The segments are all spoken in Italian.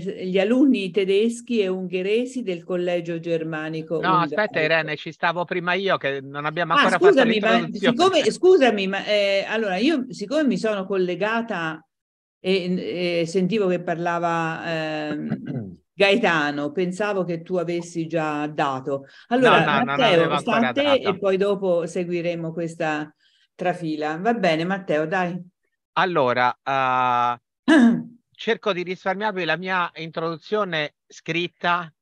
gli alunni tedeschi e ungheresi del collegio germanico. No, ungheresi. aspetta Irene, ci stavo prima io che non abbiamo ah, ancora ah, scusami, fatto ma, siccome, Scusami, ma eh, allora io siccome mi sono collegata e, e sentivo che parlava eh, Gaetano, pensavo che tu avessi già dato. Allora, no, no, Matteo, no, sta a te dato. e poi dopo seguiremo questa trafila. Va bene, Matteo, dai. Allora, uh... cerco di risparmiarvi la mia introduzione scritta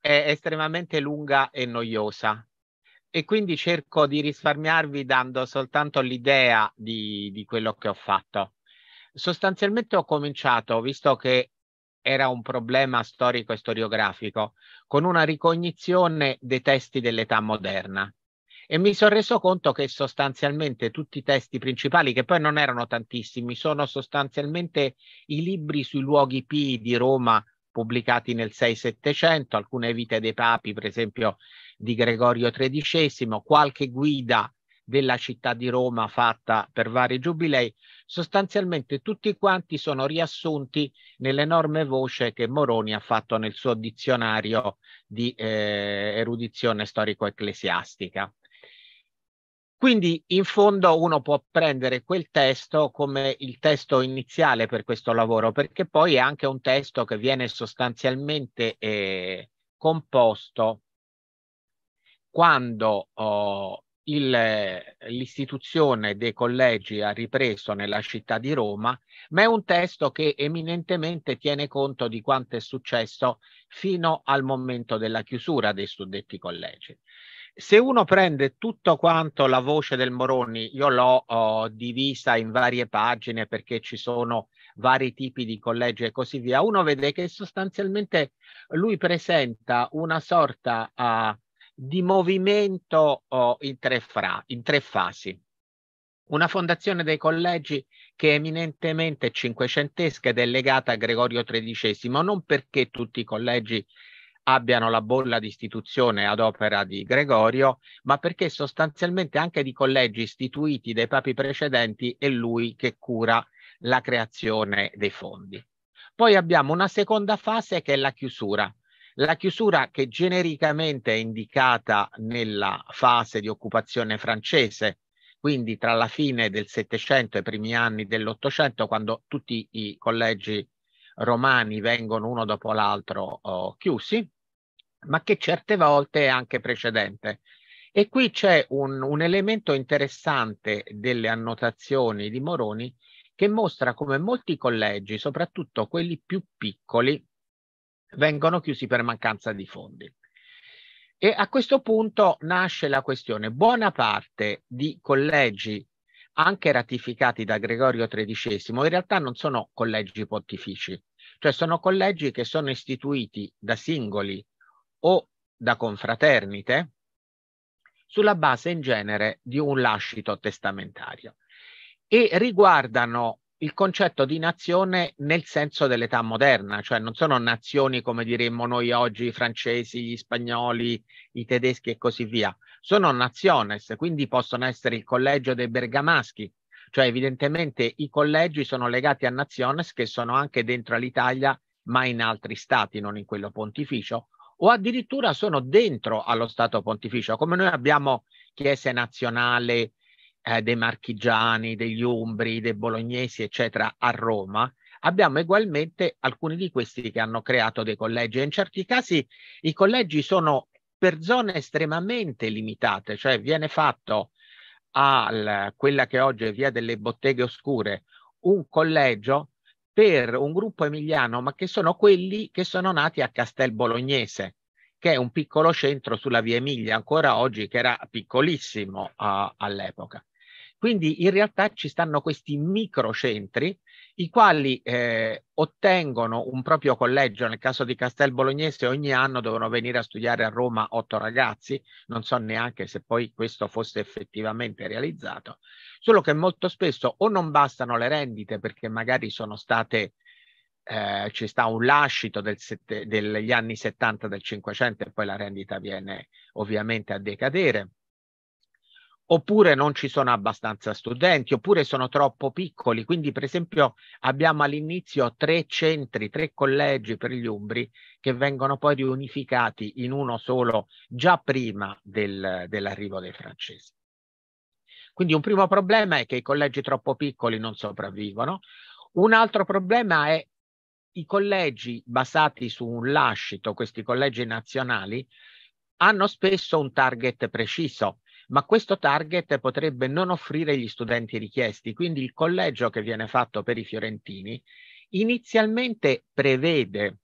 è estremamente lunga e noiosa e quindi cerco di risparmiarvi dando soltanto l'idea di, di quello che ho fatto. Sostanzialmente ho cominciato, visto che era un problema storico e storiografico, con una ricognizione dei testi dell'età moderna e mi sono reso conto che sostanzialmente tutti i testi principali, che poi non erano tantissimi, sono sostanzialmente i libri sui luoghi P di Roma pubblicati nel 6-700, alcune vite dei papi, per esempio di Gregorio XIII, qualche guida della città di Roma fatta per vari giubilei, sostanzialmente tutti quanti sono riassunti nell'enorme voce che Moroni ha fatto nel suo dizionario di eh, erudizione storico-ecclesiastica. Quindi in fondo uno può prendere quel testo come il testo iniziale per questo lavoro, perché poi è anche un testo che viene sostanzialmente eh, composto quando oh, l'istituzione dei collegi ha ripreso nella città di Roma, ma è un testo che eminentemente tiene conto di quanto è successo fino al momento della chiusura dei suddetti collegi. Se uno prende tutto quanto la voce del Moroni, io l'ho oh, divisa in varie pagine perché ci sono vari tipi di collegi e così via, uno vede che sostanzialmente lui presenta una sorta uh, di movimento oh, in, tre fra, in tre fasi. Una fondazione dei collegi che è eminentemente cinquecentesca ed è legata a Gregorio XIII, non perché tutti i collegi abbiano la bolla di istituzione ad opera di Gregorio, ma perché sostanzialmente anche di collegi istituiti dai papi precedenti è lui che cura la creazione dei fondi. Poi abbiamo una seconda fase che è la chiusura. La chiusura che genericamente è indicata nella fase di occupazione francese, quindi tra la fine del Settecento e i primi anni dell'Ottocento, quando tutti i collegi romani vengono uno dopo l'altro oh, chiusi, ma che certe volte è anche precedente. E qui c'è un, un elemento interessante delle annotazioni di Moroni che mostra come molti collegi, soprattutto quelli più piccoli, vengono chiusi per mancanza di fondi. E a questo punto nasce la questione. Buona parte di collegi, anche ratificati da Gregorio XIII, in realtà non sono collegi pontifici, cioè sono collegi che sono istituiti da singoli o da confraternite sulla base in genere di un lascito testamentario e riguardano il concetto di nazione nel senso dell'età moderna, cioè non sono nazioni come diremmo noi oggi, i francesi, gli spagnoli, i tedeschi e così via, sono naziones, quindi possono essere il collegio dei bergamaschi, cioè evidentemente i collegi sono legati a naziones che sono anche dentro l'Italia, ma in altri stati, non in quello pontificio, o addirittura sono dentro allo Stato pontificio, come noi abbiamo chiese Nazionale eh, dei marchigiani, degli umbri, dei bolognesi, eccetera, a Roma. Abbiamo ugualmente alcuni di questi che hanno creato dei collegi e in certi casi i collegi sono per zone estremamente limitate, cioè viene fatto a quella che oggi è via delle botteghe oscure un collegio per un gruppo emiliano, ma che sono quelli che sono nati a Castel Bolognese, che è un piccolo centro sulla via Emilia, ancora oggi che era piccolissimo uh, all'epoca. Quindi in realtà ci stanno questi microcentri i quali eh, ottengono un proprio collegio. Nel caso di Castel Bolognese ogni anno devono venire a studiare a Roma otto ragazzi, non so neanche se poi questo fosse effettivamente realizzato, solo che molto spesso o non bastano le rendite perché magari sono state eh, ci sta un lascito del sette, degli anni 70 del 500 e poi la rendita viene ovviamente a decadere oppure non ci sono abbastanza studenti, oppure sono troppo piccoli. Quindi, per esempio, abbiamo all'inizio tre centri, tre collegi per gli umbri che vengono poi riunificati in uno solo già prima del, dell'arrivo dei francesi. Quindi un primo problema è che i collegi troppo piccoli non sopravvivono. Un altro problema è i collegi basati su un lascito, questi collegi nazionali, hanno spesso un target preciso ma questo target potrebbe non offrire gli studenti richiesti, quindi il collegio che viene fatto per i fiorentini inizialmente prevede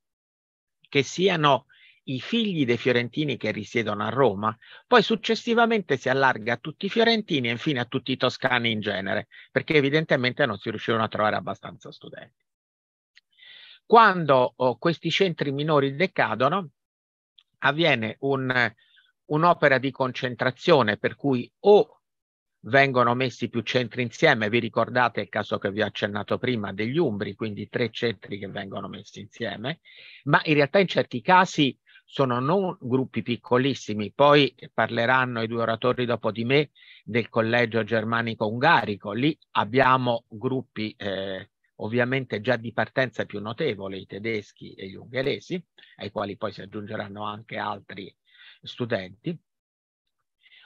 che siano i figli dei fiorentini che risiedono a Roma, poi successivamente si allarga a tutti i fiorentini e infine a tutti i toscani in genere, perché evidentemente non si riuscirono a trovare abbastanza studenti. Quando oh, questi centri minori decadono, avviene un un'opera di concentrazione per cui o vengono messi più centri insieme, vi ricordate il caso che vi ho accennato prima degli umbri, quindi tre centri che vengono messi insieme, ma in realtà in certi casi sono non gruppi piccolissimi, poi parleranno i due oratori dopo di me del collegio germanico-ungarico, lì abbiamo gruppi eh, ovviamente già di partenza più notevoli, i tedeschi e gli ungheresi, ai quali poi si aggiungeranno anche altri studenti.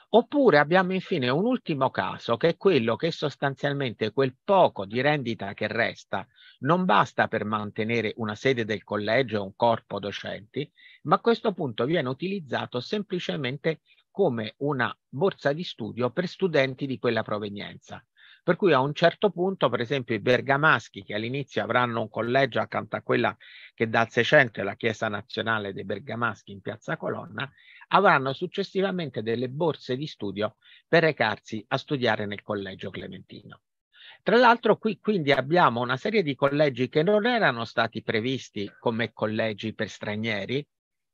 Oppure abbiamo infine un ultimo caso che è quello che sostanzialmente quel poco di rendita che resta non basta per mantenere una sede del collegio e un corpo docenti, ma a questo punto viene utilizzato semplicemente come una borsa di studio per studenti di quella provenienza. Per cui a un certo punto, per esempio, i bergamaschi che all'inizio avranno un collegio accanto a quella che dal 600 è la Chiesa Nazionale dei Bergamaschi in Piazza Colonna, avranno successivamente delle borse di studio per recarsi a studiare nel collegio clementino. Tra l'altro qui quindi abbiamo una serie di collegi che non erano stati previsti come collegi per stranieri,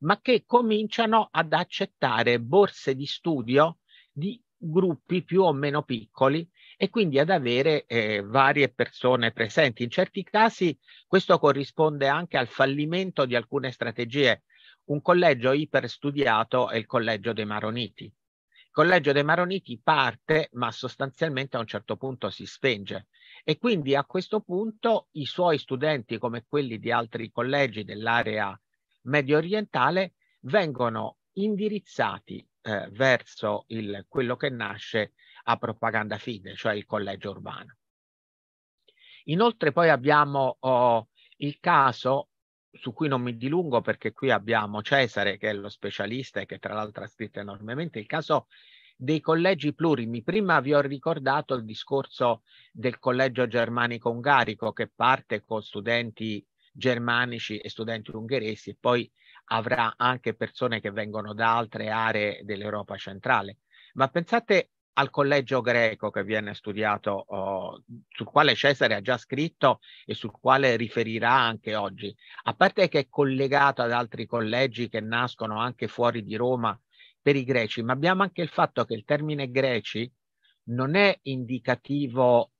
ma che cominciano ad accettare borse di studio di gruppi più o meno piccoli e quindi ad avere eh, varie persone presenti. In certi casi questo corrisponde anche al fallimento di alcune strategie un collegio iperstudiato è il collegio dei Maroniti. Il collegio dei Maroniti parte, ma sostanzialmente a un certo punto si spenge e quindi a questo punto i suoi studenti, come quelli di altri collegi dell'area medio orientale, vengono indirizzati eh, verso il, quello che nasce a propaganda fide, cioè il collegio urbano. Inoltre poi abbiamo oh, il caso su cui non mi dilungo perché qui abbiamo Cesare che è lo specialista e che tra l'altro ha scritto enormemente il caso dei collegi plurimi. Prima vi ho ricordato il discorso del collegio germanico-ungarico che parte con studenti germanici e studenti ungheresi e poi avrà anche persone che vengono da altre aree dell'Europa centrale. Ma pensate al collegio greco che viene studiato, oh, sul quale Cesare ha già scritto e sul quale riferirà anche oggi, a parte che è collegato ad altri collegi che nascono anche fuori di Roma per i greci, ma abbiamo anche il fatto che il termine greci non è indicativo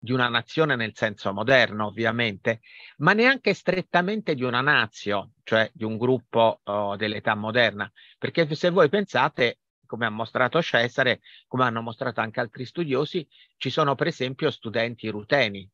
di una nazione nel senso moderno, ovviamente, ma neanche strettamente di una nazio, cioè di un gruppo oh, dell'età moderna, perché se voi pensate come ha mostrato Cesare, come hanno mostrato anche altri studiosi, ci sono per esempio studenti ruteni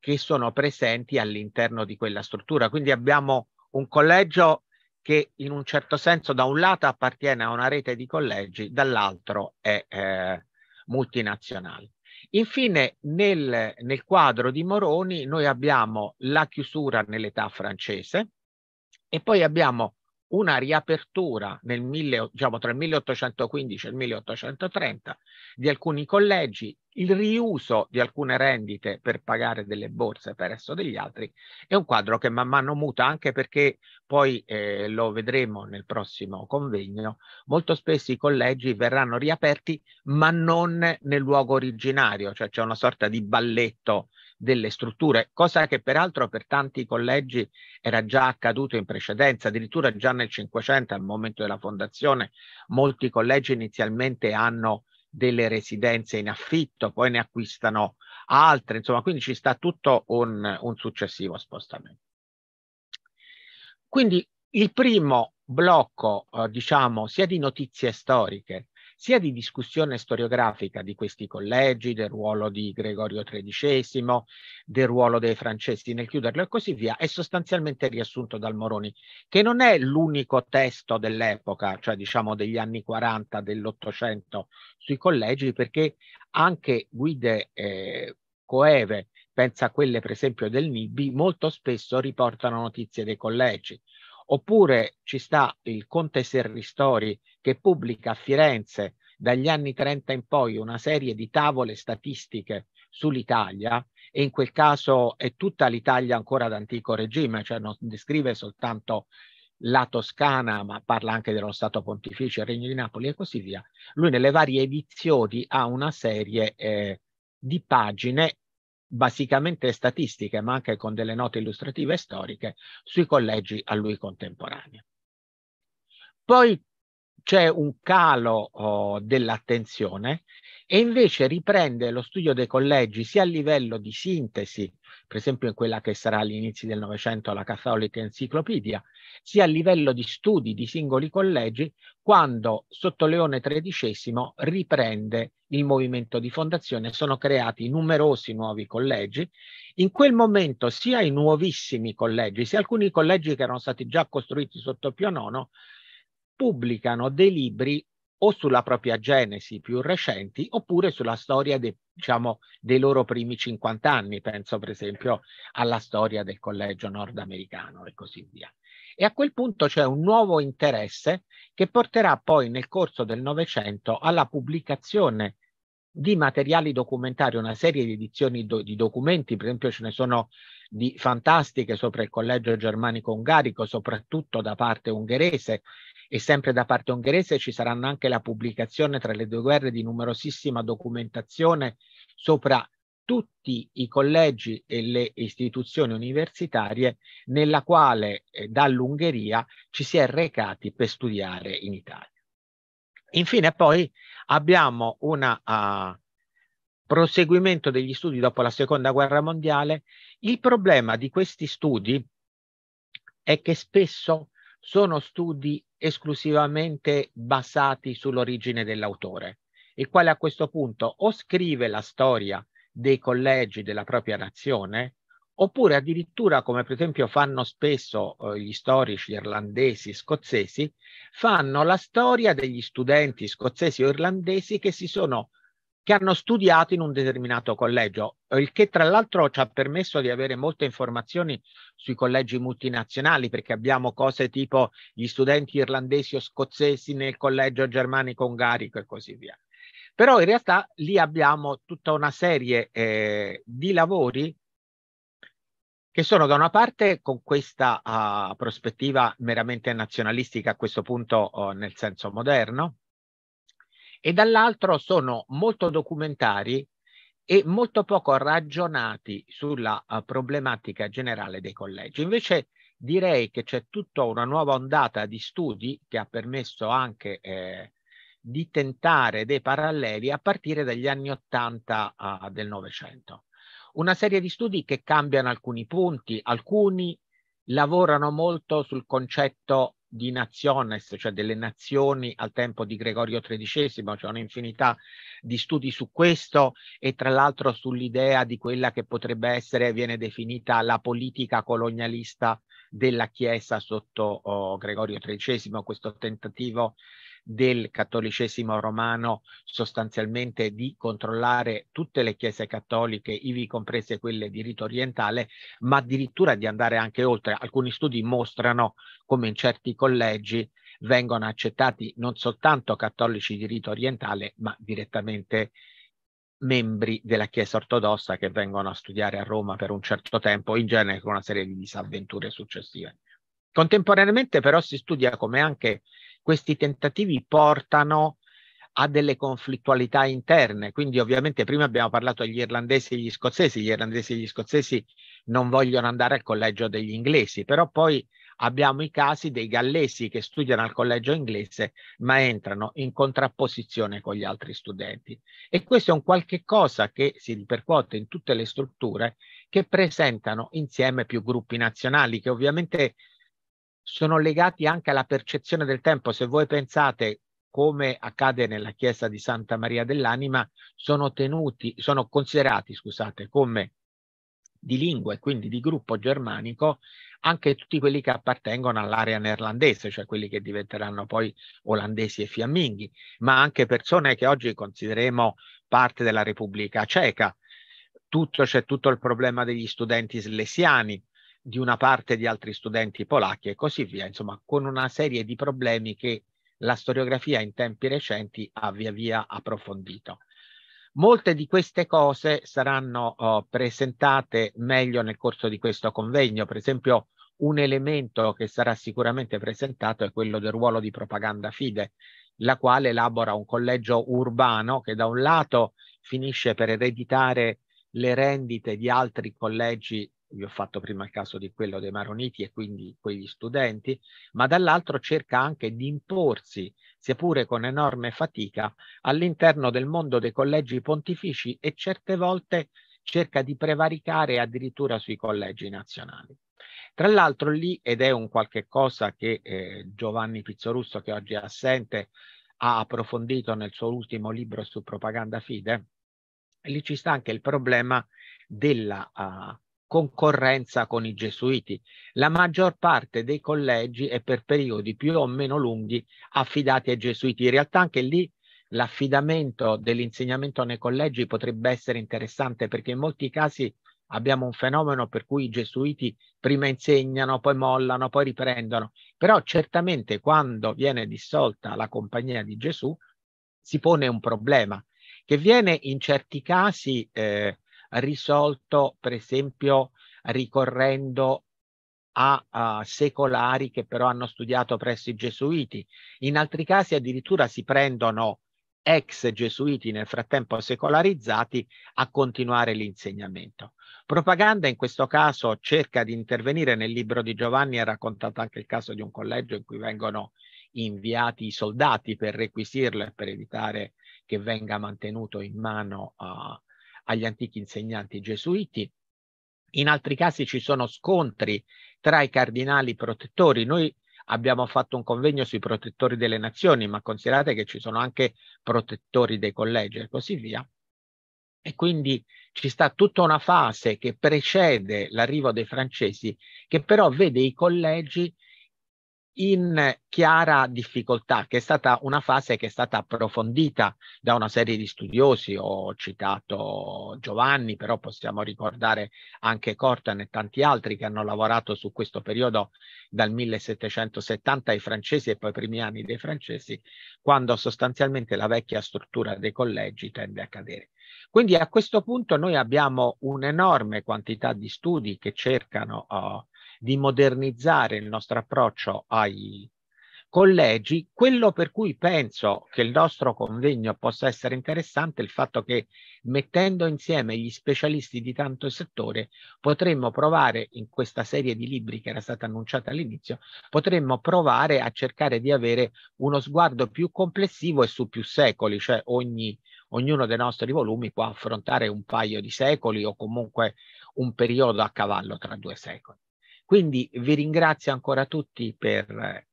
che sono presenti all'interno di quella struttura. Quindi abbiamo un collegio che in un certo senso da un lato appartiene a una rete di collegi, dall'altro è eh, multinazionale. Infine, nel, nel quadro di Moroni noi abbiamo la chiusura nell'età francese e poi abbiamo una riapertura nel mille, diciamo, tra il 1815 e il 1830 di alcuni collegi, il riuso di alcune rendite per pagare delle borse per esso degli altri, è un quadro che man mano muta anche perché poi eh, lo vedremo nel prossimo convegno, molto spesso i collegi verranno riaperti ma non nel luogo originario, cioè c'è una sorta di balletto delle strutture, cosa che peraltro per tanti collegi era già accaduto in precedenza, addirittura già nel Cinquecento, al momento della fondazione, molti collegi inizialmente hanno delle residenze in affitto, poi ne acquistano altre, insomma, quindi ci sta tutto un, un successivo spostamento. Quindi il primo blocco, eh, diciamo, sia di notizie storiche sia di discussione storiografica di questi collegi, del ruolo di Gregorio XIII, del ruolo dei francesi nel chiuderlo e così via, è sostanzialmente riassunto dal Moroni, che non è l'unico testo dell'epoca, cioè diciamo degli anni 40 dell'Ottocento sui collegi, perché anche guide eh, coeve, pensa a quelle per esempio del Nibbi, molto spesso riportano notizie dei collegi. Oppure ci sta il Conte Serristori che pubblica a Firenze dagli anni 30 in poi una serie di tavole statistiche sull'Italia e in quel caso è tutta l'Italia ancora d'antico regime, cioè non descrive soltanto la Toscana, ma parla anche dello Stato Pontificio, il Regno di Napoli e così via. Lui nelle varie edizioni ha una serie eh, di pagine basicamente statistiche, ma anche con delle note illustrative storiche sui collegi a lui contemporanei. Poi c'è un calo oh, dell'attenzione e invece riprende lo studio dei collegi sia a livello di sintesi per esempio in quella che sarà agli inizi del Novecento la Catholic Encyclopedia, sia a livello di studi di singoli collegi, quando sotto Leone XIII riprende il movimento di fondazione, sono creati numerosi nuovi collegi. In quel momento sia i nuovissimi collegi, sia alcuni collegi che erano stati già costruiti sotto Pio IX, pubblicano dei libri o sulla propria genesi più recenti oppure sulla storia dei, diciamo, dei loro primi 50 anni, penso per esempio alla storia del collegio nordamericano e così via. E a quel punto c'è un nuovo interesse che porterà poi nel corso del Novecento alla pubblicazione di materiali documentari, una serie di edizioni do, di documenti, per esempio ce ne sono di fantastiche sopra il collegio germanico-ungarico, soprattutto da parte ungherese, e sempre da parte ungherese ci saranno anche la pubblicazione tra le due guerre di numerosissima documentazione sopra tutti i collegi e le istituzioni universitarie nella quale eh, dall'Ungheria ci si è recati per studiare in Italia. Infine poi abbiamo un uh, ah, proseguimento degli studi dopo la seconda guerra mondiale. Il problema di questi studi è che spesso sono studi esclusivamente basati sull'origine dell'autore, il quale a questo punto o scrive la storia dei collegi della propria nazione, oppure addirittura, come per esempio fanno spesso eh, gli storici irlandesi, e scozzesi, fanno la storia degli studenti scozzesi o irlandesi che si sono che hanno studiato in un determinato collegio, il che tra l'altro ci ha permesso di avere molte informazioni sui collegi multinazionali, perché abbiamo cose tipo gli studenti irlandesi o scozzesi nel collegio germanico-ungarico e così via. Però in realtà lì abbiamo tutta una serie eh, di lavori che sono da una parte con questa uh, prospettiva meramente nazionalistica a questo punto uh, nel senso moderno, e dall'altro sono molto documentari e molto poco ragionati sulla uh, problematica generale dei collegi. Invece direi che c'è tutta una nuova ondata di studi che ha permesso anche eh, di tentare dei paralleli a partire dagli anni 80 uh, eh, del Novecento. Una serie di studi che cambiano alcuni punti, alcuni lavorano molto sul concetto di naziones, cioè delle nazioni al tempo di Gregorio XIII, c'è cioè un'infinità di studi su questo e tra l'altro sull'idea di quella che potrebbe essere, viene definita la politica colonialista della Chiesa sotto oh, Gregorio XIII, questo tentativo del cattolicesimo romano sostanzialmente di controllare tutte le chiese cattoliche, ivi comprese quelle di rito orientale, ma addirittura di andare anche oltre. Alcuni studi mostrano come in certi collegi vengono accettati non soltanto cattolici di rito orientale, ma direttamente membri della Chiesa ortodossa che vengono a studiare a Roma per un certo tempo, in genere con una serie di disavventure successive. Contemporaneamente però si studia come anche questi tentativi portano a delle conflittualità interne. Quindi ovviamente prima abbiamo parlato agli irlandesi e agli scozzesi, gli irlandesi e gli scozzesi non vogliono andare al collegio degli inglesi, però poi abbiamo i casi dei gallesi che studiano al collegio inglese ma entrano in contrapposizione con gli altri studenti. E questo è un qualche cosa che si ripercuote in tutte le strutture che presentano insieme più gruppi nazionali che ovviamente sono legati anche alla percezione del tempo. Se voi pensate come accade nella chiesa di Santa Maria dell'Anima, sono tenuti, sono considerati, scusate, come di lingua e quindi di gruppo germanico anche tutti quelli che appartengono all'area neerlandese, cioè quelli che diventeranno poi olandesi e fiamminghi, ma anche persone che oggi consideriamo parte della Repubblica Ceca. Tutto, c'è tutto il problema degli studenti slesiani, di una parte di altri studenti polacchi e così via, insomma, con una serie di problemi che la storiografia in tempi recenti ha via via approfondito. Molte di queste cose saranno oh, presentate meglio nel corso di questo convegno, per esempio un elemento che sarà sicuramente presentato è quello del ruolo di propaganda FIDE, la quale elabora un collegio urbano che da un lato finisce per ereditare le rendite di altri collegi vi ho fatto prima il caso di quello dei Maroniti e quindi quegli studenti, ma dall'altro cerca anche di imporsi, sia pure con enorme fatica, all'interno del mondo dei collegi pontifici e certe volte cerca di prevaricare addirittura sui collegi nazionali. Tra l'altro lì, ed è un qualche cosa che eh, Giovanni Pizzorusso, che oggi è assente, ha approfondito nel suo ultimo libro su propaganda fide, lì ci sta anche il problema della... Uh, concorrenza con i gesuiti. La maggior parte dei collegi è per periodi più o meno lunghi affidati ai gesuiti. In realtà anche lì l'affidamento dell'insegnamento nei collegi potrebbe essere interessante perché in molti casi abbiamo un fenomeno per cui i gesuiti prima insegnano, poi mollano, poi riprendono. Però certamente quando viene dissolta la compagnia di Gesù si pone un problema che viene in certi casi eh, risolto per esempio ricorrendo a uh, secolari che però hanno studiato presso i gesuiti. In altri casi addirittura si prendono ex gesuiti nel frattempo secolarizzati a continuare l'insegnamento. Propaganda in questo caso cerca di intervenire, nel libro di Giovanni è raccontato anche il caso di un collegio in cui vengono inviati i soldati per requisirlo e per evitare che venga mantenuto in mano uh, agli antichi insegnanti gesuiti. In altri casi ci sono scontri tra i cardinali protettori. Noi abbiamo fatto un convegno sui protettori delle nazioni, ma considerate che ci sono anche protettori dei collegi e così via. E quindi ci sta tutta una fase che precede l'arrivo dei francesi, che però vede i collegi in chiara difficoltà, che è stata una fase che è stata approfondita da una serie di studiosi, ho citato Giovanni, però possiamo ricordare anche Cortan e tanti altri che hanno lavorato su questo periodo dal 1770 ai francesi e poi ai primi anni dei francesi, quando sostanzialmente la vecchia struttura dei collegi tende a cadere. Quindi a questo punto noi abbiamo un'enorme quantità di studi che cercano uh, di modernizzare il nostro approccio ai collegi, quello per cui penso che il nostro convegno possa essere interessante è il fatto che mettendo insieme gli specialisti di tanto settore potremmo provare in questa serie di libri che era stata annunciata all'inizio, potremmo provare a cercare di avere uno sguardo più complessivo e su più secoli, cioè ogni, ognuno dei nostri volumi può affrontare un paio di secoli o comunque un periodo a cavallo tra due secoli. Quindi vi ringrazio ancora tutti per eh,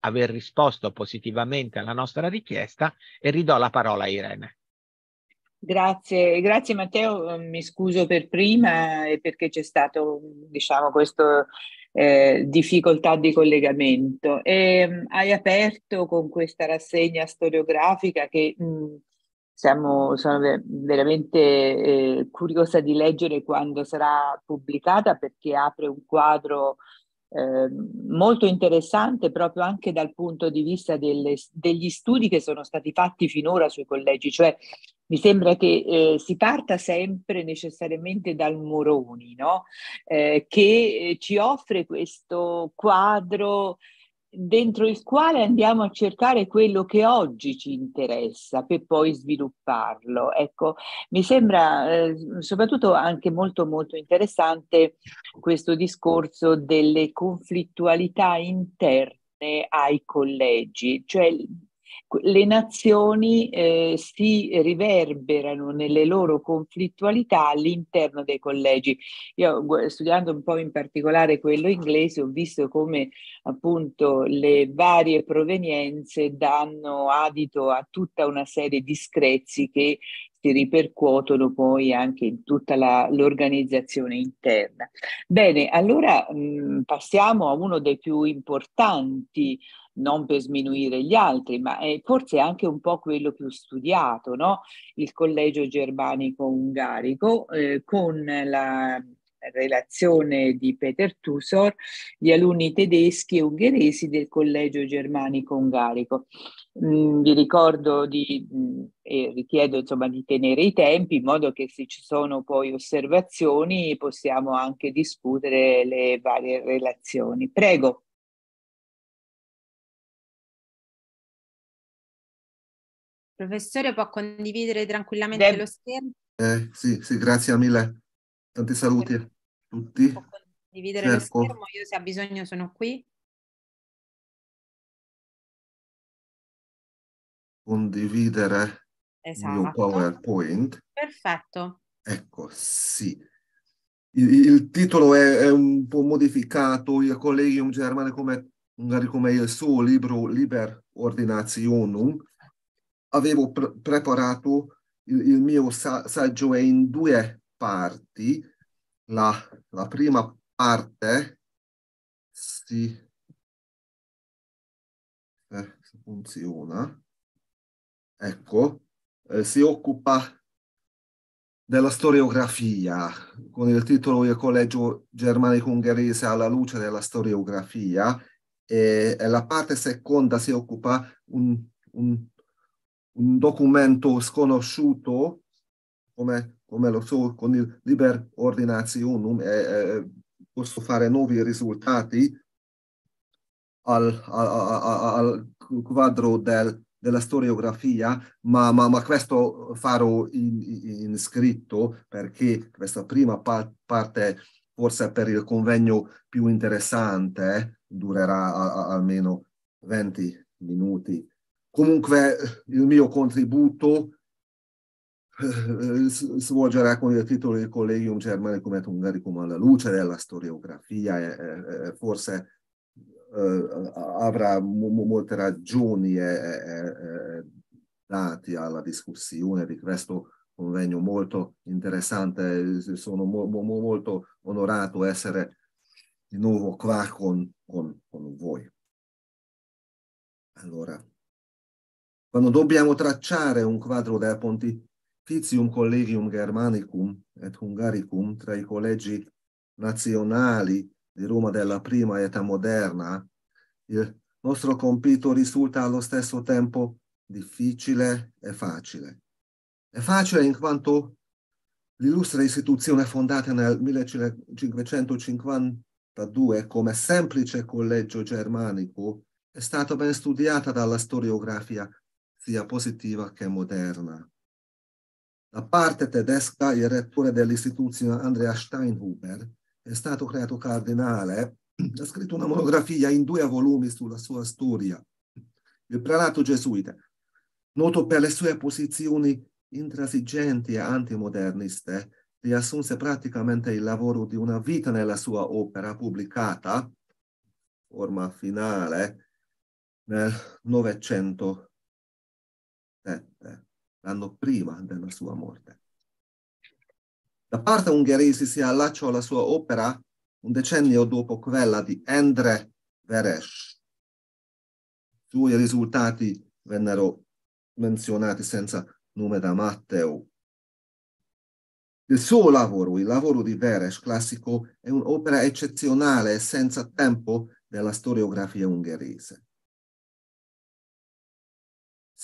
aver risposto positivamente alla nostra richiesta e ridò la parola a Irene. Grazie, grazie Matteo, mi scuso per prima eh, perché c'è stato diciamo, questa eh, difficoltà di collegamento. E, ehm, hai aperto con questa rassegna storiografica che mh, mm, siamo, sono veramente eh, curiosa di leggere quando sarà pubblicata perché apre un quadro eh, molto interessante proprio anche dal punto di vista delle, degli studi che sono stati fatti finora sui collegi, cioè mi sembra che eh, si parta sempre necessariamente dal Moroni, no? Eh, che eh, ci offre questo quadro dentro il quale andiamo a cercare quello che oggi ci interessa per poi svilupparlo. Ecco, mi sembra eh, soprattutto anche molto molto interessante questo discorso delle conflittualità interne ai collegi, cioè le nazioni eh, si riverberano nelle loro conflittualità all'interno dei collegi. Io studiando un po' in particolare quello inglese ho visto come appunto le varie provenienze danno adito a tutta una serie di screzi che si ripercuotono poi anche in tutta la, l'organizzazione interna. Bene, allora mh, mm, passiamo a uno dei più importanti non per sminuire gli altri, ma è forse anche un po' quello più studiato, no? il collegio germanico-ungarico eh, con la relazione di Peter Tusor, gli alunni tedeschi e ungheresi del collegio germanico-ungarico. Mm, vi ricordo di, mh, mm, e richiedo insomma di tenere i tempi in modo che se ci sono poi osservazioni possiamo anche discutere le varie relazioni. Prego. Professore, può condividere tranquillamente Deb lo schermo? Eh, sì, sì, grazie mille. Tanti saluti a tutti. Può condividere certo. lo schermo, io se ha bisogno sono qui. Condividere esatto. il mio PowerPoint. Perfetto. Ecco, sì. Il, il titolo è, è, un po' modificato, il Collegium Germane come, come il suo libro Liber Ordinationum, avevo pre- preparato il, il mio sa- saggio in due parti. La, la prima parte si eh, funziona, ecco, eh, si occupa della storiografia con il titolo Il collegio germanico-ungherese alla luce della storiografia e, e la parte seconda si occupa un, un un documento sconosciuto, come, come lo so, con il Liber Ordinationum e, eh, posso fare nuovi risultati al, al, al, al quadro del, della storiografia, ma, ma, ma questo farò in, in, scritto perché questa prima pa parte forse per il convegno più interessante eh, durerà a, a, almeno 20 minuti comunque il mio contributo eh, svolgerà con il titolo Il Collegium Germanicum et Ungaricum alla luce della storiografia e, e forse eh, avrà molte ragioni e, e, dati alla discussione di questo convegno molto interessante. Sono mo mo molto onorato essere di nuovo qua con, con, con voi. Allora. Quando dobbiamo tracciare un quadro del Pontificium Collegium Germanicum et Hungaricum tra i collegi nazionali di Roma della prima età moderna, il nostro compito risulta allo stesso tempo difficile e facile. È facile in quanto l'illustre istituzione fondata nel 1552 come semplice collegio germanico è stata ben studiata dalla storiografia sia positiva che moderna. Da parte tedesca il rettore dell'istituzione Andrea Steinhuber è stato creato cardinale ha scritto una monografia in due volumi sulla sua storia, il prelato gesuita, noto per le sue posizioni intransigenti e antimoderniste, riassunse praticamente il lavoro di una vita nella sua opera pubblicata, forma finale, nel Novecento l'anno prima della sua morte. Da parte ungherese si allacciò alla sua opera un decennio dopo quella di Endre Veres. I suoi risultati vennero menzionati senza nome da Matteo. Il suo lavoro, il lavoro di Veres classico, è un'opera eccezionale e senza tempo della storiografia ungherese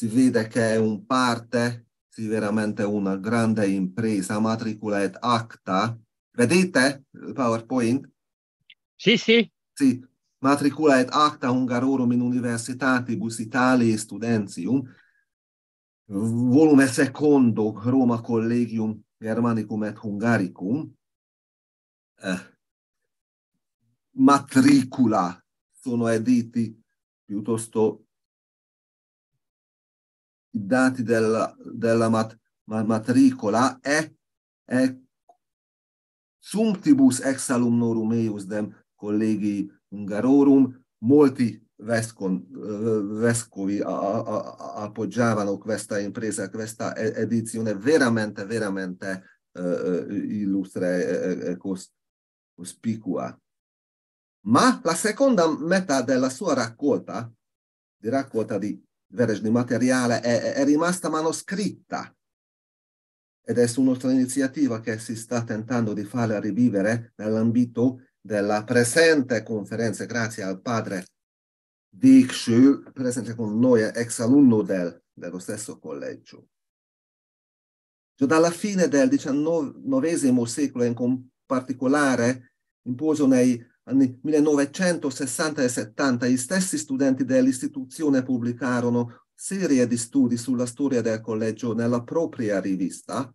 si vede che è un parte, sì, veramente una grande impresa, matricola ed acta. Vedete il PowerPoint? Sì, sì. Sì, matricula ed acta hungarorum in universitatibus Italiae studentium, volume secondo Roma Collegium Germanicum et Hungaricum, eh, matricula sono editi piuttosto i dati della, della mat, matricola è, e sumptibus ex alumnorum eius dem colleghi ungarorum, molti vescon, eh, vescovi appoggiavano questa impresa, questa edizione veramente, veramente eh, eh, illustre e cospicua. Ma la seconda metà della sua raccolta, di raccolta di verrež di materiale, è, è rimasta manoscritta ed è su nostra iniziativa che si sta tentando di farla rivivere nell'ambito della presente conferenza, grazie al padre Dixul, presente con noi, ex alunno del, dello stesso collegio. Già dalla fine del XIX secolo, in particolare, imposo nei anni 1960 e 70 gli stessi studenti dell'istituzione pubblicarono serie di studi sulla storia del collegio nella propria rivista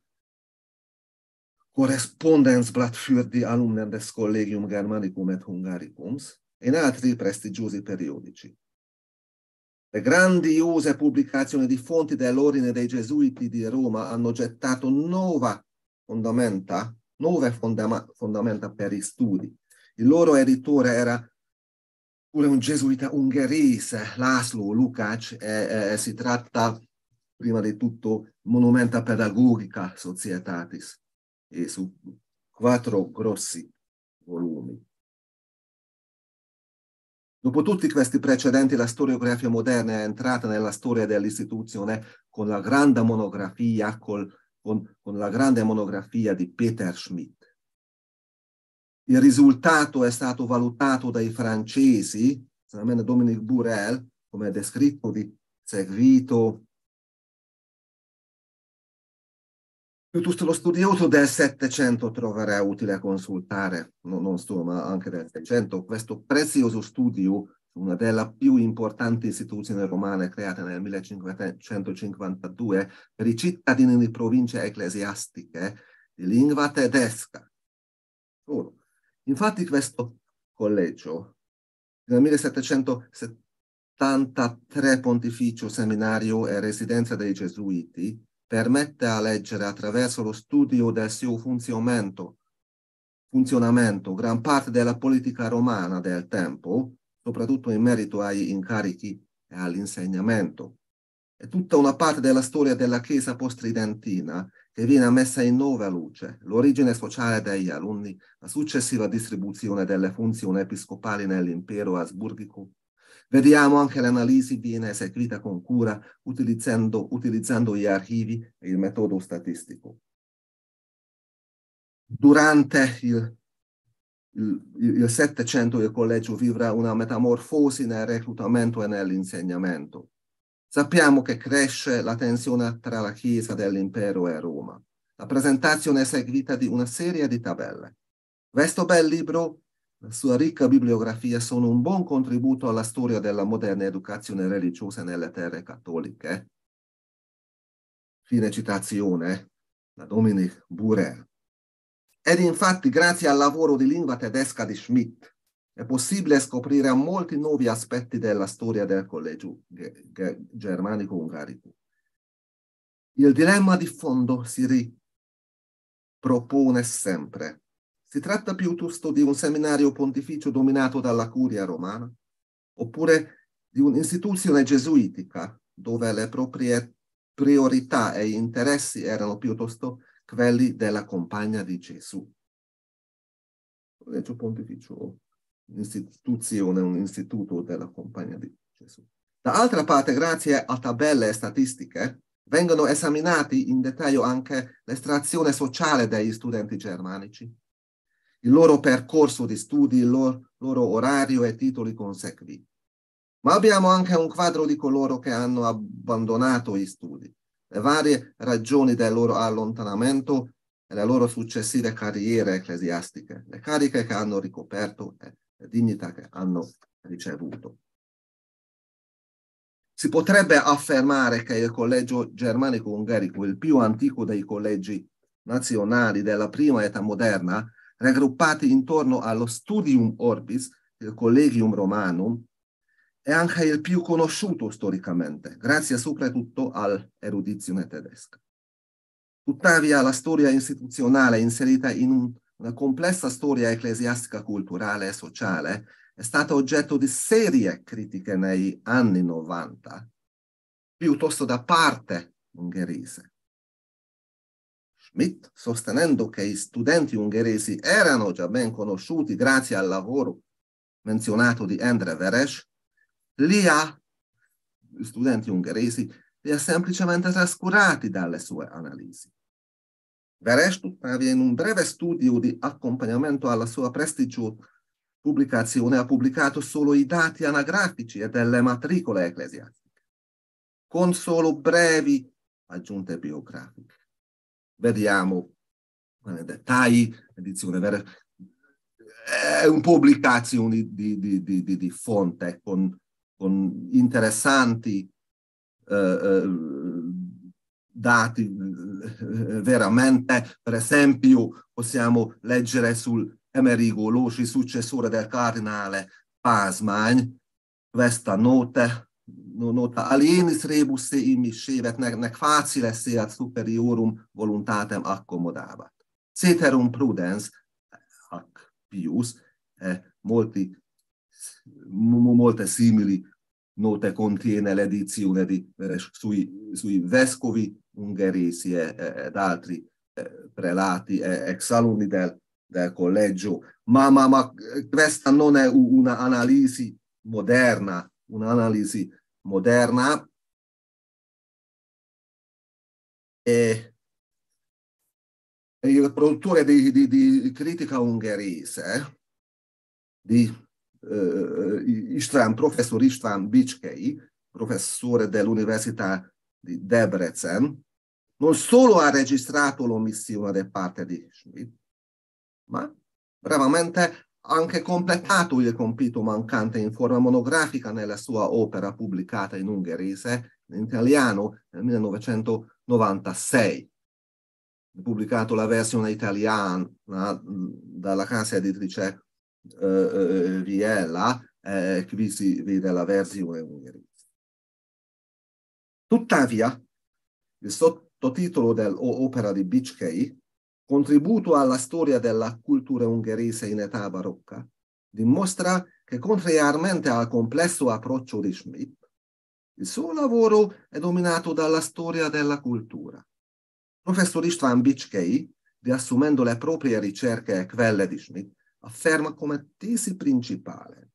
Correspondenzblatt für die Alumnen des Collegium Germanicum et Hungaricums e in altri prestigiosi periodici. Le grandiose pubblicazioni di fonti dell'Ordine dei Gesuiti di Roma hanno gettato nuove fondamenta, nuove fondamenta per gli studi il loro editore era pure un gesuita ungherese, Laszlo Lukács, e, e si tratta prima di tutto Monumenta Pedagogica Societatis, e su quattro grossi volumi. Dopo tutti questi precedenti, la storiografia moderna è entrata nella storia dell'istituzione con la grande monografia, col, con, con la grande monografia di Peter Schmidt. Il risultato è stato valutato dai francesi, solamente Dominique Burel, come è descritto di seguito Piuttosto lo studioso del Settecento troverà utile consultare, no, non solo, ma anche del Seicento, questo prezioso studio, una delle più importanti istituzioni romane create nel 1552 per i cittadini di province ecclesiastiche di lingua tedesca. Solo. Infatti questo collegio, nel 1773 pontificio, seminario e residenza dei gesuiti, permette a leggere attraverso lo studio del suo funzionamento, funzionamento gran parte della politica romana del tempo, soprattutto in merito agli incarichi e all'insegnamento. E tutta una parte della storia della Chiesa post-tridentina che viene messa in nuova luce l'origine sociale degli alunni, la successiva distribuzione delle funzioni episcopali nell'impero asburgico. Vediamo anche l'analisi viene eseguita con cura utilizzando, utilizzando gli archivi e il metodo statistico. Durante il il Settecento il collegio vivrà una metamorfosi nel reclutamento e nell'insegnamento. Sappiamo che cresce la tensione tra la Chiesa dell'impero e Roma. La presentazione è seguita di una serie di tabelle. Questo bel libro, la sua ricca bibliografia, sono un buon contributo alla storia della moderna educazione religiosa nelle terre cattoliche. Fine citazione da Dominic Burel. Ed infatti grazie al lavoro di lingua tedesca di Schmidt, è possibile scoprire molti nuovi aspetti della storia del collegio germanico-ungarico. Il dilemma di fondo si ripropone sempre. Si tratta piuttosto di un seminario pontificio dominato dalla curia romana, oppure di un'istituzione gesuitica dove le proprie priorità e interessi erano piuttosto quelli della compagna di Gesù. Collegio pontificio un'istituzione, un istituto della Compagnia di Gesù. Dall'altra parte, grazie a tabelle e statistiche, vengono esaminati in dettaglio anche l'estrazione sociale degli studenti germanici, il loro percorso di studi, il loro, loro orario e titoli consecutivi. Ma abbiamo anche un quadro di coloro che hanno abbandonato gli studi, le varie ragioni del loro allontanamento e le loro successive carriere ecclesiastiche, le cariche che hanno ricoperto e dignità che hanno ricevuto. Si potrebbe affermare che il collegio germanico ungherico, il più antico dei collegi nazionali della prima età moderna, raggruppati intorno allo Studium Orbis, il Collegium Romanum, è anche il più conosciuto storicamente, grazie soprattutto all'erudizione tedesca. Tuttavia la storia istituzionale inserita in un una complessa storia ecclesiastica, culturale e sociale, è stata oggetto di serie critiche negli anni 90, piuttosto da parte ungherese. Schmidt, sostenendo che gli studenti ungheresi erano già ben conosciuti grazie al lavoro menzionato di Andre Veres, li ha, gli studenti ungheresi, li ha semplicemente trascurati dalle sue analisi. Verestu travia in un breve studio di accompagnamento alla sua prestigiosa pubblicazione ha pubblicato solo i dati anagrafici e delle matricole ecclesiastiche, con solo brevi aggiunte biografiche. Vediamo nei dettagli, edizione vera, è eh, un pubblicazione di, di, di, di fonte con, con interessanti eh, eh dati mm, eh, veramente, per esempio possiamo leggere su Emerigo Losi, successore del cardinale Pasman, questa nota, nota alienis rebus se immiscevet, nec, nec facile seat superiorum voluntatem accomodabat. Ceterum prudens, ac pius, eh, molti, molte simili note contiene l'edizione di, eh, sui, sui vescovi ungheresi e, ed altri eh, prelati e ex alunni del, del collegio. Ma, ma, ma questa non è un'analisi moderna, un'analisi moderna. E il produttore di, di, di critica ungherese, eh, di eh, eh, István, professor Istvan Bicskei, professore dell'Università di Debrecen, non solo ha registrato l'omissione da parte di Schmidt, ma bravamente ha anche completato il compito mancante in forma monografica nella sua opera pubblicata in ungherese, in italiano, nel 1996. Pubblicato la versione italiana mm, dalla casa editrice eh, Viella, eh, qui eh, si vede la versione ungherese. Tuttavia, il, so titolo dell'opera di Bichkei, Contributo alla storia della cultura ungherese in età barocca, dimostra che contrariamente al complesso approccio di Schmidt, il suo lavoro è dominato dalla storia della cultura. Professor István Bicskei, riassumendo le proprie ricerche e quelle di Schmidt, afferma come tesi principale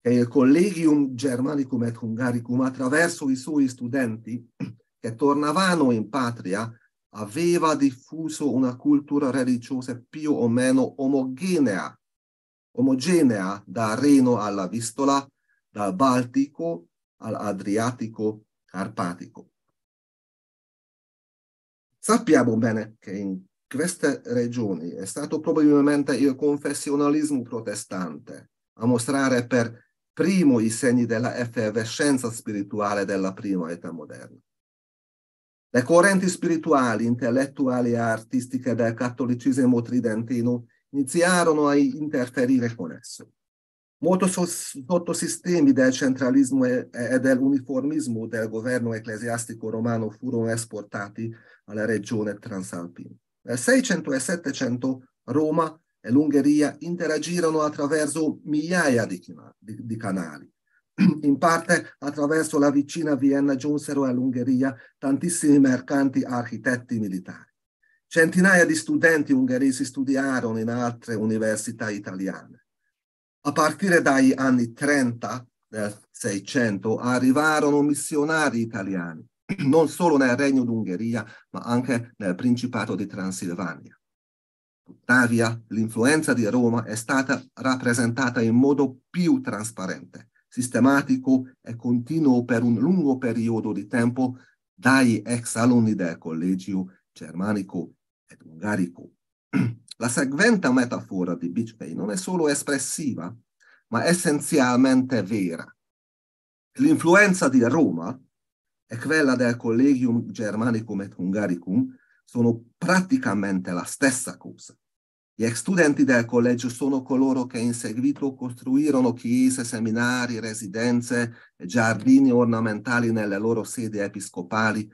che il Collegium Germanicum et Hungaricum attraverso i suoi studenti che tornavano in patria aveva diffuso una cultura religiosa più o meno omogenea, omogenea da Reno alla Vistola, dal Baltico all'Adriatico Carpatico. Sappiamo bene che in queste regioni è stato probabilmente il confessionalismo protestante a mostrare per primo i segni dell'effervescenza spirituale della prima età moderna. Le correnti spirituali, intellettuali e artistiche del cattolicismo tridentino iniziarono a interferire con esso. Molti sottosistemi del centralismo e dell'uniformismo del governo ecclesiastico romano furono esportati alla regione transalpina. Nel 600 e 700 Roma e l'Ungheria interagirono attraverso migliaia di canali in parte attraverso la vicina Vienna giunsero all'Ungheria tantissimi mercanti architetti militari. Centinaia di studenti ungheresi studiarono in altre università italiane. A partire dagli anni 30 del 600 arrivarono missionari italiani, non solo nel Regno d'Ungheria, ma anche nel Principato di Transilvania. Tuttavia, l'influenza di Roma è stata rappresentata in modo più trasparente sistematico e continuo per un lungo periodo di tempo dai ex alunni del collegio germanico ed ungarico. La seguente metafora di Beach Bay non è solo espressiva, ma essenzialmente vera. L'influenza di Roma e quella del Collegium Germanicum et Hungaricum sono praticamente la stessa cosa. Gli ex studenti del collegio sono coloro che in seguito costruirono chiese, seminari, residenze e giardini ornamentali nelle loro sedi episcopali,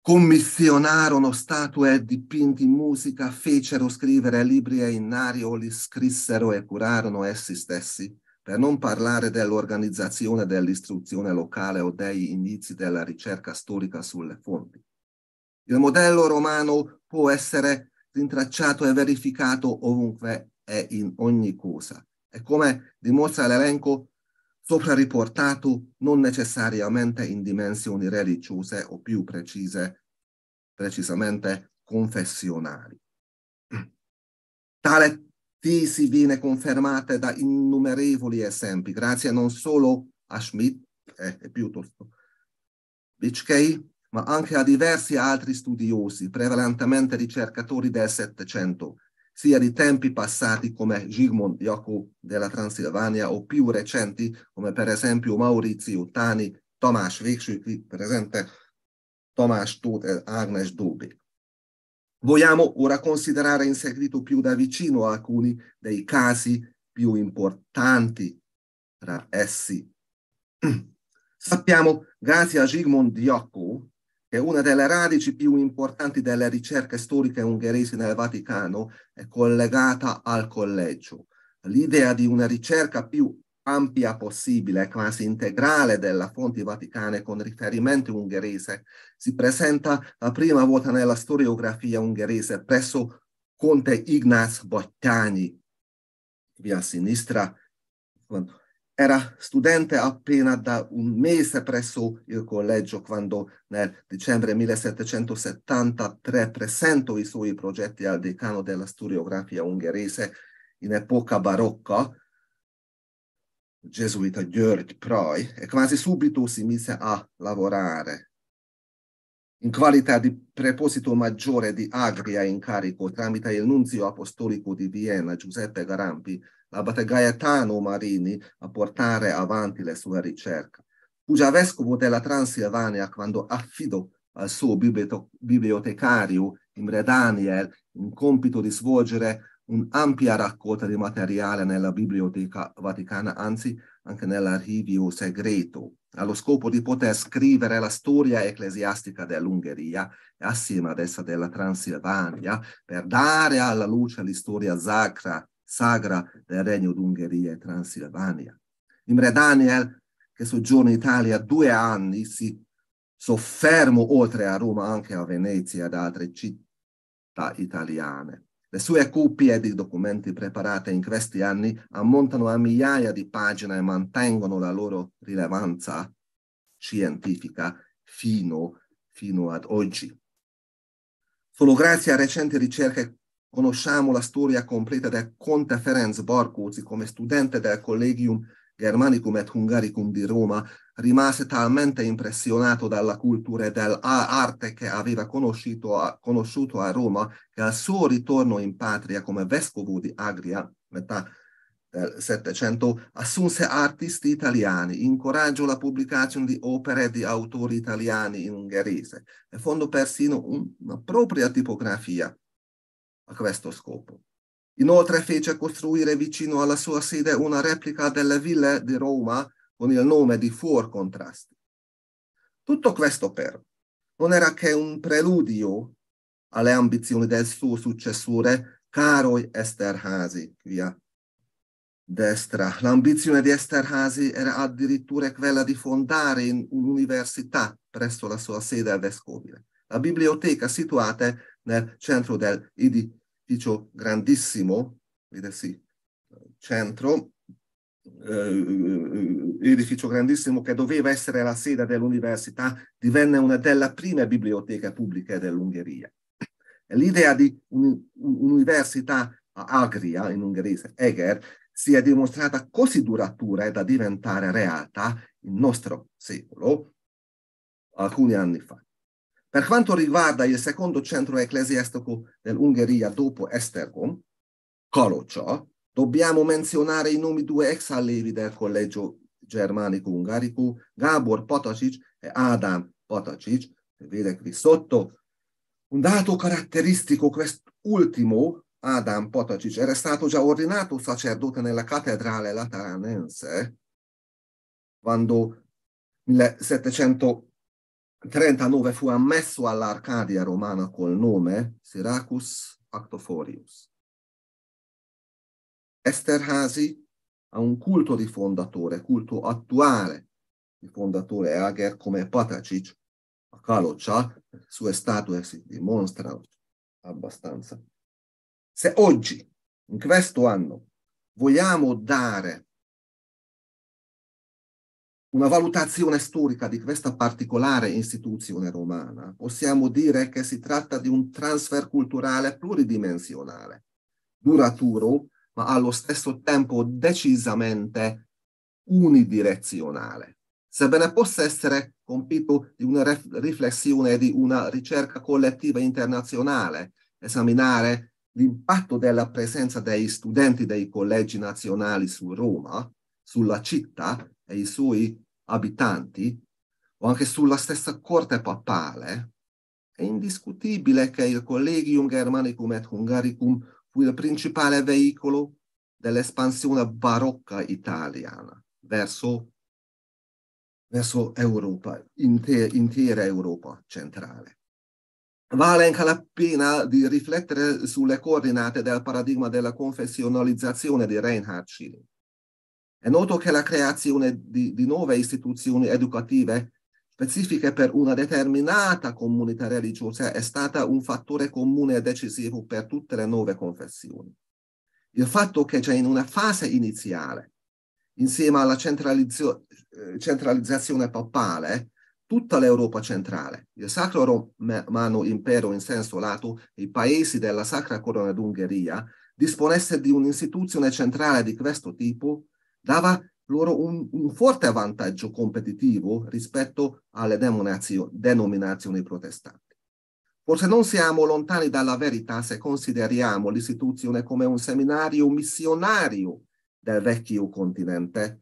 commissionarono statue dipinti musica, fecero scrivere libri e innari o li scrissero e curarono essi stessi, per non parlare dell'organizzazione dell'istruzione locale o dei inizi della ricerca storica sulle fonti. Il modello romano può essere rintracciato e verificato ovunque e in ogni cosa. E come dimostra l'elenco sopra riportato, non necessariamente in dimensioni religiose o più precise, precisamente confessionali. Tale tesi viene confermata da innumerevoli esempi, grazie non solo a Schmidt, eh, piuttosto Bichkei, ma anche a diversi altri studiosi, prevalentemente ricercatori del Settecento, sia di tempi passati come Zsigmond Jacob della Transilvania o più recenti come per esempio Maurizio Tani, Tomás Végső, qui presente, Tomás Tóth e Agnes Dobi. Vogliamo ora considerare in seguito più da vicino alcuni dei casi più importanti tra essi. Sappiamo, grazie a Zsigmond Jacob, che è una delle radici più importanti delle ricerche storiche ungheresi nel Vaticano, è collegata al collegio. L'idea di una ricerca più ampia possibile, quasi integrale della fonte vaticana con riferimento ungherese, si presenta la prima volta nella storiografia ungherese presso Conte Ignaz Bottani, a sinistra, era studente appena da un mese presso il collegio quando nel dicembre 1773 presentò i suoi progetti al decano della storiografia ungherese in epoca barocca, gesuita György Proy, e quasi subito si mise a lavorare. In qualità di preposito maggiore di Agria in carico tramite il nunzio apostolico di Vienna, Giuseppe Garampi, abate Gaetano Marini a portare avanti le sue ricerche. Fugia vescovo della Transilvania quando affidò al suo bibliotecario Imre Daniel il compito di svolgere un'ampia raccolta di materiale nella Biblioteca Vaticana, anzi anche nell'archivio segreto, allo scopo di poter scrivere la storia ecclesiastica dell'Ungheria e assieme ad essa della Transilvania, per dare alla luce l'istoria sacra sagra del Regno d'Ungheria e Transilvania. Imre Daniel, che soggiorna in Italia due anni, si soffermo oltre a Roma anche a Venezia e ad altre città italiane. Le sue copie di documenti preparate in questi anni ammontano a migliaia di pagine e mantengono la loro rilevanza scientifica fino, fino ad oggi. Solo grazie a recenti ricerche Conosciamo la storia completa del Conte Ferenc Barkóci come studente del Collegium Germanicum et Hungaricum di Roma, rimase talmente impressionato dalla cultura e dall'arte che aveva conosciuto, conosciuto a, Roma che al suo ritorno in patria come vescovo di Agria, metà del Settecento, assunse artisti italiani, incoraggiò la pubblicazione di opere di autori italiani in ungherese e fondò persino una propria tipografia a questo scopo. Inoltre fece costruire vicino alla sua sede una replica delle ville di Roma con il nome di Fuor Contrasti. Tutto questo però non era che un preludio alle ambizioni del suo successore Károly Esterházy, via destra. L'ambizione di Esterházy era addirittura quella di fondare un'università presso la sua sede a vescovile. La biblioteca situata nel centro del edificio grandissimo, vedesi, centro, eh, edificio grandissimo che doveva essere la sede dell'università, divenne una delle prime biblioteche pubbliche dell'Ungheria. L'idea di un'università a Agria, in ungherese Eger, si è dimostrata così duratura da diventare realtà il nostro secolo alcuni anni fa. Per quanto riguarda il secondo centro ecclesiastico dell'Ungheria dopo Estergom, Kalocsa, dobbiamo menzionare i nomi due ex allievi del collegio germanico-ungarico, Gabor Potocic e Adam Ádám Patasic, vedete qui sotto. Un dato caratteristico quest'ultimo, Adam Potocic, era stato già ordinato sacerdote nella cattedrale lateranense quando 1700 39 fu ammesso all'Arcadia romana col nome Siracus Actoforius. Esterhasi ha un culto di fondatore, culto attuale di fondatore Ager come Patacic a Caloccia, le sue statue si dimostrano abbastanza. Se oggi, in questo anno, vogliamo dare una valutazione storica di questa particolare istituzione romana, possiamo dire che si tratta di un transfer culturale pluridimensionale, duraturo, ma allo stesso tempo decisamente unidirezionale. Sebbene possa essere compito di una riflessione e di una ricerca collettiva internazionale, esaminare l'impatto della presenza dei studenti dei collegi nazionali su Roma, sulla città e i suoi abitanti, o anche sulla stessa corte papale, è indiscutibile che il Collegium Germanicum et Hungaricum fu il principale veicolo dell'espansione barocca italiana verso, verso Europa, inter, intera Europa centrale. Vale anche la pena di riflettere sulle coordinate del paradigma della confessionalizzazione di Reinhard Schilling. È noto che la creazione di, di nuove istituzioni educative specifiche per una determinata comunità religiosa è stata un fattore comune e decisivo per tutte le nuove confessioni. Il fatto che già in una fase iniziale, insieme alla eh, centralizzazione papale, tutta l'Europa centrale, il Sacro Romano Impero in senso lato e i paesi della Sacra Corona d'Ungheria disponesse di un'istituzione centrale di questo tipo, dava loro un, un forte vantaggio competitivo rispetto alle denominazioni protestanti. Forse non siamo lontani dalla verità se consideriamo l'istituzione come un seminario missionario del vecchio continente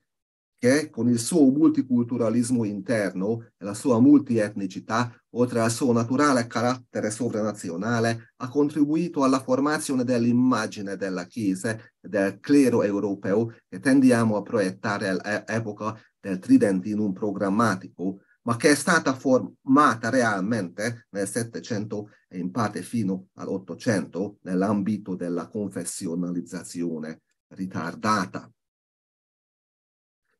che con il suo multiculturalismo interno e la sua multietnicità, oltre al suo naturale carattere sovranazionale, ha contribuito alla formazione dell'immagine della Chiesa e del clero europeo che tendiamo a proiettare all'epoca del tridentinum programmatico, ma che è stata formata realmente nel Settecento e in parte fino all'Ottocento nell'ambito della confessionalizzazione ritardata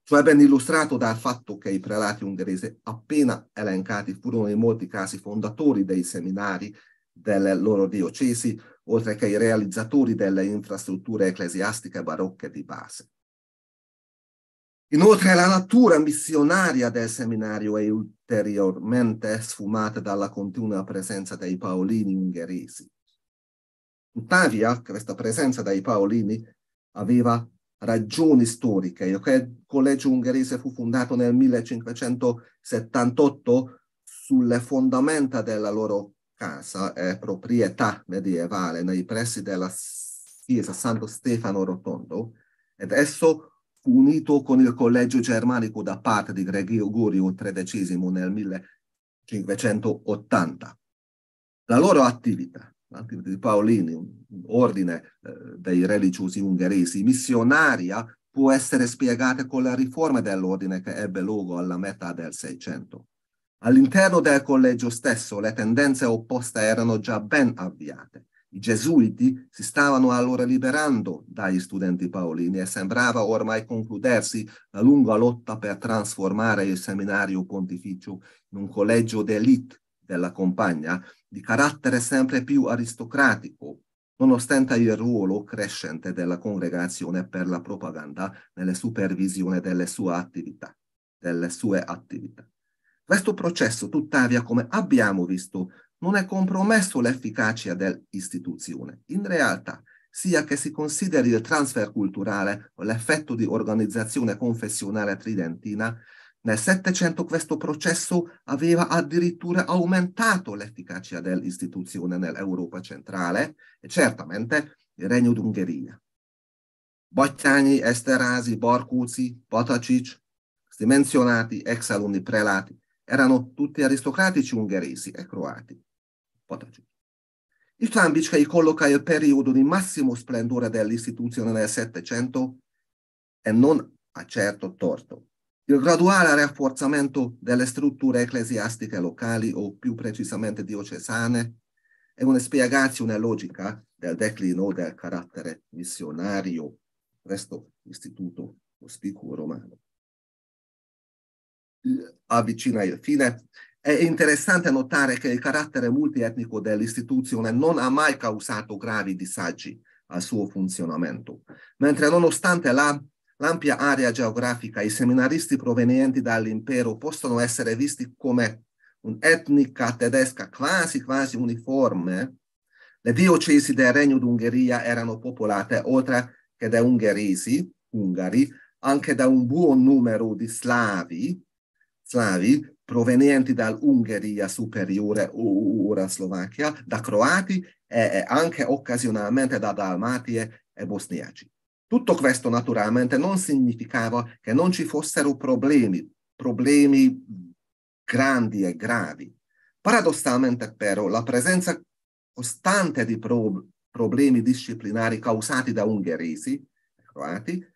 cioè ben illustrato dal fatto che i prelati ungheresi appena elencati furono in molti casi fondatori dei seminari delle loro diocesi, oltre che i realizzatori delle infrastrutture ecclesiastiche barocche di base. Inoltre la natura missionaria del seminario è ulteriormente sfumata dalla continua presenza dei paolini ungheresi. Tuttavia, questa presenza dei paolini aveva ragioni storiche. Il collegio ungherese fu fondato nel 1578 sulle fondamenta della loro casa e proprietà medievale nei pressi della chiesa Santo Stefano Rotondo ed esso fu unito con il collegio germanico da parte di Gregorio XIII nel 1580. La loro attività di Paolini, ordine eh, dei religiosi ungheresi, missionaria, ah, può essere spiegata con la riforma dell'ordine che ebbe luogo alla metà del Seicento. All'interno del collegio stesso le tendenze opposte erano già ben avviate. I gesuiti si stavano allora liberando dagli studenti paolini e sembrava ormai concludersi la lunga lotta per trasformare il seminario pontificio in un collegio d'élite della compagna di carattere sempre più aristocratico, nonostante il ruolo crescente della congregazione per la propaganda nella supervisione delle sue attività. Delle sue attività. Questo processo, tuttavia, come abbiamo visto, non è compromesso l'efficacia dell'istituzione. In realtà, sia che si consideri il transfer culturale o l'effetto di organizzazione confessionale tridentina, nel Settecento questo processo aveva addirittura aumentato l'efficacia dell'istituzione nell'Europa centrale e certamente il Regno d'Ungheria. Bocciani, Esterasi, Borcuzzi, Potacic, questi menzionati ex alunni prelati, erano tutti aristocratici ungheresi e croati. Potacic. Il Trambic colloca il periodo di massimo splendore dell'istituzione nel Settecento e non ha certo torto il graduale rafforzamento delle strutture ecclesiastiche locali o più precisamente diocesane è una spiegazione logica del declino del carattere missionario presso l'istituto cospicuo romano. Avvicina il fine. È interessante notare che il carattere multietnico dell'istituzione non ha mai causato gravi disagi al suo funzionamento, mentre nonostante la L'ampia area geografica e i seminaristi provenienti dall'impero possono essere visti come un'etnica tedesca quasi quasi uniforme. Le diocesi del Regno d'Ungheria erano popolate, oltre che da ungheresi, ungari, anche da un buon numero di slavi, slavi provenienti dall'Ungheria superiore ora Slovacchia, da croati e anche occasionalmente da dalmatie e bosniaci. Tutto questo naturalmente non significava che non ci fossero problemi, problemi grandi e gravi. Paradossalmente però la presenza costante di pro- problemi disciplinari causati da ungheresi e croati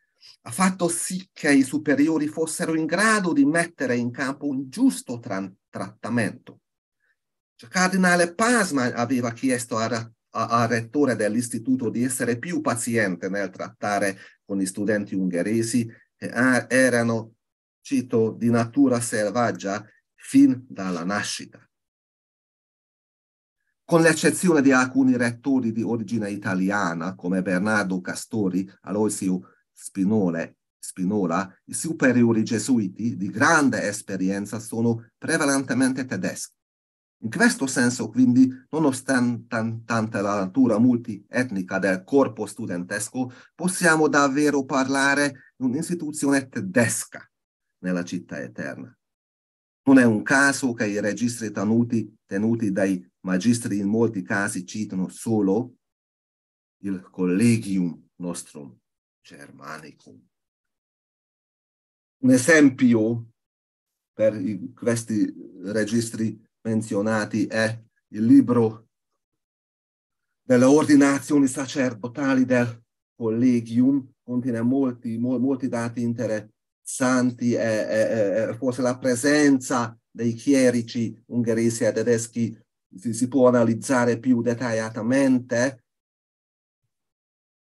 ha fatto sì che i superiori fossero in grado di mettere in campo un giusto tra- trattamento. Cioè, Cardinale Pasma aveva chiesto a al rettore dell'istituto di essere più paziente nel trattare con gli studenti ungheresi che erano, cito, di natura selvaggia fin dalla nascita. Con l'eccezione di alcuni rettori di origine italiana come Bernardo Castori, Aloisio Spinole, Spinola, i superiori gesuiti di grande esperienza sono prevalentemente tedeschi in questo senso, quindi, nonostante la natura multietnica del corpo studentesco, possiamo davvero parlare di un'istituzione tedesca nella città eterna. Non è un caso che i registri tenuti, tenuti dai magistri in molti casi citano solo il collegium nostrum germanicum. Un esempio per questi registri menzionati è il libro delle ordinazioni sacerdotali del Collegium, contiene molti, molti dati interessanti, e, eh, forse la presenza dei chierici ungheresi e tedeschi si, si può analizzare più dettagliatamente,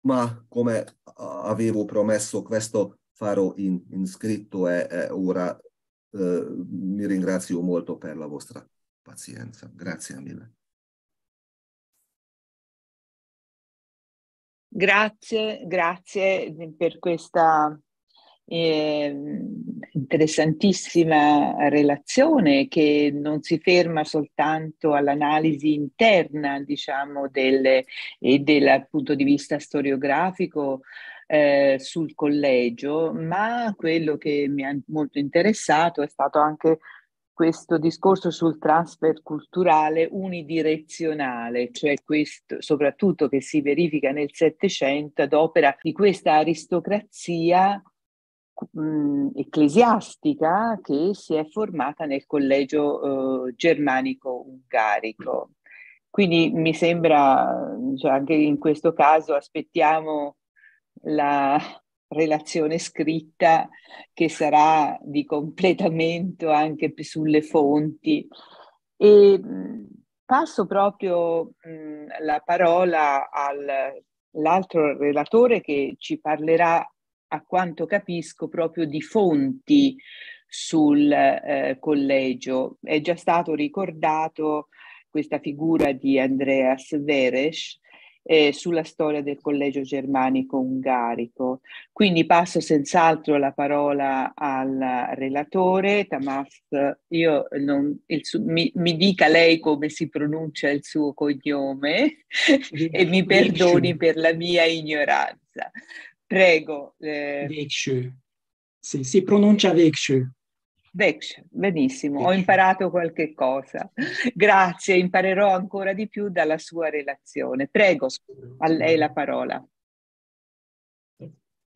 ma come avevo promesso questo farò in, in scritto e, e ora eh, mi ringrazio molto per la vostra pazienza. Grazie mille. Grazie, grazie per questa eh, interessantissima relazione che non si ferma soltanto all'analisi interna, diciamo, del, e del punto di vista storiografico eh, sul collegio, ma quello che mi ha molto interessato è stato anche questo discorso sul transfer culturale unidirezionale, cioè questo soprattutto che si verifica nel Settecento ad opera di questa aristocrazia mh, ecclesiastica che si è formata nel collegio eh, germanico-ungarico. Quindi mi sembra, cioè anche in questo caso aspettiamo la, relazione scritta che sarà di completamento anche sulle fonti. E passo proprio mh, la parola all'altro relatore che ci parlerà, a quanto capisco, proprio di fonti sul eh, collegio. È già stato ricordato questa figura di Andreas Veresch, eh, sulla storia del collegio germanico ungarico. Quindi passo senz'altro la parola al relatore, Tamas, io non, su, mi, mi, dica lei come si pronuncia il suo cognome e mi perdoni per la mia ignoranza. Prego. Eh. Vekshu. Sì, si pronuncia Vecchio. Vecch, benissimo, Vecchia. ho imparato qualche cosa. Grazie, imparerò ancora di più dalla sua relazione. Prego, a lei la parola.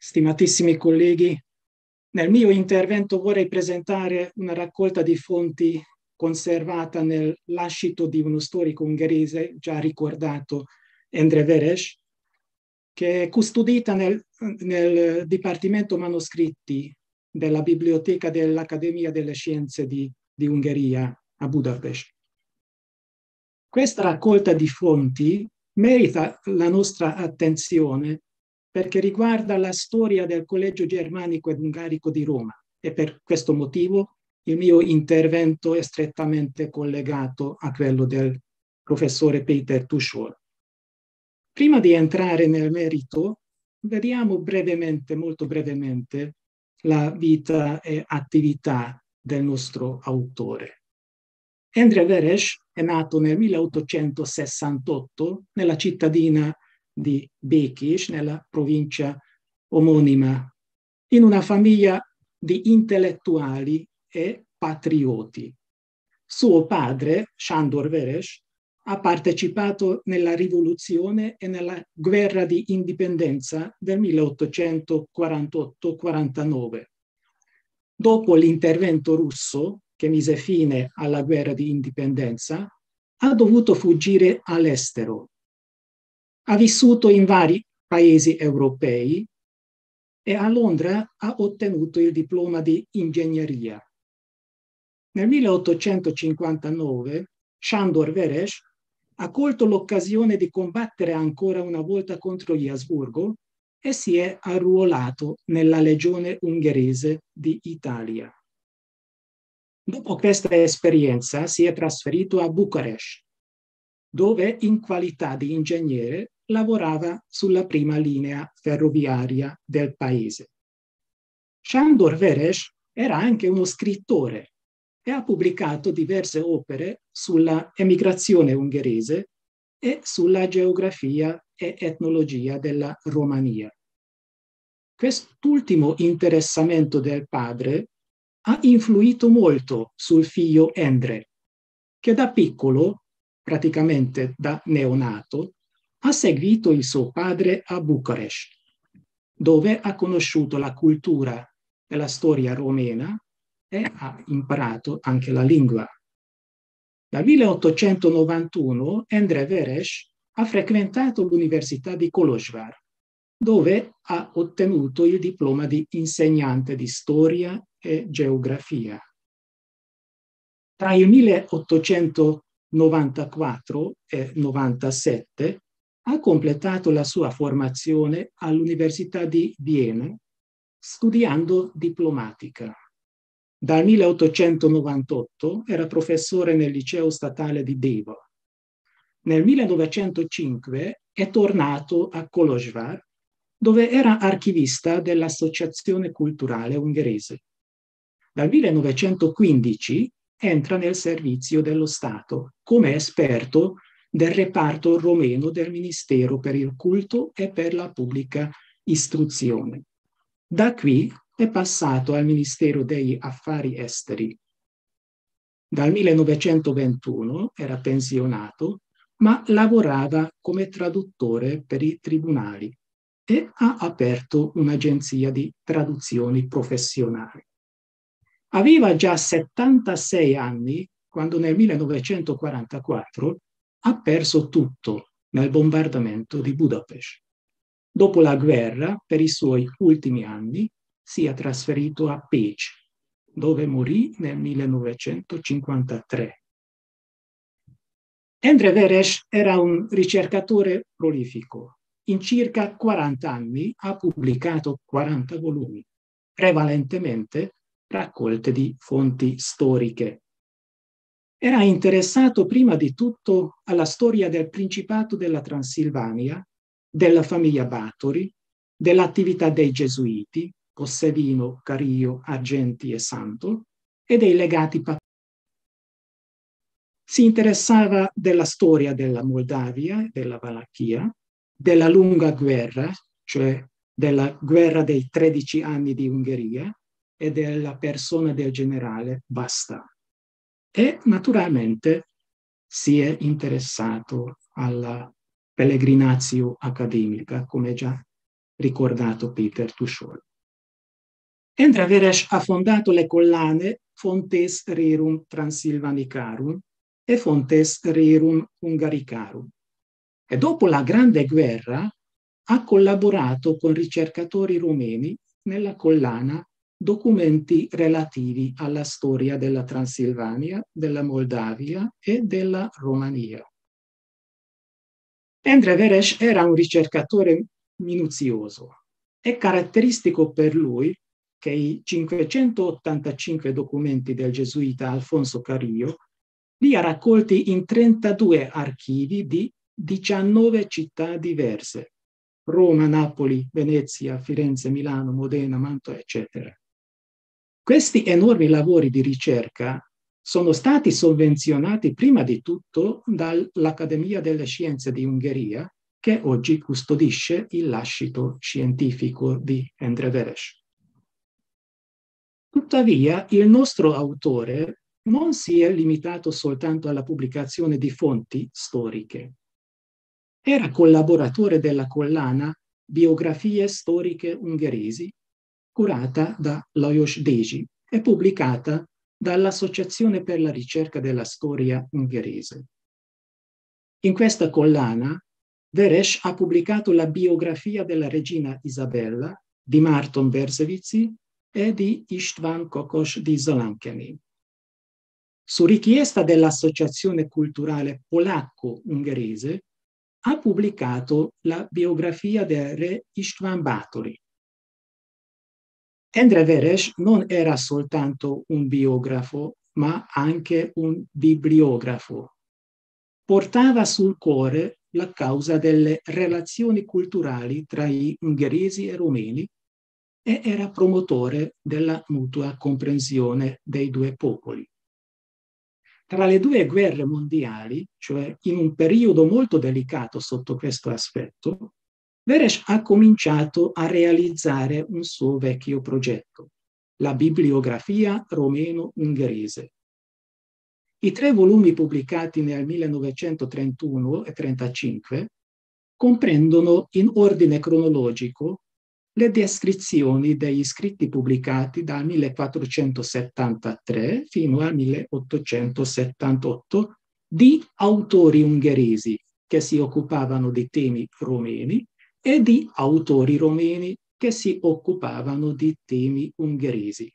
Stimatissimi colleghi, nel mio intervento vorrei presentare una raccolta di fonti conservata nel lascito di uno storico ungherese già ricordato, Endre Veres, che è custodita nel, nel Dipartimento Manoscritti della biblioteca dell'Accademia delle Scienze di, di Ungheria a Budapest. Questa raccolta di fonti merita la nostra attenzione perché riguarda la storia del Collegio Germanico ed Ungarico di Roma e per questo motivo il mio intervento è strettamente collegato a quello del professore Peter Tuschol. Prima di entrare nel merito, vediamo brevemente, molto brevemente, la vita e attività del nostro autore. Andrea Veresh è nato nel 1868 nella cittadina di Békés, nella provincia omonima, in una famiglia di intellettuali e patrioti. Suo padre, Sándor Veresh, ha partecipato nella rivoluzione e nella guerra di indipendenza del 1848-49. Dopo l'intervento russo, che mise fine alla guerra di indipendenza, ha dovuto fuggire all'estero. Ha vissuto in vari paesi europei e a Londra ha ottenuto il diploma di ingegneria. Nel 1859 Sandor Veres ha colto l'occasione di combattere ancora una volta contro gli Asburgo e si è arruolato nella legione ungherese di Italia. Dopo questa esperienza si è trasferito a Bucarest, dove in qualità di ingegnere lavorava sulla prima linea ferroviaria del paese. Sándor Veres era anche uno scrittore e ha pubblicato diverse opere sulla emigrazione ungherese e sulla geografia e etnologia della Romania. Quest'ultimo interessamento del padre ha influito molto sul figlio Endre, che da piccolo, praticamente da neonato, ha seguito il suo padre a Bucarest, dove ha conosciuto la cultura e la storia romena e ha imparato anche la lingua. Dal 1891 Endre Veres ha frequentato l'Università di Kolozsvár, dove ha ottenuto il diploma di insegnante di storia e geografia. Tra il 1894 e 1897 ha completato la sua formazione all'Università di Vienna studiando diplomatica. Dal 1898 era professore nel liceo statale di Deva. Nel 1905 è tornato a Kolozsvár, dove era archivista dell'Associazione Culturale Ungherese. Dal 1915 entra nel servizio dello Stato come esperto del reparto romeno del Ministero per il Culto e per la Pubblica Istruzione. Da qui è passato al Ministero degli Affari Esteri. Dal 1921 era pensionato, ma lavorava come traduttore per i tribunali e ha aperto un'agenzia di traduzioni professionali. Aveva già 76 anni quando nel 1944 ha perso tutto nel bombardamento di Budapest. Dopo la guerra, per i suoi ultimi anni, si è trasferito a Page, dove morì nel 1953. Andre Veres era un ricercatore prolifico. In circa 40 anni ha pubblicato 40 volumi, prevalentemente raccolte di fonti storiche. Era interessato prima di tutto alla storia del Principato della Transilvania, della famiglia Bathory, dell'attività dei Gesuiti, Ossevino, Cario, Argenti e Santo, e dei legati papali. Si interessava della storia della Moldavia, della Valachia, della lunga guerra, cioè della guerra dei 13 anni di Ungheria e della persona del generale Basta. E naturalmente si è interessato alla pellegrinazio accademica, come già ricordato Peter Tuschol. Entra Veres ha fondato le collane Fontes Rerum Transilvanicarum e Fontes Rerum Hungaricarum e dopo la Grande Guerra ha collaborato con ricercatori rumeni nella collana documenti relativi alla storia della Transilvania, della Moldavia e della Romania. Endre Veres era un ricercatore minuzioso. È caratteristico per lui che i 585 documenti del gesuita Alfonso Carillo li ha raccolti in 32 archivi di 19 città diverse, Roma, Napoli, Venezia, Firenze, Milano, Modena, Mantua, eccetera. Questi enormi lavori di ricerca sono stati sovvenzionati prima di tutto dall'Accademia delle Scienze di Ungheria, che oggi custodisce il lascito scientifico di Andre Veres. Tuttavia, il nostro autore non si è limitato soltanto alla pubblicazione di fonti storiche. Era collaboratore della collana Biografie storiche ungheresi, curata da Lajos Deji e pubblicata dall'Associazione per la ricerca della storia ungherese. In questa collana, Veres ha pubblicato la biografia della regina Isabella di Marton Bersevizzi e di István Kokos di Zolankeni. Su richiesta dell'Associazione Culturale Polacco-Ungherese ha pubblicato la biografia del re István Báthory. Endre Veres non era soltanto un biografo, ma anche un bibliografo. Portava sul cuore la causa delle relazioni culturali tra gli ungheresi e rumeni e era promotore della mutua comprensione dei due popoli. Tra le due guerre mondiali, cioè in un periodo molto delicato sotto questo aspetto, Veres ha cominciato a realizzare un suo vecchio progetto, la bibliografia romeno-ungherese. I tre volumi pubblicati nel 1931 e 1935 comprendono in ordine cronologico le descrizioni degli scritti pubblicati dal 1473 fino al 1878 di autori ungheresi che si occupavano di temi romeni e di autori romeni che si occupavano di temi ungheresi.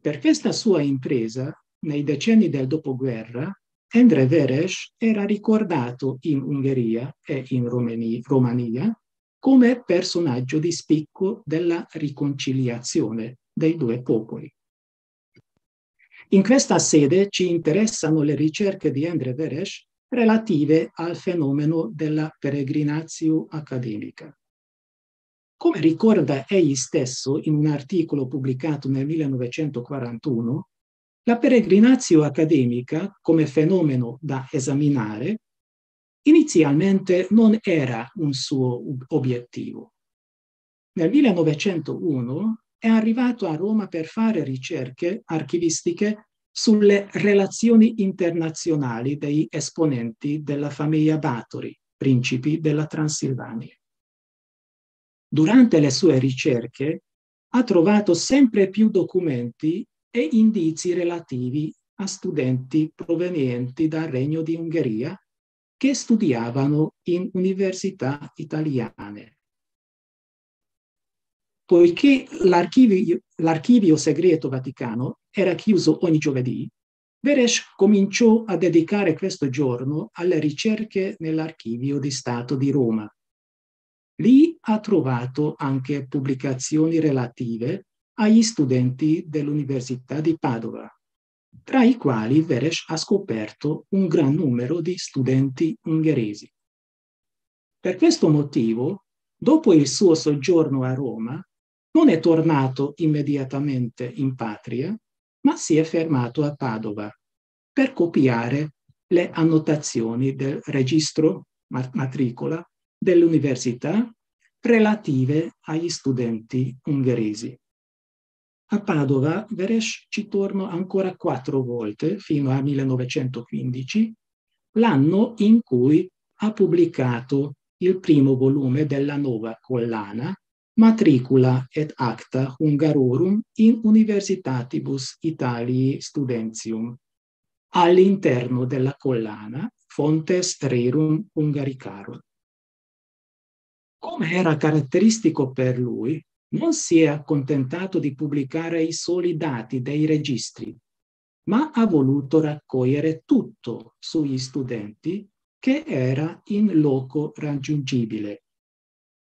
Per questa sua impresa, nei decenni del dopoguerra, Endre Veres era ricordato in Ungheria e in Romania, Romania come personaggio di spicco della riconciliazione dei due popoli. In questa sede ci interessano le ricerche di Andre Veres relative al fenomeno della peregrinazione accademica. Come ricorda egli stesso in un articolo pubblicato nel 1941, la peregrinazione accademica come fenomeno da esaminare Inizialmente non era un suo obiettivo. Nel 1901 è arrivato a Roma per fare ricerche archivistiche sulle relazioni internazionali dei esponenti della famiglia Batori, principi della Transilvania. Durante le sue ricerche ha trovato sempre più documenti e indizi relativi a studenti provenienti dal Regno di Ungheria che studiavano in università italiane. Poiché l'archivio, l'archivio segreto vaticano era chiuso ogni giovedì, Veresch cominciò a dedicare questo giorno alle ricerche nell'archivio di Stato di Roma. Lì ha trovato anche pubblicazioni relative agli studenti dell'Università di Padova tra i quali Veres ha scoperto un gran numero di studenti ungheresi. Per questo motivo, dopo il suo soggiorno a Roma, non è tornato immediatamente in patria, ma si è fermato a Padova per copiare le annotazioni del registro matricola dell'università relative agli studenti ungheresi. A Padova Veresch ci torna ancora quattro volte, fino al 1915, l'anno in cui ha pubblicato il primo volume della nuova collana Matricula et Acta Hungarorum in Universitatibus Italiae Studentium. All'interno della collana Fontes Rerum Hungaricarum. Come era caratteristico per lui, non si è accontentato di pubblicare i soli dati dei registri, ma ha voluto raccogliere tutto sugli studenti che era in loco raggiungibile.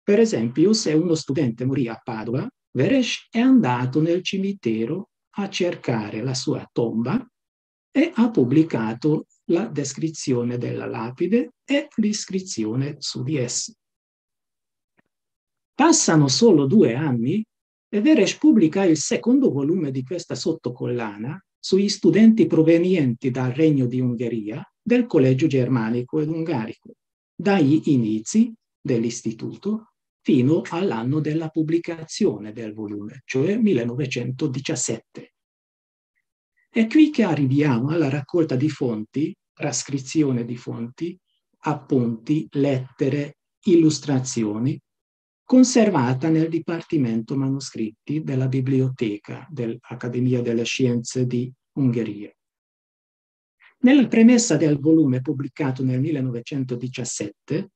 Per esempio, se uno studente morì a Padova, Veresh è andato nel cimitero a cercare la sua tomba e ha pubblicato la descrizione della lapide e l'iscrizione su di essa. Passano solo due anni e Veres pubblica il secondo volume di questa sottocollana sui studenti provenienti dal Regno di Ungheria, del Collegio Germanico ed Ungarico, dagli inizi dell'istituto fino all'anno della pubblicazione del volume, cioè 1917. È qui che arriviamo alla raccolta di fonti, trascrizione di fonti, appunti, lettere, illustrazioni, conservata nel Dipartimento Manoscritti della Biblioteca dell'Accademia delle Scienze di Ungheria. Nella premessa del volume pubblicato nel 1917,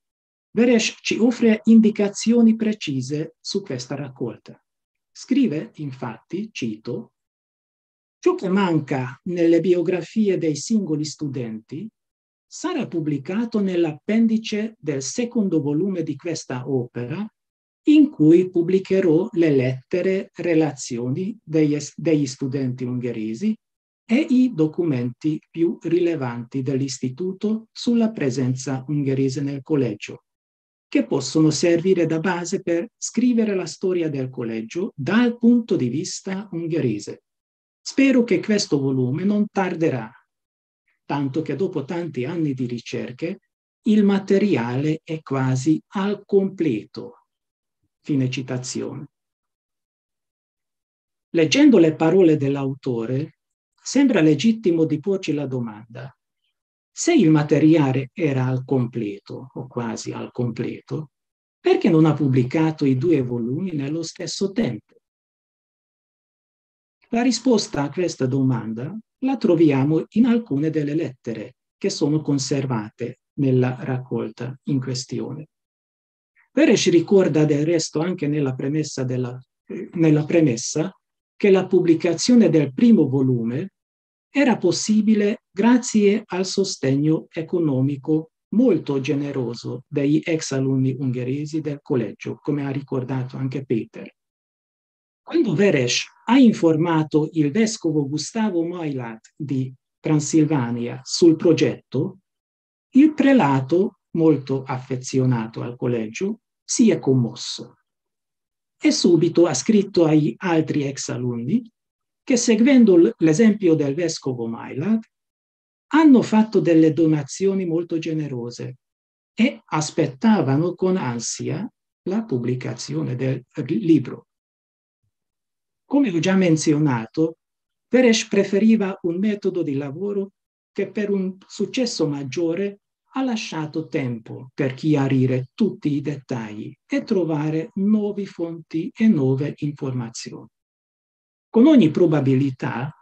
Veres ci offre indicazioni precise su questa raccolta. Scrive, infatti, cito, Ciò che manca nelle biografie dei singoli studenti sarà pubblicato nell'appendice del secondo volume di questa opera in cui pubblicherò le lettere relazioni degli, degli studenti ungheresi e i documenti più rilevanti dell'istituto sulla presenza ungherese nel collegio, che possono servire da base per scrivere la storia del collegio dal punto di vista ungherese. Spero che questo volume non tarderà, tanto che dopo tanti anni di ricerche il materiale è quasi al completo Fine citazione. Leggendo le parole dell'autore, sembra legittimo di porci la domanda, se il materiale era al completo, o quasi al completo, perché non ha pubblicato i due volumi nello stesso tempo? La risposta a questa domanda la troviamo in alcune delle lettere che sono conservate nella raccolta in questione. Peres ricorda del resto anche nella premessa, della, nella premessa che la pubblicazione del primo volume era possibile grazie al sostegno economico molto generoso degli ex alunni ungheresi del collegio, come ha ricordato anche Peter. Quando Veres ha informato il vescovo Gustavo Moilat di Transilvania sul progetto, il prelato, molto affezionato al collegio, si è commosso e subito ha scritto agli altri ex alunni che seguendo l'esempio del vescovo Mailard hanno fatto delle donazioni molto generose e aspettavano con ansia la pubblicazione del libro. Come ho già menzionato, Peres preferiva un metodo di lavoro che per un successo maggiore ha lasciato tempo per chiarire tutti i dettagli e trovare nuove fonti e nuove informazioni. Con ogni probabilità,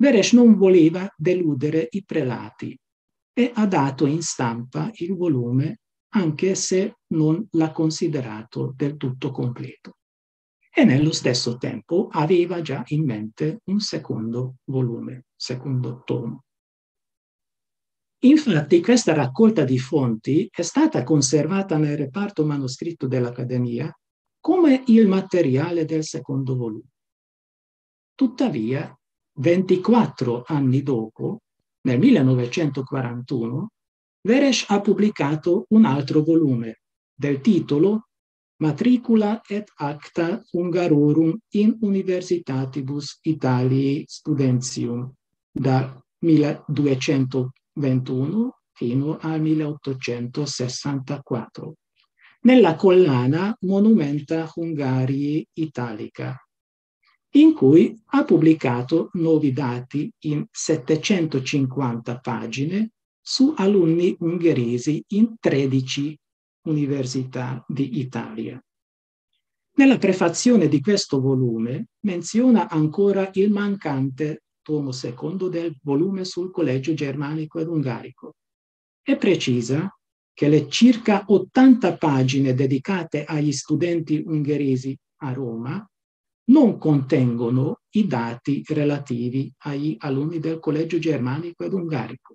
Veresh non voleva deludere i prelati e ha dato in stampa il volume anche se non l'ha considerato del tutto completo. E nello stesso tempo aveva già in mente un secondo volume, secondo tomo. Infatti questa raccolta di fonti è stata conservata nel reparto manoscritto dell'Accademia come il materiale del secondo volume. Tuttavia, 24 anni dopo, nel 1941, Veresh ha pubblicato un altro volume del titolo Matricula et Acta Ungarorum in Universitatibus Italiae Studentium dal 1200 21 fino al 1864. Nella collana Monumenta Hungarii Italica, in cui ha pubblicato nuovi dati in 750 pagine su alunni ungheresi in 13 università di Italia. Nella prefazione di questo volume menziona ancora il mancante tomo secondo del volume sul collegio germanico ed ungarico, e precisa che le circa 80 pagine dedicate agli studenti ungheresi a Roma non contengono i dati relativi agli alunni del collegio germanico ed ungarico.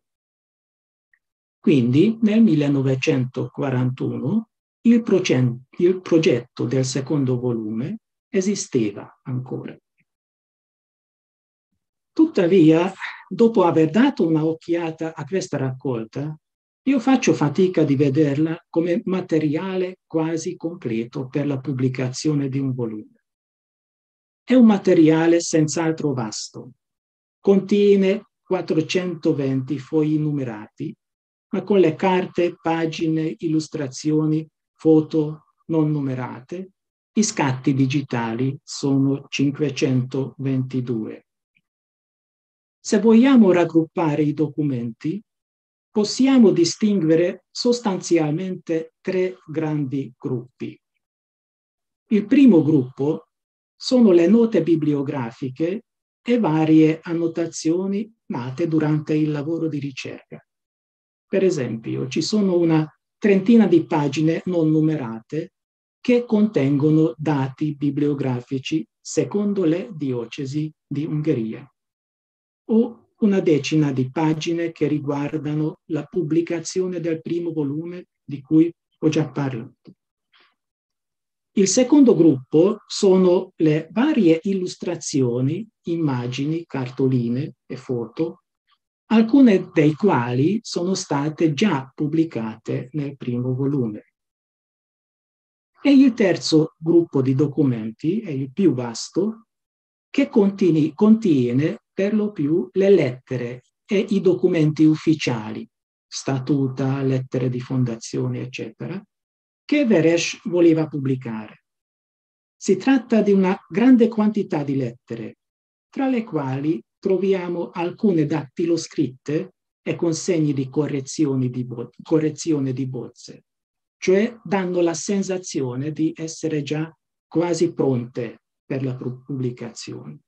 Quindi nel 1941 il, il progetto del secondo volume esisteva ancora. Tuttavia, dopo aver dato un'occhiata a questa raccolta, io faccio fatica di vederla come materiale quasi completo per la pubblicazione di un volume. È un materiale senz'altro vasto. Contiene 420 fogli numerati, ma con le carte, pagine, illustrazioni, foto non numerate, i scatti digitali sono 522. Se vogliamo raggruppare i documenti, possiamo distinguere sostanzialmente tre grandi gruppi. Il primo gruppo sono le note bibliografiche e varie annotazioni nate durante il lavoro di ricerca. Per esempio, ci sono una trentina di pagine non numerate che contengono dati bibliografici secondo le diocesi di Ungheria o una decina di pagine che riguardano la pubblicazione del primo volume di cui ho già parlato. Il secondo gruppo sono le varie illustrazioni, immagini, cartoline e foto, alcune dei quali sono state già pubblicate nel primo volume. E il terzo gruppo di documenti è il più vasto, che contiene, contiene per lo più le lettere e i documenti ufficiali, statuta, lettere di fondazione, eccetera, che Veresh voleva pubblicare. Si tratta di una grande quantità di lettere, tra le quali troviamo alcune dattiloscritte e consegne di, di bo- correzione di bozze, cioè danno la sensazione di essere già quasi pronte per la pubblicazione.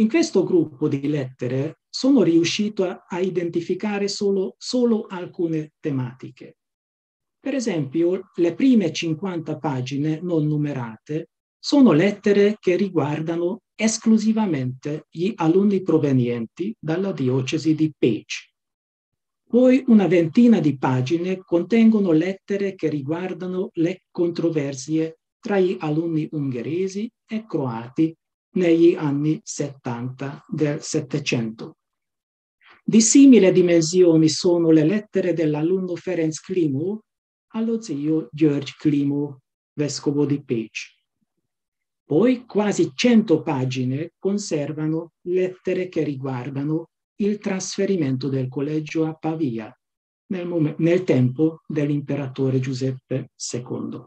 In questo gruppo di lettere sono riuscito a, a identificare solo, solo alcune tematiche. Per esempio, le prime 50 pagine non numerate sono lettere che riguardano esclusivamente gli alunni provenienti dalla diocesi di Page. Poi una ventina di pagine contengono lettere che riguardano le controversie tra gli alunni ungheresi e croati negli anni 70 del Settecento. Di simile dimensioni sono le lettere dell'alunno Ferenc Klimo allo zio George Klimo, vescovo di Page. Poi quasi 100 pagine conservano lettere che riguardano il trasferimento del collegio a Pavia nel, mom- nel tempo dell'imperatore Giuseppe II.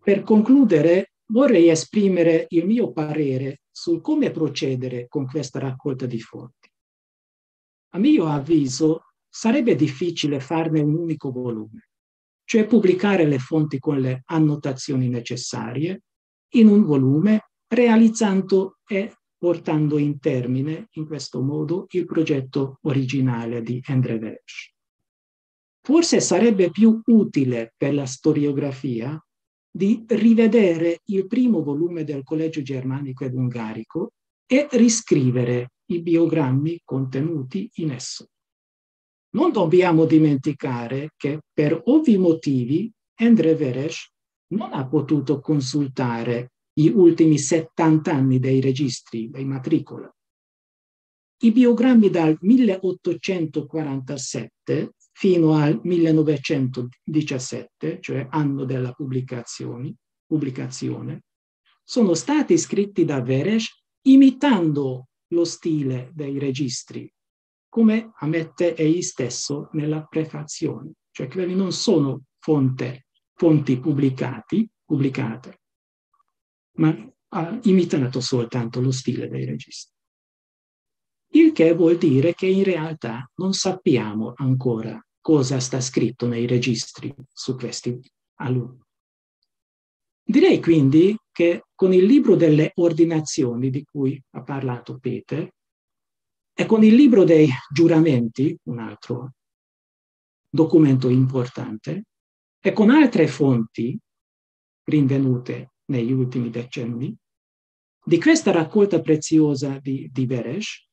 Per concludere, vorrei esprimere il mio parere su come procedere con questa raccolta di fonti. A mio avviso sarebbe difficile farne un unico volume, cioè pubblicare le fonti con le annotazioni necessarie in un volume realizzando e portando in termine in questo modo il progetto originale di André Versch. Forse sarebbe più utile per la storiografia di rivedere il primo volume del Collegio Germanico ed Ungarico e riscrivere i biogrammi contenuti in esso. Non dobbiamo dimenticare che per ovvi motivi Endre Veres non ha potuto consultare gli ultimi 70 anni dei registri, dei matricola. I biogrammi dal 1847 fino al 1917, cioè anno della pubblicazione, sono stati scritti da Veresch imitando lo stile dei registri, come ammette egli stesso nella prefazione, cioè quelli non sono fonte, fonti pubblicate, ma ha imitato soltanto lo stile dei registri. Il che vuol dire che in realtà non sappiamo ancora cosa sta scritto nei registri su questi alunni. Direi quindi che con il libro delle ordinazioni di cui ha parlato Peter e con il libro dei giuramenti, un altro documento importante, e con altre fonti rinvenute negli ultimi decenni, di questa raccolta preziosa di, di Beresh,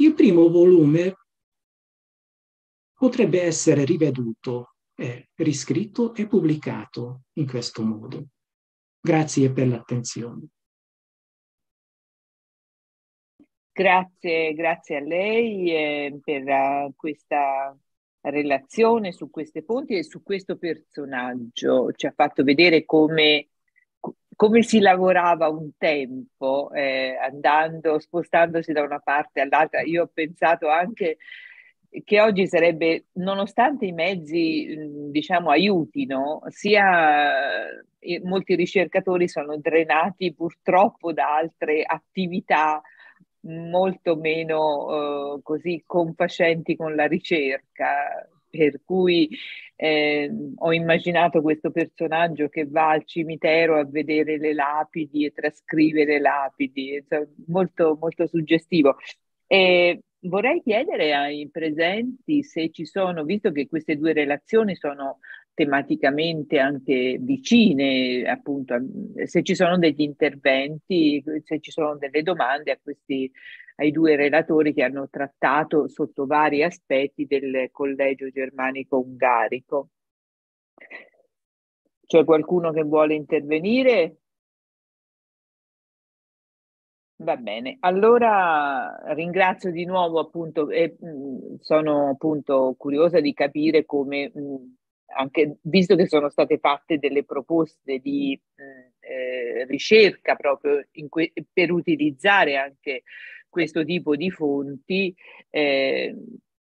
il primo volume potrebbe essere riveduto, eh, riscritto e pubblicato in questo modo. Grazie per l'attenzione. Grazie, grazie a lei eh, per eh, questa relazione su queste fonti e su questo personaggio. Ci ha fatto vedere come, come si lavorava un tempo, eh, andando, spostandosi da una parte all'altra. Io ho pensato anche che oggi sarebbe, nonostante i mezzi, diciamo, aiutino, sia eh, molti ricercatori sono drenati purtroppo da altre attività molto meno eh, così confacenti con la ricerca, per cui eh, ho immaginato questo personaggio che va al cimitero a vedere le lapidi e trascrive le lapidi, Insomma, molto, molto suggestivo. E Vorrei chiedere ai presenti se ci sono, visto che queste due relazioni sono tematicamente anche vicine, appunto, se ci sono degli interventi, se ci sono delle domande a questi, ai due relatori che hanno trattato sotto vari aspetti del collegio germanico-ungarico. C'è qualcuno che vuole intervenire? Va bene, allora ringrazio di nuovo appunto e mh, mhmm, sono appunto curiosa di capire come mh, mhmm, anche visto che sono state fatte delle proposte di mh, mhmm, eh, ricerca proprio que- per utilizzare anche questo tipo di fonti, eh,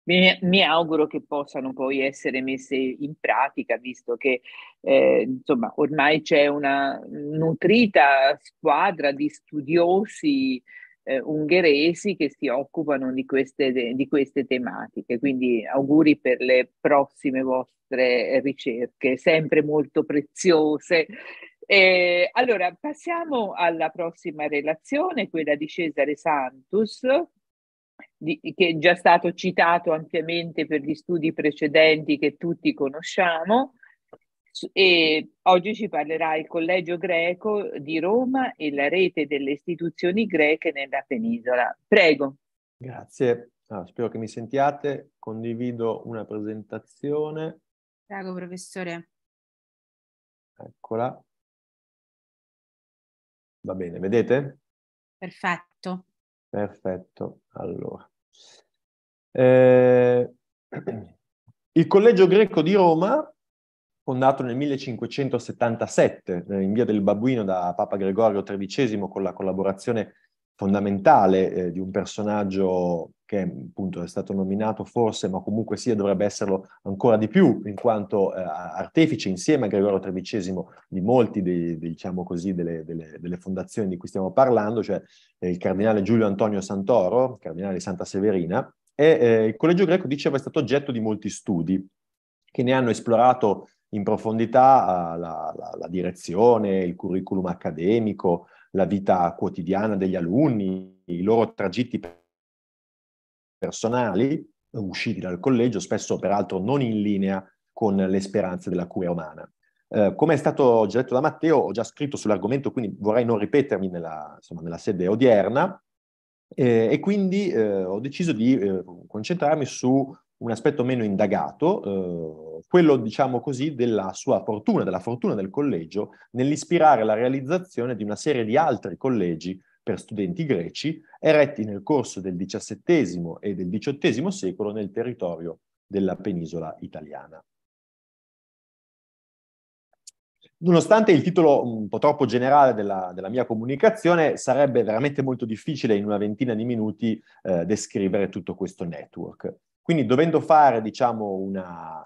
mi, mi, auguro che possano poi essere messe in pratica, visto che eh, insomma, ormai c'è una nutrita squadra di studiosi eh, ungheresi che si occupano di queste, di queste tematiche. Quindi auguri per le prossime vostre ricerche, sempre molto preziose. Eh, allora, passiamo alla prossima relazione, quella di Cesare Santus, di, che è già stato citato ampiamente per gli studi precedenti che tutti conosciamo. E oggi ci parlerà il Collegio Greco di Roma e la rete delle istituzioni greche nella penisola. Prego. Grazie, allora, spero che mi sentiate. Condivido una presentazione. Prego, professore. Eccola. Va bene, vedete? Perfetto. Perfetto, allora. Eh, il Collegio Greco di Roma, fondato nel 1577 eh, in via del Babuino da Papa Gregorio XIII con la collaborazione fondamentale eh, di un personaggio che appunto è stato nominato forse, ma comunque sia dovrebbe esserlo ancora di più, in quanto eh, artefice insieme a Gregorio XIII di molti dei, dei, diciamo così, delle, delle, delle, fondazioni di cui stiamo parlando, cioè eh, il cardinale Giulio Antonio Santoro, cardinale di Santa Severina, e eh, il Collegio Greco diceva è stato oggetto di molti studi che ne hanno esplorato in profondità ah, la, la, la direzione, il curriculum accademico, la vita quotidiana degli alunni, i loro tragitti personali, usciti dal collegio, spesso peraltro non in linea con le speranze della cura umana. Eh, come è stato già detto da Matteo, ho già scritto sull'argomento, quindi vorrei non ripetermi nella, insomma, nella sede odierna, eh, e quindi eh, ho deciso di eh, concentrarmi su un aspetto meno indagato, eh, quello diciamo così della sua fortuna, della fortuna del collegio nell'ispirare la realizzazione di una serie di altri collegi per studenti greci, eretti nel corso del XVII e del XVIII secolo nel territorio della penisola italiana. Nonostante il titolo mm, un po' troppo generale della, della, mia comunicazione, sarebbe veramente molto difficile in una ventina di minuti eh, descrivere tutto questo network. Quindi dovendo fare diciamo, una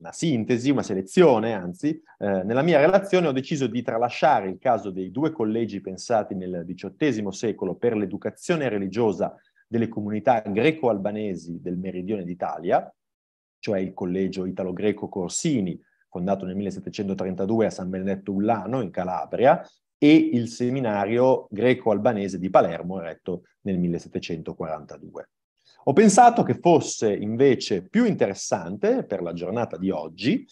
una sintesi, una selezione, anzi, eh, nella mia relazione ho deciso di tralasciare il caso dei due collegi pensati nel XVIII secolo per l'educazione religiosa delle comunità greco-albanesi del meridione d'Italia, cioè il collegio italo-greco Corsini, fondato nel 1732 a San Benedetto Ullano in Calabria, e il seminario greco-albanese di Palermo, eretto nel 1742. Ho pensato che fosse invece più interessante per la giornata di oggi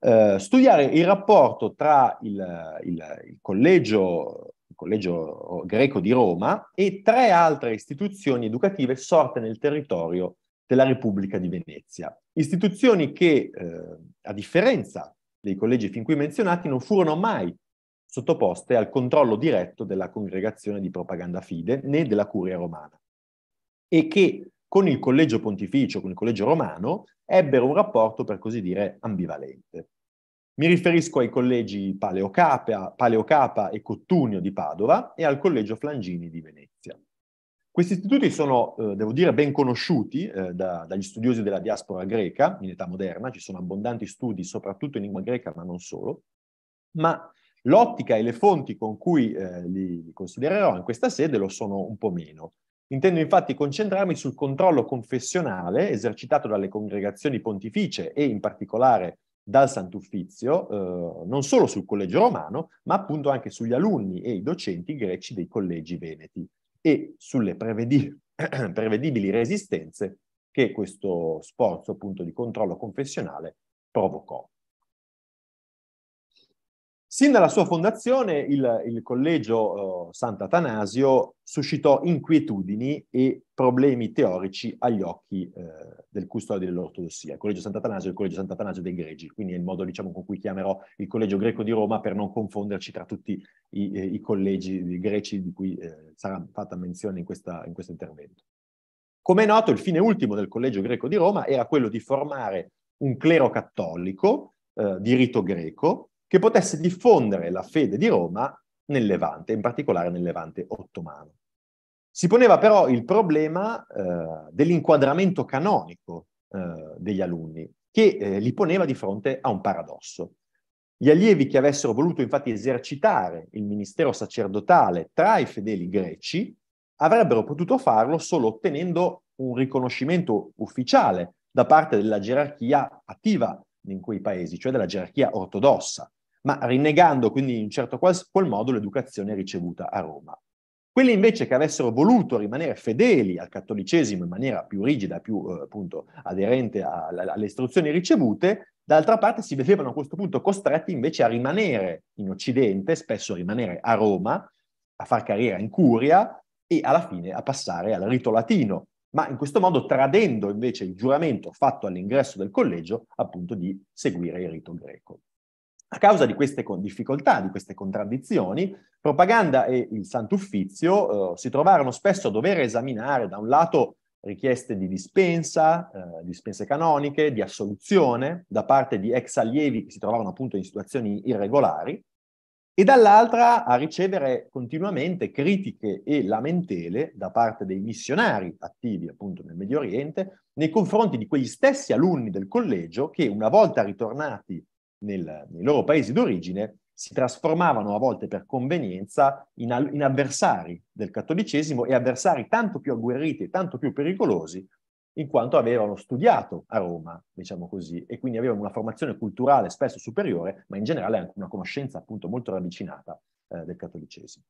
eh, studiare il rapporto tra il, il, il, collegio, il collegio greco di Roma e tre altre istituzioni educative sorte nel territorio della Repubblica di Venezia. Istituzioni che, eh, a differenza dei collegi fin qui menzionati, non furono mai sottoposte al controllo diretto della congregazione di propaganda fide né della curia romana e che con il collegio pontificio, con il collegio romano, ebbero un rapporto, per così dire, ambivalente. Mi riferisco ai collegi Paleocapa, Paleocapa e Cottunio di Padova e al collegio Flangini di Venezia. Questi istituti sono, eh, devo dire, ben conosciuti eh, da, dagli studiosi della diaspora greca in età moderna, ci sono abbondanti studi soprattutto in lingua greca, ma non solo, ma l'ottica e le fonti con cui eh, li, li considererò in questa sede lo sono un po' meno. Intendo infatti concentrarmi sul controllo confessionale esercitato dalle congregazioni pontificie e in particolare dal Sant'Uffizio, eh, non solo sul collegio romano, ma appunto anche sugli alunni e i docenti greci dei collegi veneti e sulle prevedi- prevedibili resistenze che questo sforzo appunto di controllo confessionale provocò. Sin dalla sua fondazione il, il collegio eh, Sant'Atanasio suscitò inquietudini e problemi teorici agli occhi eh, del custode dell'ortodossia. Il collegio Sant'Atanasio è il collegio Sant'Atanasio dei Greci, quindi è il modo diciamo, con cui chiamerò il collegio greco di Roma per non confonderci tra tutti i, i collegi greci di cui eh, sarà fatta menzione in, questa, in questo intervento. Come è noto, il fine ultimo del collegio greco di Roma era quello di formare un clero cattolico eh, di rito greco che potesse diffondere la fede di Roma nel Levante, in particolare nel Levante ottomano. Si poneva però il problema eh, dell'inquadramento canonico eh, degli alunni, che eh, li poneva di fronte a un paradosso. Gli allievi che avessero voluto infatti esercitare il ministero sacerdotale tra i fedeli greci avrebbero potuto farlo solo ottenendo un riconoscimento ufficiale da parte della gerarchia attiva in quei paesi, cioè della gerarchia ortodossa ma rinnegando quindi in un certo qual, qual modo l'educazione ricevuta a Roma. Quelli invece che avessero voluto rimanere fedeli al cattolicesimo in maniera più rigida, più eh, appunto aderente a, a, alle istruzioni ricevute, d'altra parte si vedevano a questo punto costretti invece a rimanere in Occidente, spesso a rimanere a Roma, a far carriera in Curia e alla fine a passare al rito latino, ma in questo modo tradendo invece il giuramento fatto all'ingresso del collegio appunto di seguire il rito greco. A causa di queste difficoltà, di queste contraddizioni, propaganda e il Sant'Uffizio eh, si trovarono spesso a dover esaminare da un lato richieste di dispensa, eh, dispense canoniche, di assoluzione da parte di ex allievi che si trovavano appunto in situazioni irregolari, e dall'altra a ricevere continuamente critiche e lamentele da parte dei missionari attivi appunto nel Medio Oriente nei confronti di quegli stessi alunni del collegio che una volta ritornati nel, nei loro paesi d'origine si trasformavano a volte per convenienza in, in avversari del cattolicesimo e avversari tanto più agguerriti e tanto più pericolosi in quanto avevano studiato a Roma, diciamo così, e quindi avevano una formazione culturale spesso superiore, ma in generale anche una conoscenza appunto molto ravvicinata eh, del cattolicesimo.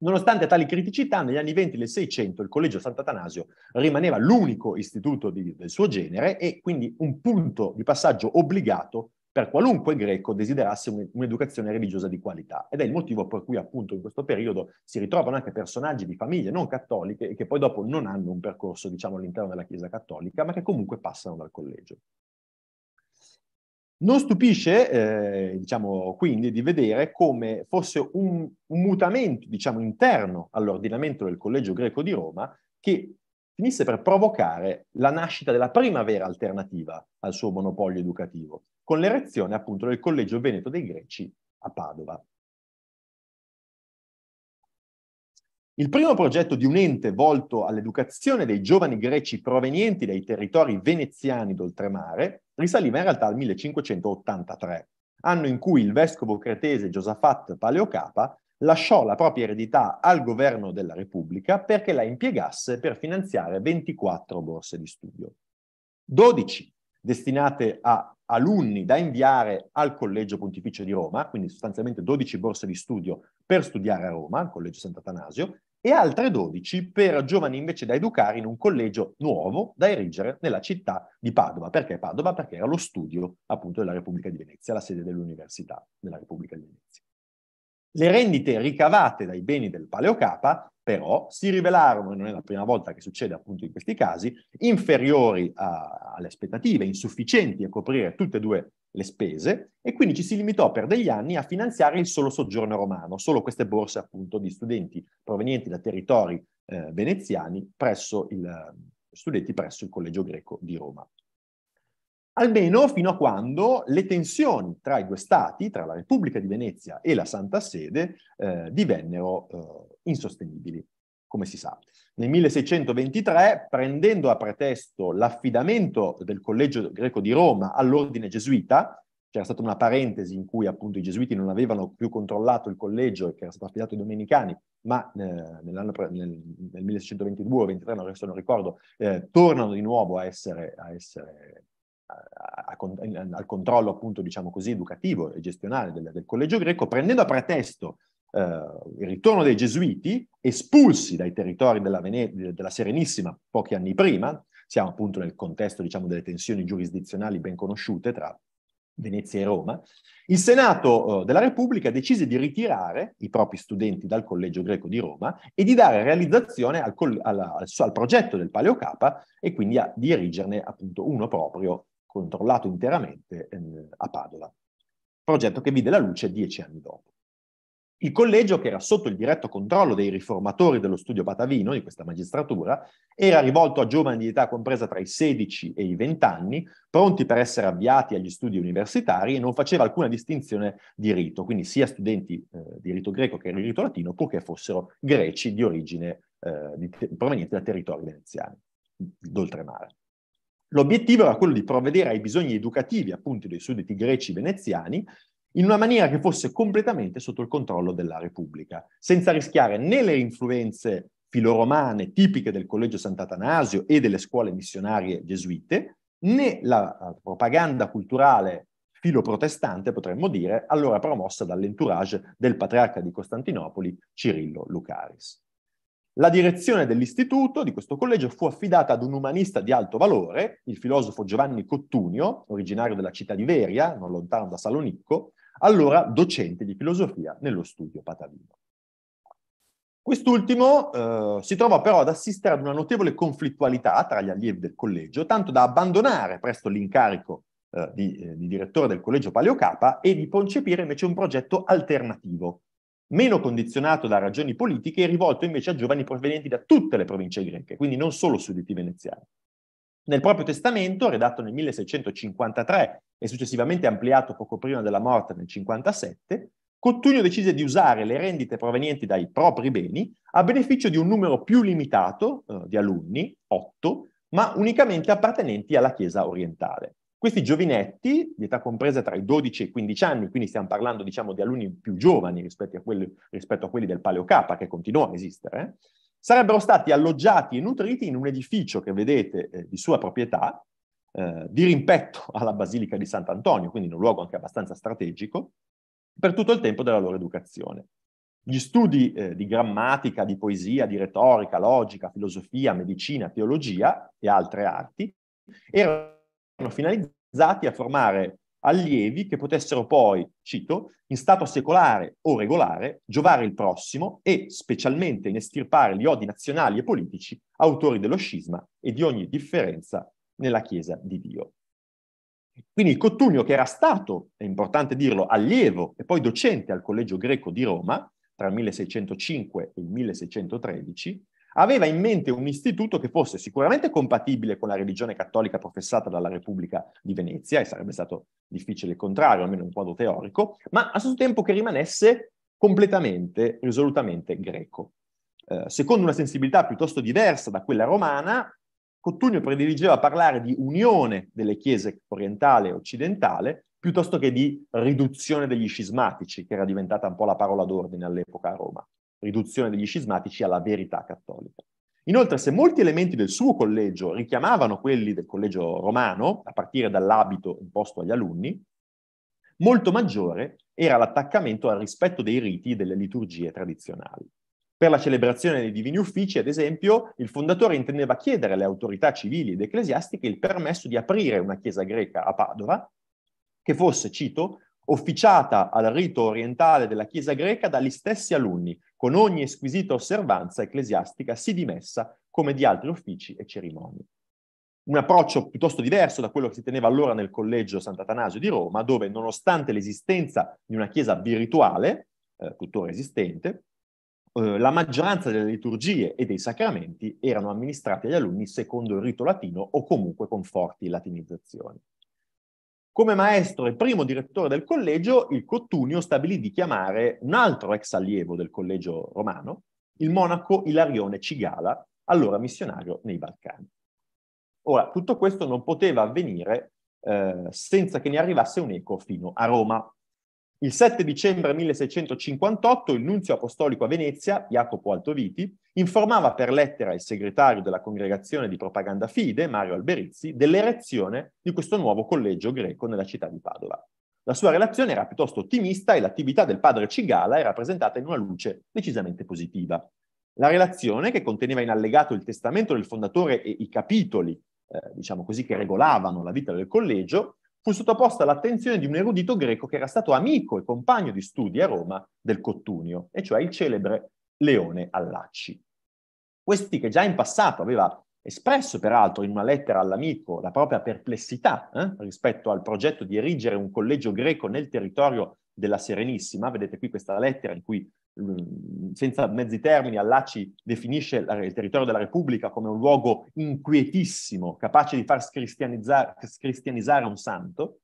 Nonostante tali criticità, negli anni 20 del 600 il Collegio Sant'Atanasio rimaneva l'unico istituto di, del suo genere e quindi un punto di passaggio obbligato per qualunque greco desiderasse un'educazione religiosa di qualità. Ed è il motivo per cui appunto in questo periodo si ritrovano anche personaggi di famiglie non cattoliche e che poi dopo non hanno un percorso diciamo all'interno della Chiesa cattolica, ma che comunque passano dal collegio. Non stupisce, eh, diciamo, quindi, di vedere come fosse un, un mutamento, diciamo, interno all'ordinamento del Collegio Greco di Roma che finisse per provocare la nascita della prima vera alternativa al suo monopolio educativo, con l'erezione appunto del Collegio Veneto dei Greci a Padova. Il primo progetto di un ente volto all'educazione dei giovani greci provenienti dai territori veneziani d'oltremare risaliva in realtà al 1583, anno in cui il vescovo cretese Giosafat Paleocapa lasciò la propria eredità al governo della Repubblica perché la impiegasse per finanziare 24 borse di studio. 12 destinate a alunni da inviare al Collegio Pontificio di Roma, quindi sostanzialmente 12 borse di studio per studiare a Roma, al Collegio Sant'Atanasio, e altre 12 per giovani invece da educare in un collegio nuovo da erigere nella città di Padova. Perché Padova? Perché era lo studio appunto della Repubblica di Venezia, la sede dell'Università della Repubblica di Venezia. Le rendite ricavate dai beni del Paleocapa però si rivelarono, e non è la prima volta che succede appunto in questi casi, inferiori a, alle aspettative, insufficienti a coprire tutte e due le spese e quindi ci si limitò per degli anni a finanziare il solo soggiorno romano, solo queste borse appunto di studenti provenienti da territori eh, veneziani presso il, studenti presso il Collegio Greco di Roma almeno fino a quando le tensioni tra i due stati, tra la Repubblica di Venezia e la Santa Sede, eh, divennero eh, insostenibili, come si sa. Nel 1623, prendendo a pretesto l'affidamento del Collegio Greco di Roma all'ordine gesuita, c'era stata una parentesi in cui appunto i gesuiti non avevano più controllato il collegio che era stato affidato ai domenicani, ma eh, nel, nel, 1622 o 23, non, non ricordo, eh, tornano di nuovo a essere, a essere a, a, al controllo appunto diciamo così educativo e gestionale del, del collegio greco, prendendo a pretesto eh, il ritorno dei gesuiti espulsi dai territori della, Vene- della Serenissima pochi anni prima, siamo appunto nel contesto diciamo delle tensioni giurisdizionali ben conosciute tra Venezia e Roma, il Senato eh, della Repubblica decise di ritirare i propri studenti dal Collegio Greco di Roma e di dare realizzazione al, al, al, al progetto del Paleocapa e quindi a, di erigerne appunto uno proprio controllato interamente eh, a Padova, progetto che vide la luce dieci anni dopo. Il collegio, che era sotto il diretto controllo dei riformatori dello studio Patavino, di questa magistratura, era rivolto a giovani di età compresa tra i 16 e i 20 anni, pronti per essere avviati agli studi universitari e non faceva alcuna distinzione di rito, quindi sia studenti eh, di rito greco che di rito latino, purché fossero greci di origine eh, di, provenienti da territori veneziani, d'oltremare. L'obiettivo era quello di provvedere ai bisogni educativi, appunto, dei sudditi greci veneziani, in una maniera che fosse completamente sotto il controllo della Repubblica, senza rischiare né le influenze filoromane tipiche del Collegio Sant'Atanasio e delle scuole missionarie gesuite, né la eh, propaganda culturale filoprotestante, potremmo dire, allora promossa dall'entourage del patriarca di Costantinopoli, Cirillo Lucaris. La direzione dell'istituto, di questo collegio, fu affidata ad un umanista di alto valore, il filosofo Giovanni Cottunio, originario della città di Veria, non lontano da Salonicco, allora docente di filosofia nello studio patavino. Quest'ultimo eh, si trovò però ad assistere ad una notevole conflittualità tra gli allievi del collegio, tanto da abbandonare presto l'incarico eh, di, eh, di, direttore del collegio Paleocapa e di concepire invece un progetto alternativo, meno condizionato da ragioni politiche e rivolto invece a giovani provenienti da tutte le province greche, quindi non solo sudditi veneziani. Nel proprio testamento, redatto nel 1653 e successivamente ampliato poco prima della morte nel 1957, Cottunio decise di usare le rendite provenienti dai propri beni a beneficio di un numero più limitato eh, di alunni, 8, ma unicamente appartenenti alla Chiesa orientale. Questi giovinetti, di età compresa tra i 12 e i 15 anni, quindi stiamo parlando diciamo, di alunni più giovani rispetto a quelli, rispetto a quelli del Paleo K, che continua a esistere, sarebbero stati alloggiati e nutriti in un edificio che vedete eh, di sua proprietà, eh, di rimpetto alla Basilica di Sant'Antonio, quindi in un luogo anche abbastanza strategico, per tutto il tempo della loro educazione. Gli studi eh, di grammatica, di poesia, di retorica, logica, filosofia, medicina, teologia e altre arti erano finalizzati a formare allievi che potessero poi, cito, in stato secolare o regolare, giovare il prossimo e specialmente inestirpare gli odi nazionali e politici, autori dello scisma e di ogni differenza nella Chiesa di Dio. Quindi Cottugno, che era stato, è importante dirlo, allievo e poi docente al Collegio Greco di Roma tra il 1605 e il 1613, aveva in mente un istituto che fosse sicuramente compatibile con la religione cattolica professata dalla Repubblica di Venezia, e sarebbe stato difficile il contrario, almeno in quadro teorico, ma a suo tempo che rimanesse completamente, risolutamente greco. Eh, secondo una sensibilità piuttosto diversa da quella romana, Cottunio prediligeva parlare di unione delle chiese orientale e occidentale piuttosto che di riduzione degli scismatici, che era diventata un po' la parola d'ordine all'epoca a Roma riduzione degli scismatici alla verità cattolica. Inoltre, se molti elementi del suo collegio richiamavano quelli del collegio romano, a partire dall'abito imposto agli alunni, molto maggiore era l'attaccamento al rispetto dei riti e delle liturgie tradizionali. Per la celebrazione dei divini uffici, ad esempio, il fondatore intendeva chiedere alle autorità civili ed ecclesiastiche il permesso di aprire una chiesa greca a Padova che fosse, cito, officiata al rito orientale della chiesa greca dagli stessi alunni, con ogni squisita osservanza ecclesiastica, si dimessa come di altri uffici e cerimonie. Un approccio piuttosto diverso da quello che si teneva allora nel collegio Sant'Atanasio di Roma, dove nonostante l'esistenza di una chiesa virtuale, eh, tuttora esistente, eh, la maggioranza delle liturgie e dei sacramenti erano amministrati agli alunni secondo il rito latino o comunque con forti latinizzazioni. Come maestro e primo direttore del collegio, il Cottunio stabilì di chiamare un altro ex allievo del collegio romano, il monaco Ilarione Cigala, allora missionario nei Balcani. Ora, tutto questo non poteva avvenire eh, senza che ne arrivasse un'eco fino a Roma. Il 7 dicembre 1658 il nunzio apostolico a Venezia, Jacopo Altoviti, informava per lettera il segretario della congregazione di propaganda fide, Mario Alberizzi, dell'erezione di questo nuovo collegio greco nella città di Padova. La sua relazione era piuttosto ottimista e l'attività del padre Cigala era presentata in una luce decisamente positiva. La relazione, che conteneva in allegato il testamento del fondatore e i capitoli, eh, diciamo così, che regolavano la vita del collegio, fu sottoposta all'attenzione di un erudito greco che era stato amico e compagno di studi a Roma del Cottunio, e cioè il celebre Leone Allacci. Questi che già in passato aveva espresso peraltro in una lettera all'amico la propria perplessità eh, rispetto al progetto di erigere un collegio greco nel territorio della Serenissima, vedete qui questa lettera in cui senza mezzi termini, Allacci definisce il territorio della Repubblica come un luogo inquietissimo, capace di far scristianizzare, scristianizzare un santo,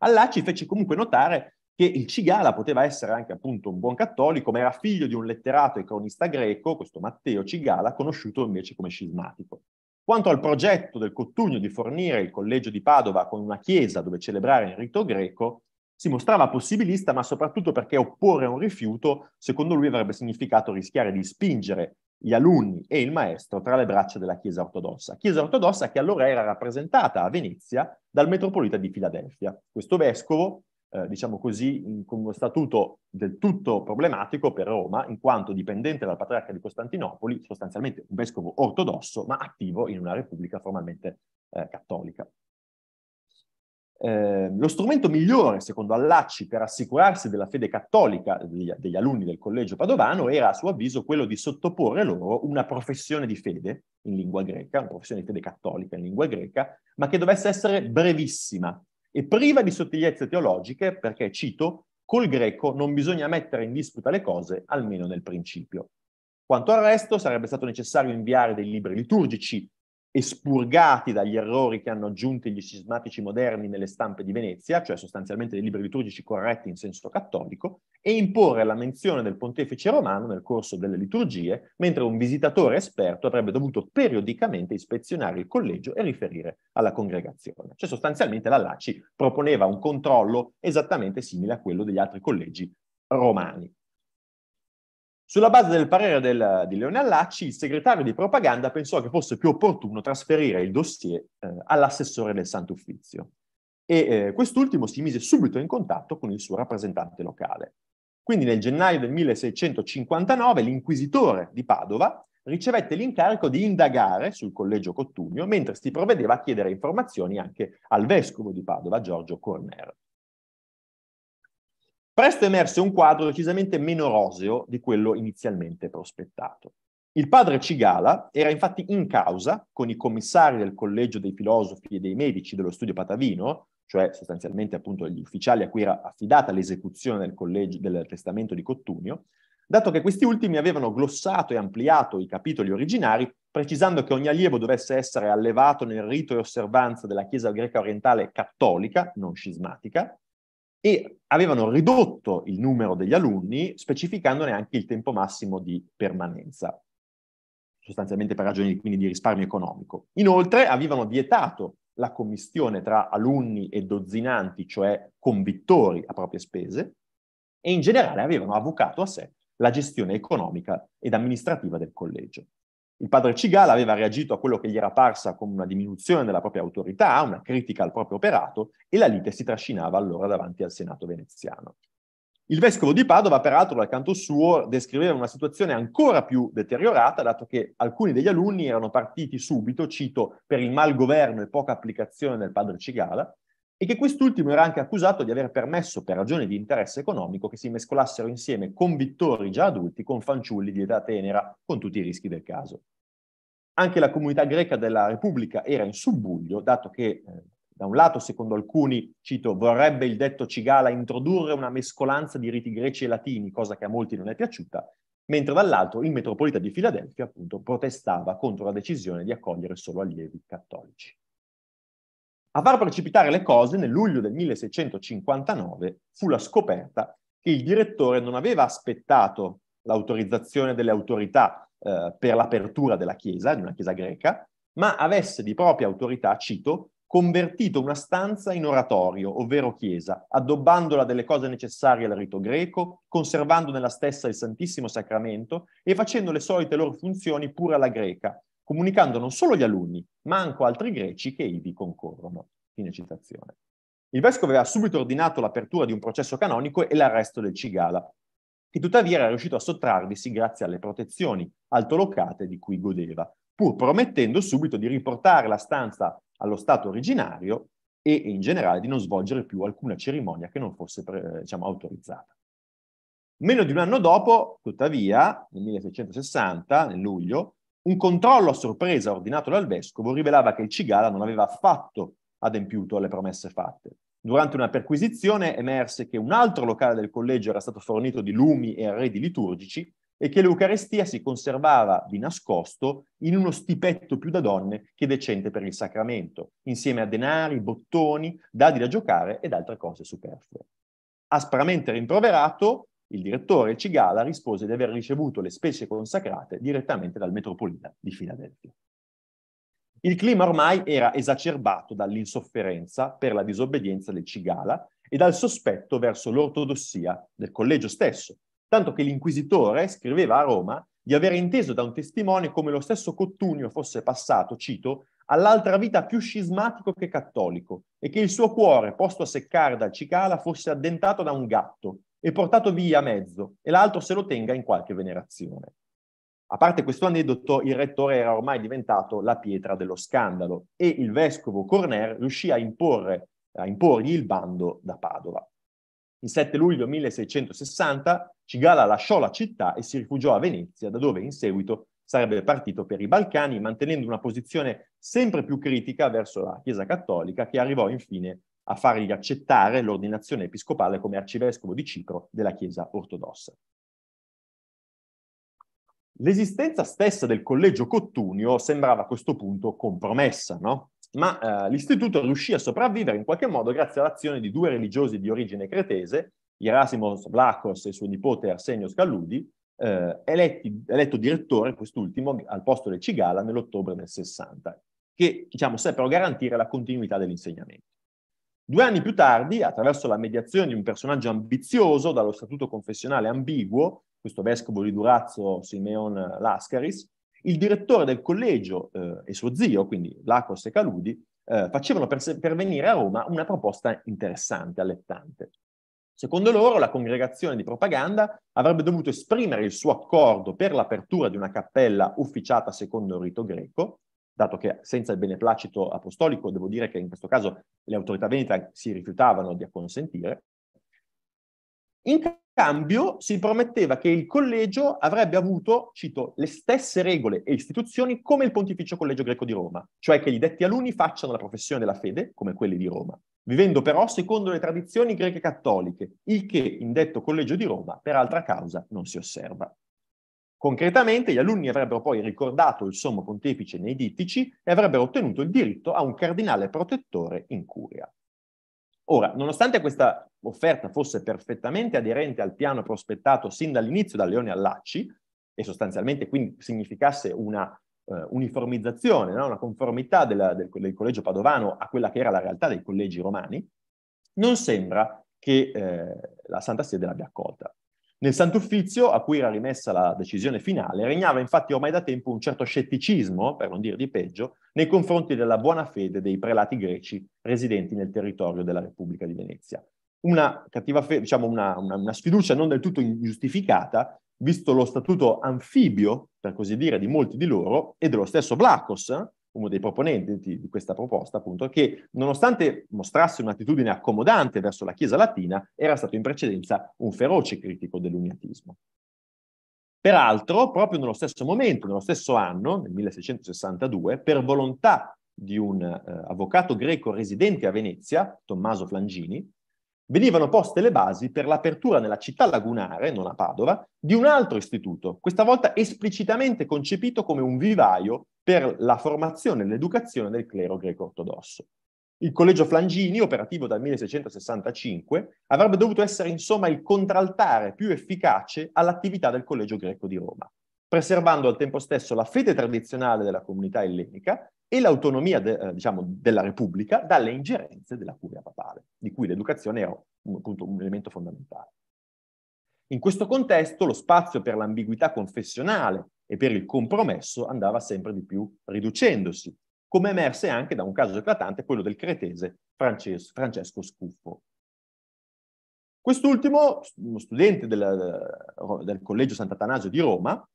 Allacci fece comunque notare che il Cigala poteva essere anche appunto un buon cattolico, ma era figlio di un letterato e cronista greco, questo Matteo Cigala, conosciuto invece come scismatico. Quanto al progetto del Cottugno di fornire il collegio di Padova con una chiesa dove celebrare il rito greco, si mostrava possibilista, ma soprattutto perché opporre un rifiuto, secondo lui, avrebbe significato rischiare di spingere gli alunni e il maestro tra le braccia della Chiesa ortodossa, Chiesa ortodossa che allora era rappresentata a Venezia dal metropolita di Filadelfia. Questo vescovo, eh, diciamo così, in, con uno statuto del tutto problematico per Roma, in quanto dipendente dal patriarca di Costantinopoli, sostanzialmente un vescovo ortodosso, ma attivo in una repubblica formalmente eh, cattolica. Ehm, lo strumento migliore, secondo Allacci, per assicurarsi della fede cattolica degli, degli, alunni del collegio padovano era, a suo avviso, quello di sottoporre loro una professione di fede in lingua greca, una professione di fede cattolica in lingua greca, ma che dovesse essere brevissima e priva di sottigliezze teologiche perché, cito, col greco non bisogna mettere in disputa le cose, almeno nel principio. Quanto al resto, sarebbe stato necessario inviare dei libri liturgici espurgati dagli errori che hanno aggiunto gli scismatici moderni nelle stampe di Venezia, cioè sostanzialmente dei libri liturgici corretti in senso cattolico, e imporre la menzione del pontefice romano nel corso delle liturgie, mentre un visitatore esperto avrebbe dovuto periodicamente ispezionare il collegio e riferire alla congregazione. Cioè sostanzialmente la Laci proponeva un controllo esattamente simile a quello degli altri collegi romani. Sulla base del parere del, di Leone Allacci, il segretario di propaganda pensò che fosse più opportuno trasferire il dossier eh, all'assessore del Sant'Uffizio e eh, quest'ultimo si mise subito in contatto con il suo rappresentante locale. Quindi nel gennaio del 1659 l'inquisitore di Padova ricevette l'incarico di indagare sul collegio Cottugno, mentre si provvedeva a chiedere informazioni anche al vescovo di Padova, Giorgio Corner. Presto emerse un quadro decisamente meno roseo di quello inizialmente prospettato. Il padre Cigala era infatti in causa con i commissari del Collegio dei Filosofi e dei Medici dello studio Patavino, cioè sostanzialmente appunto gli ufficiali a cui era affidata l'esecuzione del, del testamento di Cottunio, dato che questi ultimi avevano glossato e ampliato i capitoli originari, precisando che ogni allievo dovesse essere allevato nel rito e osservanza della Chiesa greca orientale cattolica, non scismatica, e avevano ridotto il numero degli alunni specificandone anche il tempo massimo di permanenza, sostanzialmente per ragioni quindi di risparmio economico. Inoltre avevano vietato la commistione tra alunni e dozzinanti, cioè convittori a proprie spese, e in generale avevano avvocato a sé la gestione economica ed amministrativa del collegio. Il padre Cigala aveva reagito a quello che gli era parsa come una diminuzione della propria autorità, una critica al proprio operato, e la lite si trascinava allora davanti al Senato veneziano. Il vescovo di Padova, peraltro, dal canto suo, descriveva una situazione ancora più deteriorata, dato che alcuni degli alunni erano partiti subito, cito, per il mal governo e poca applicazione del padre Cigala, e che quest'ultimo era anche accusato di aver permesso per ragioni di interesse economico che si mescolassero insieme convittori già adulti con fanciulli di età tenera, con tutti i rischi del caso. Anche la comunità greca della Repubblica era in subbuglio, dato che eh, da un lato, secondo alcuni, cito, vorrebbe il detto Cigala introdurre una mescolanza di riti greci e latini, cosa che a molti non è piaciuta, mentre dall'altro il metropolita di Filadelfia, appunto, protestava contro la decisione di accogliere solo allievi cattolici. A far precipitare le cose, nel luglio del 1659, fu la scoperta che il direttore non aveva aspettato l'autorizzazione delle autorità eh, per l'apertura della chiesa, di una chiesa greca, ma avesse di propria autorità, cito, convertito una stanza in oratorio, ovvero chiesa, addobbandola delle cose necessarie al rito greco, conservando nella stessa il Santissimo Sacramento e facendo le solite loro funzioni pure alla greca, comunicando non solo gli alunni, ma anche altri greci che ivi concorrono. Fine citazione. Il vescovo aveva subito ordinato l'apertura di un processo canonico e l'arresto del Cigala, che tuttavia era riuscito a sottrarvisi grazie alle protezioni altolocate di cui godeva, pur promettendo subito di riportare la stanza allo stato originario e in generale di non svolgere più alcuna cerimonia che non fosse diciamo, autorizzata. Meno di un anno dopo, tuttavia, nel 1660, nel luglio, un controllo a sorpresa ordinato dal vescovo rivelava che il Cigala non aveva affatto adempiuto alle promesse fatte. Durante una perquisizione emerse che un altro locale del collegio era stato fornito di lumi e arredi liturgici e che l'Eucarestia si conservava di nascosto in uno stipetto più da donne che decente per il sacramento, insieme a denari, bottoni, dadi da giocare ed altre cose superflue. Aspramente rimproverato, il direttore Cigala rispose di aver ricevuto le specie consacrate direttamente dal metropolita di Filadelfia. Il clima ormai era esacerbato dall'insofferenza per la disobbedienza del Cigala e dal sospetto verso l'ortodossia del collegio stesso, tanto che l'inquisitore scriveva a Roma di aver inteso da un testimone come lo stesso Cottunio fosse passato, cito, all'altra vita più scismatico che cattolico e che il suo cuore, posto a seccare dal cicala, fosse addentato da un gatto e portato via mezzo e l'altro se lo tenga in qualche venerazione. A parte questo aneddoto, il rettore era ormai diventato la pietra dello scandalo e il vescovo Corner riuscì a, imporre, a imporgli il bando da Padova. Il 7 luglio 1660 Cigala lasciò la città e si rifugiò a Venezia, da dove in seguito sarebbe partito per i Balcani, mantenendo una posizione sempre più critica verso la Chiesa cattolica, che arrivò infine a fargli accettare l'ordinazione episcopale come arcivescovo di Cipro della Chiesa ortodossa. L'esistenza stessa del collegio Cottunio sembrava a questo punto compromessa, no? ma eh, l'istituto riuscì a sopravvivere in qualche modo grazie all'azione di due religiosi di origine cretese, Gerasimos Vlachos e suo nipote Arsenio Scalludi, eh, eletti, eletto direttore quest'ultimo al posto del Cigala nell'ottobre del 60, che diciamo, seppero garantire la continuità dell'insegnamento. Due anni più tardi, attraverso la mediazione di un personaggio ambizioso, dallo statuto confessionale ambiguo, questo vescovo di Durazzo Simeon Lascaris, il direttore del collegio eh, e suo zio, quindi Lacos e Caludi, eh, facevano perse- pervenire a Roma una proposta interessante, allettante. Secondo loro, la congregazione di propaganda avrebbe dovuto esprimere il suo accordo per l'apertura di una cappella ufficiata secondo il rito greco, dato che senza il beneplacito apostolico, devo dire che in questo caso le autorità venete si rifiutavano di acconsentire, in cambio si prometteva che il collegio avrebbe avuto, cito, le stesse regole e istituzioni come il Pontificio Collegio Greco di Roma, cioè che gli detti alunni facciano la professione della fede come quelli di Roma, vivendo però secondo le tradizioni greche cattoliche, il che in detto Collegio di Roma per altra causa non si osserva. Concretamente, gli alunni avrebbero poi ricordato il sommo pontefice nei dittici e avrebbero ottenuto il diritto a un cardinale protettore in curia. Ora, nonostante questa offerta fosse perfettamente aderente al piano prospettato sin dall'inizio da Leone Allacci, e sostanzialmente quindi significasse una eh, uniformizzazione, no? una conformità della, del, del, collegio padovano a quella che era la realtà dei collegi romani, non sembra che eh, la Santa Sede l'abbia accolta. Nel Sant'Uffizio, a cui era rimessa la decisione finale, regnava infatti ormai da tempo un certo scetticismo, per non dire di peggio, nei confronti della buona fede dei prelati greci residenti nel territorio della Repubblica di Venezia. Una, fede, diciamo una, una, una sfiducia non del tutto ingiustificata, visto lo statuto anfibio, per così dire, di molti di loro e dello stesso Blacos, uno dei proponenti di, di questa proposta, appunto, che nonostante mostrasse un'attitudine accomodante verso la Chiesa latina, era stato in precedenza un feroce critico dell'uniatismo. Peraltro, proprio nello stesso momento, nello stesso anno, nel 1662, per volontà di un eh, avvocato greco residente a Venezia, Tommaso Flangini, venivano poste le basi per l'apertura nella città lagunare, non a Padova, di un altro istituto, questa volta esplicitamente concepito come un vivaio per la formazione e l'educazione del clero greco-ortodosso. Il collegio Flangini, operativo dal 1665, avrebbe dovuto essere insomma il contraltare più efficace all'attività del collegio greco di Roma, preservando al tempo stesso la fede tradizionale della comunità ellenica e l'autonomia de, eh, diciamo, della Repubblica dalle ingerenze della curia papale, di cui l'educazione era appunto un elemento fondamentale. In questo contesto lo spazio per l'ambiguità confessionale e per il compromesso andava sempre di più riducendosi, come emerse anche da un caso eclatante, quello del cretese Francesco Scuffo. Quest'ultimo, uno studente del, eh, del Collegio Sant'Atanasio di Roma,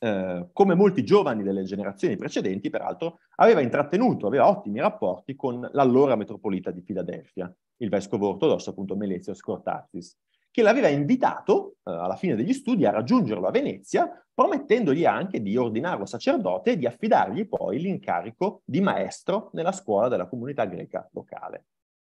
eh, come molti giovani delle generazioni precedenti, peraltro, aveva intrattenuto, aveva ottimi rapporti con l'allora metropolita di Filadelfia, il vescovo ortodosso appunto Melezio Scortazis, che l'aveva invitato eh, alla fine degli studi a raggiungerlo a Venezia, promettendogli anche di ordinarlo sacerdote e di affidargli poi l'incarico di maestro nella scuola della comunità greca locale.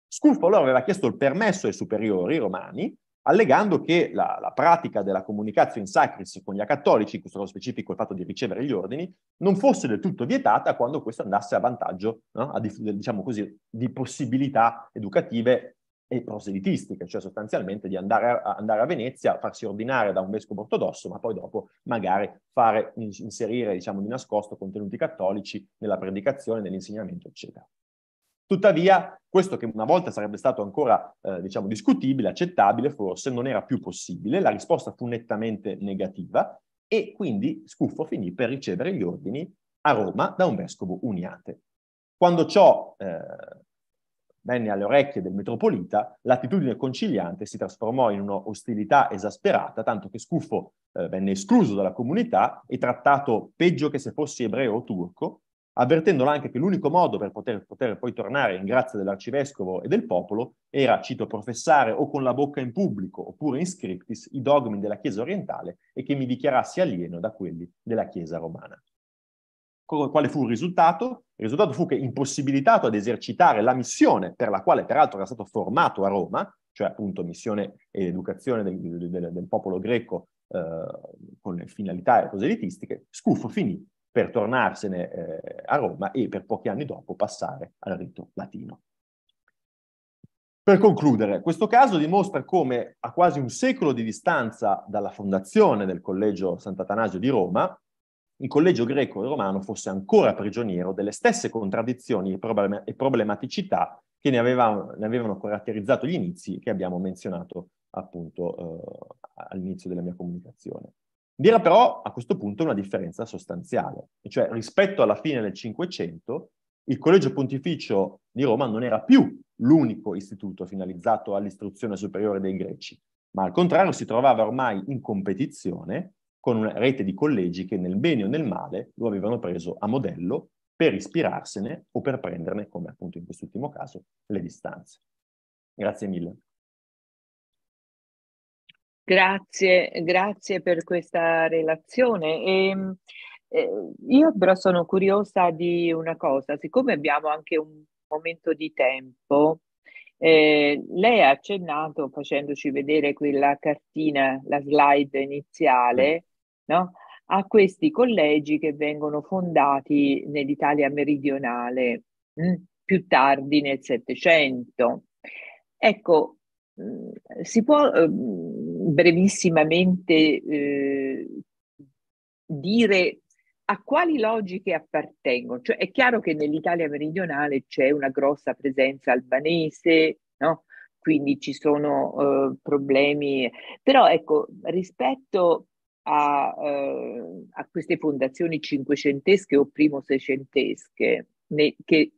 Sculfo allora aveva chiesto il permesso ai superiori romani allegando che la, la pratica della comunicazione sacris con gli acattolici, in questo caso specifico il fatto di ricevere gli ordini, non fosse del tutto vietata quando questo andasse a vantaggio no? a diciamo così, di possibilità educative e proselitistiche, cioè sostanzialmente di andare a, andare a, Venezia, farsi ordinare da un vescovo ortodosso, ma poi dopo magari fare, inserire diciamo, di nascosto contenuti cattolici nella predicazione, nell'insegnamento, eccetera. Tuttavia, questo che una volta sarebbe stato ancora eh, diciamo, discutibile, accettabile forse, non era più possibile, la risposta fu nettamente negativa e quindi Scuffo finì per ricevere gli ordini a Roma da un vescovo uniate. Quando ciò eh, venne alle orecchie del metropolita, l'attitudine conciliante si trasformò in un'ostilità esasperata, tanto che Scuffo eh, venne escluso dalla comunità e trattato peggio che se fosse ebreo o turco, avvertendola anche che l'unico modo per poter, poter poi tornare in grazia dell'arcivescovo e del popolo era, cito, professare o con la bocca in pubblico oppure in scriptis i dogmi della Chiesa orientale e che mi dichiarassi alieno da quelli della Chiesa romana. Quale fu il risultato? Il risultato fu che impossibilitato ad esercitare la missione per la quale peraltro era stato formato a Roma, cioè appunto missione ed educazione del, del, del popolo greco eh, con finalità proselitistiche, Scufo finì per tornarsene eh, a Roma e per pochi anni dopo passare al rito latino. Per concludere, questo caso dimostra come a quasi un secolo di distanza dalla fondazione del Collegio Sant'Atanasio di Roma, il Collegio greco e romano fosse ancora prigioniero delle stesse contraddizioni e problematicità che ne avevano, ne avevano caratterizzato gli inizi che abbiamo menzionato appunto eh, all'inizio della mia comunicazione. Vi era però a questo punto una differenza sostanziale, cioè rispetto alla fine del Cinquecento il Collegio Pontificio di Roma non era più l'unico istituto finalizzato all'istruzione superiore dei greci, ma al contrario si trovava ormai in competizione con una rete di collegi che nel bene o nel male lo avevano preso a modello per ispirarsene o per prenderne, come appunto in quest'ultimo caso, le distanze. Grazie mille. Grazie, grazie per questa relazione. E, ehm, eh, io però sono curiosa di una cosa, siccome abbiamo anche un momento di tempo, eh, lei ha accennato facendoci vedere quella cartina, la slide iniziale, mm. no? a questi collegi che vengono fondati nell'Italia meridionale mh, mm, più tardi nel Settecento. Ecco, si può ehm, brevissimamente ehm, dire a quali logiche appartengono? Cioè, è chiaro che nell'Italia meridionale c'è una grossa presenza albanese, no? quindi ci sono eh, problemi, però ecco, rispetto a, ehm, a queste fondazioni cinquecentesche o primo seicentesche, che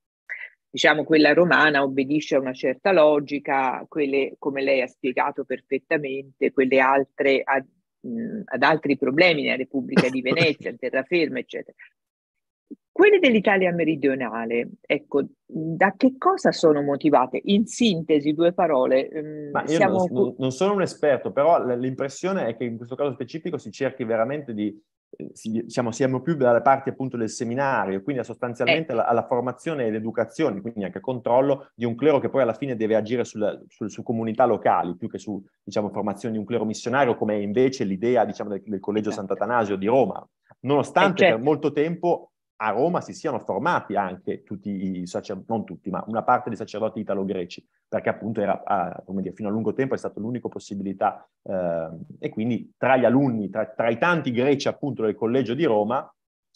diciamo quella romana obbedisce a una certa logica, quelle come lei ha spiegato perfettamente, quelle altre ad, mh, ad altri problemi nella Repubblica di Venezia, in terraferma, eccetera. Quelle dell'Italia meridionale, ecco, da che cosa sono motivate? In sintesi, due parole. Mh, ehm, siamo... non, non sono un esperto, però l'impressione è che in questo caso specifico si cerchi veramente di eh, diciamo, siamo più dalla parte appunto del seminario, quindi eh. sostanzialmente alla, alla, formazione e educazione, quindi anche controllo di un clero che poi alla fine deve agire sulla, sul, su comunità locali, più che su diciamo, formazione di un clero missionario, come è invece l'idea diciamo, del, del, Collegio certo. Sant'Atanasio di Roma. Eh, Nonostante certo. per molto tempo a Roma si siano formati anche tutti i sacerdoti, non tutti, ma una parte dei sacerdoti italo-greci, perché appunto era, a, dire, fino a lungo tempo è stata l'unica possibilità. Eh, e quindi tra gli alunni, tra, tra, i tanti greci appunto del Collegio di Roma,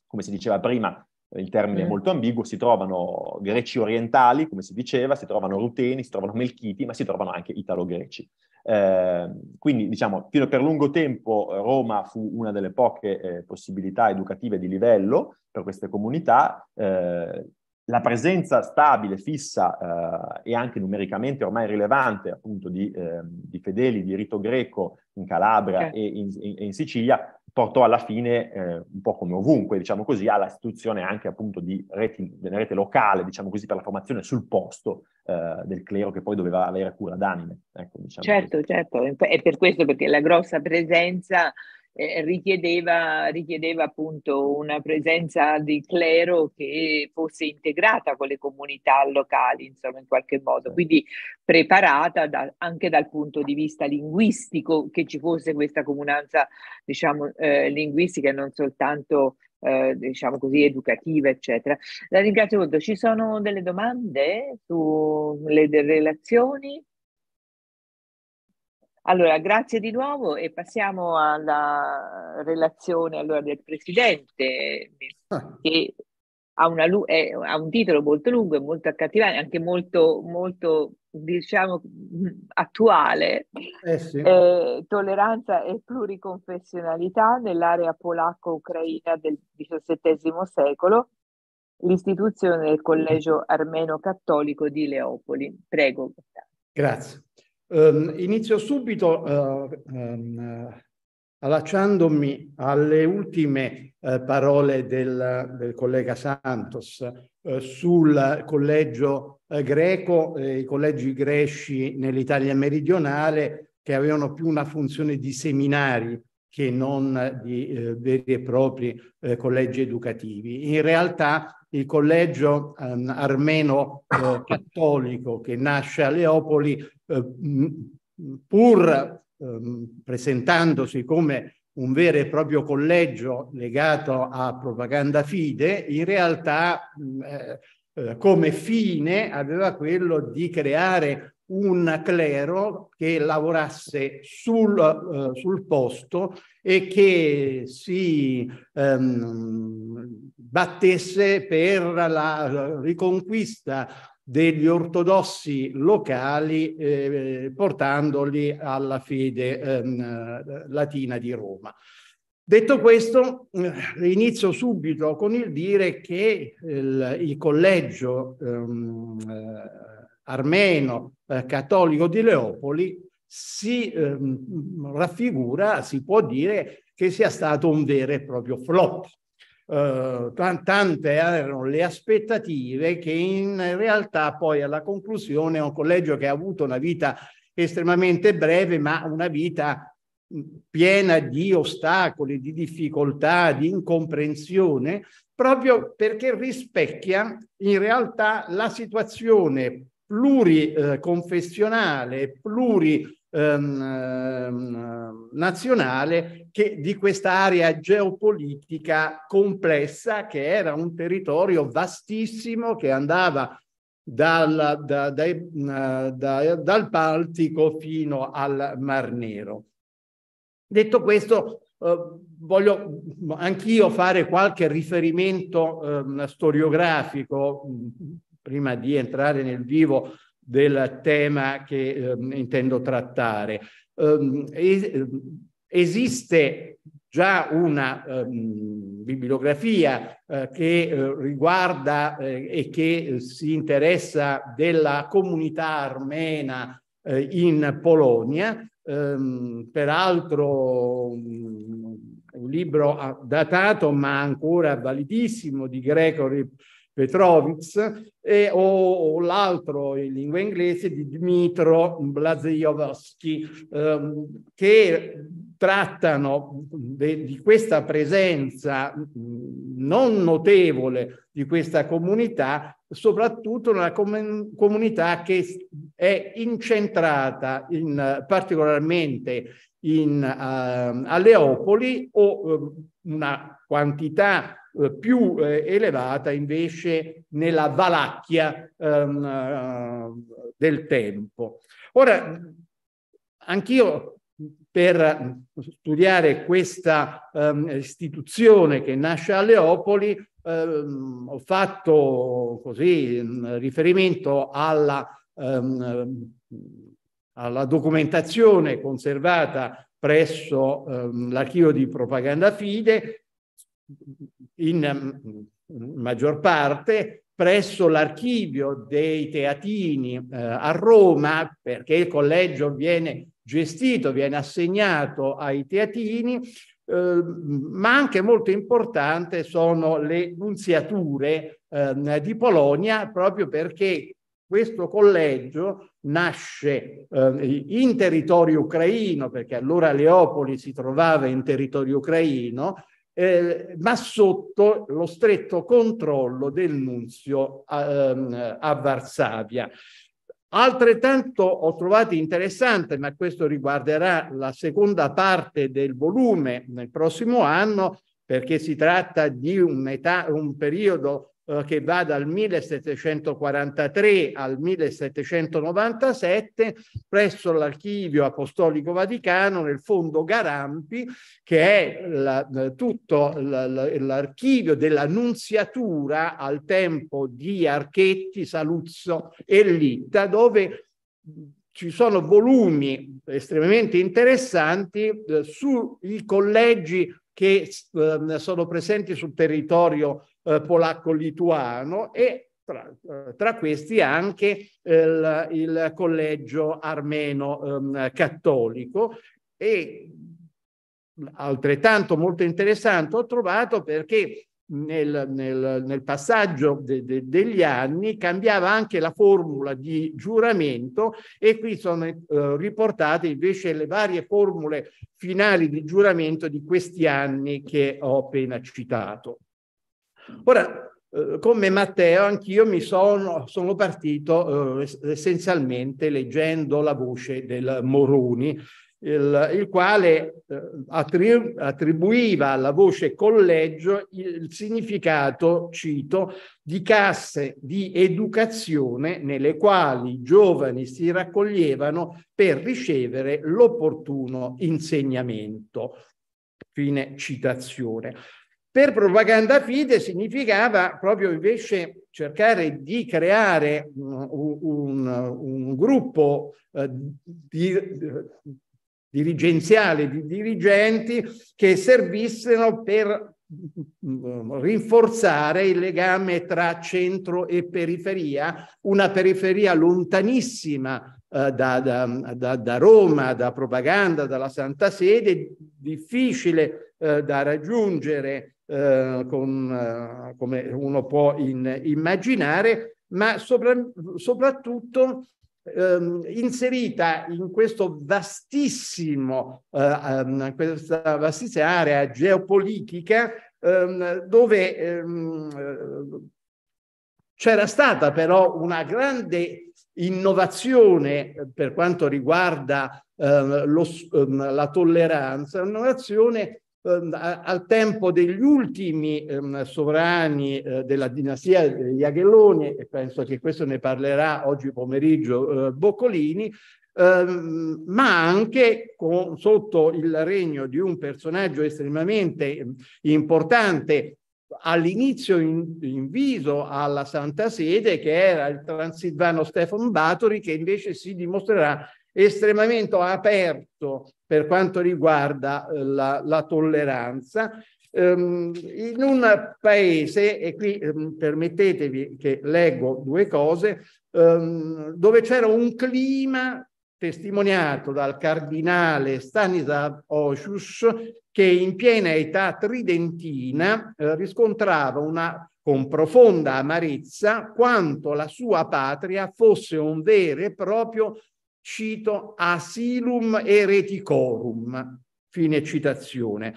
come si diceva prima, il termine è mm. molto ambiguo, si trovano greci orientali, come si diceva, si trovano ruteni, si trovano melchiti, ma si trovano anche italo-greci. Eh, quindi, diciamo, fino per lungo tempo Roma fu una delle poche eh, possibilità educative di livello per queste comunità. Eh, la presenza stabile, fissa eh, e anche numericamente ormai rilevante appunto di, ehm, di fedeli di rito greco in Calabria okay. e, in, e in, Sicilia, portò alla fine, eh, un po' come ovunque, diciamo così, alla istituzione anche appunto di reti, della rete locale, diciamo così, per la formazione sul posto eh, del clero che poi doveva avere cura d'anime. Ecco, diciamo certo, così. certo, è certo, per questo perché la grossa presenza eh, richiedeva, richiedeva, appunto una presenza di clero che fosse integrata con le comunità locali, insomma, in qualche modo, quindi preparata da, anche dal punto di vista linguistico, che ci fosse questa comunanza, diciamo, eh, linguistica e non soltanto eh, diciamo così, educativa, eccetera. La ringrazio molto. Ci sono delle domande sulle relazioni? Allora, grazie di nuovo e passiamo alla relazione allora, del Presidente, ah. che ha, una, è, ha, un titolo molto lungo e molto accattivante, anche molto, molto diciamo, attuale. Eh sì. eh, tolleranza e pluriconfessionalità nell'area polacco-ucraina del XVII secolo, l'istituzione del Collegio Armeno Cattolico di Leopoli. Prego. Grazie. Um, inizio subito uh, um, allacciandomi alle ultime uh, parole del, del, collega Santos uh, sul collegio greco, i collegi greci nell'Italia meridionale che avevano più una funzione di seminari che non di eh, veri e propri eh, collegi educativi. In realtà il collegio ehm, armeno eh, cattolico che nasce a Leopoli, eh, pur ehm, presentandosi come un vero e proprio collegio legato a propaganda fide, in realtà mh, eh, eh, come fine aveva quello di creare un clero che lavorasse sul, eh, sul posto e che si ehm, battesse per la riconquista degli ortodossi locali eh, portandoli alla fede ehm, latina di Roma. Detto questo, eh, inizio subito con il dire che il, il collegio ehm, armeno eh, cattolico di Leopoli si eh, raffigura, si può dire che sia stato un vero e proprio flop. Eh, tante erano le aspettative che in realtà poi alla conclusione è un collegio che ha avuto una vita estremamente breve, ma una vita piena di ostacoli, di difficoltà, di incomprensione, proprio perché rispecchia in realtà la situazione pluriconfessionale, plurinazionale ehm, ehm, che, di quest'area geopolitica complessa che era un territorio vastissimo che andava dal, da, dai, da, dal Baltico fino al Mar Nero. Detto questo, eh, voglio anch'io fare qualche riferimento eh, storiografico prima di entrare nel vivo del tema che eh, intendo trattare. Um, es ehm, esiste già una um, bibliografia uh, che uh, riguarda uh, e che si interessa della comunità armena in Polonia, um, peraltro um, un libro ah, datato ma ancora validissimo di Gregory Petrovic e, o, o l'altro in lingua inglese di Dmitro Blazejowski, ehm, che trattano de, di questa presenza non notevole di questa comunità, soprattutto una com comunità che è incentrata in, particolarmente in, uh, ehm, a Leopoli o uh, una quantità uh, più eh, elevata invece nella Valacchia um, del tempo. Ora, anch'io per studiare questa um, istituzione che nasce a Leopoli um, ho fatto così riferimento alla alla documentazione conservata presso ehm, l'archivio di propaganda fide, in, in mm, mm, maggior parte presso l'archivio dei teatini eh, a Roma, perché il collegio viene gestito, viene assegnato ai teatini, eh, ma anche molto importante sono le nunziature eh, di Polonia, proprio perché questo collegio nasce eh, in territorio ucraino, perché allora Leopoli si trovava in territorio ucraino, eh, ma sotto lo stretto controllo del nunzio a, ehm, a Varsavia. Altrettanto ho trovato interessante, ma questo riguarderà la seconda parte del volume nel prossimo anno, perché si tratta di un, età, un periodo eh, che va dal 1743 al 1797 presso l'Archivio Apostolico Vaticano nel Fondo Garampi, che è la, eh, tutto l'archivio della nunziatura al tempo di Archetti, Saluzzo e Litta, dove ci sono volumi estremamente interessanti eh, sui collegi che sono presenti sul territorio eh, polacco-lituano e tra, eh, tra, questi anche eh, il, il collegio armeno eh, cattolico e altrettanto molto interessante ho trovato perché nel, nel, nel passaggio de, de, degli anni cambiava anche la formula di giuramento e qui sono eh, riportate invece le varie formule finali di giuramento di questi anni che ho appena citato. Ora, eh, come Matteo, anch'io mi sono, sono partito eh, essenzialmente leggendo la voce del Moroni, il, il quale eh, attri, attribuiva alla voce collegio il significato, cito, di casse di educazione nelle quali i giovani si raccoglievano per ricevere l'opportuno insegnamento. Fine citazione. Per propaganda fide significava proprio invece cercare di creare un, un, un gruppo eh, di, dirigenziale di dirigenti che servissero per mm, rinforzare il legame tra centro e periferia, una periferia lontanissima eh, da, da, da, da, Roma, da propaganda, dalla Santa Sede, difficile eh, da raggiungere eh, con, eh, come uno può in, immaginare, ma sopra, soprattutto ehm, inserita in questo vastissimo, eh, ehm, questa vastissima area geopolitica ehm, dove ehm, c'era stata però una grande innovazione per quanto riguarda eh, lo, ehm, la tolleranza, un'innovazione Ehm, al tempo degli ultimi ehm, sovrani eh, della dinastia degli Aghelloni, e penso che questo ne parlerà oggi pomeriggio eh, Boccolini, ehm, ma anche con, sotto il regno di un personaggio estremamente ehm, importante all'inizio in, in, viso alla Santa Sede, che era il transilvano Stefano Batori, che invece si dimostrerà estremamente aperto per quanto riguarda eh, la, la tolleranza, ehm, in un paese, e qui ehm, permettetevi che leggo due cose, ehm, dove c'era un clima testimoniato dal cardinale Stanislav Osius che in piena età tridentina eh, riscontrava una con profonda amarezza quanto la sua patria fosse un vero e proprio cito asilum ereticorum, fine citazione.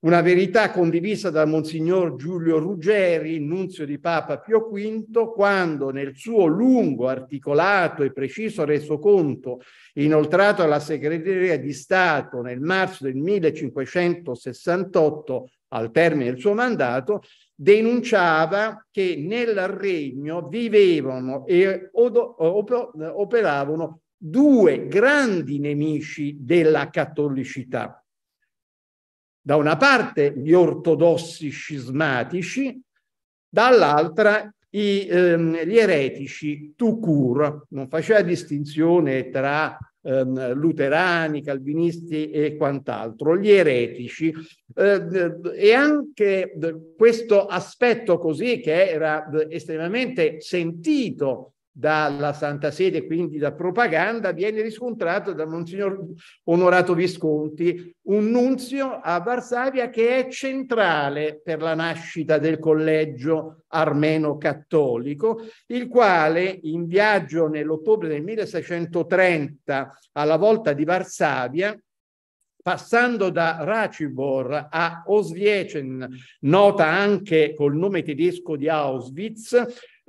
Una verità condivisa da Monsignor Giulio Ruggeri, nunzio di Papa Pio V, quando nel suo lungo, articolato e preciso resoconto inoltrato alla Segreteria di Stato nel marzo del 1568, al termine del suo mandato, denunciava che nel regno vivevano e operavano due grandi nemici della cattolicità. Da una parte gli ortodossi scismatici, dall'altra i, ehm, gli eretici tucur. Non faceva distinzione tra ehm, luterani, calvinisti e quant'altro, gli eretici. Eh, e anche questo aspetto così che era estremamente sentito dalla Santa Sede, quindi da propaganda, viene riscontrato da Monsignor Onorato Visconti, un nunzio a Varsavia che è centrale per la nascita del collegio armeno cattolico, il quale in viaggio nell'ottobre del 1630 alla volta di Varsavia passando da Racibor a Oswiecen, nota anche col nome tedesco di Auschwitz,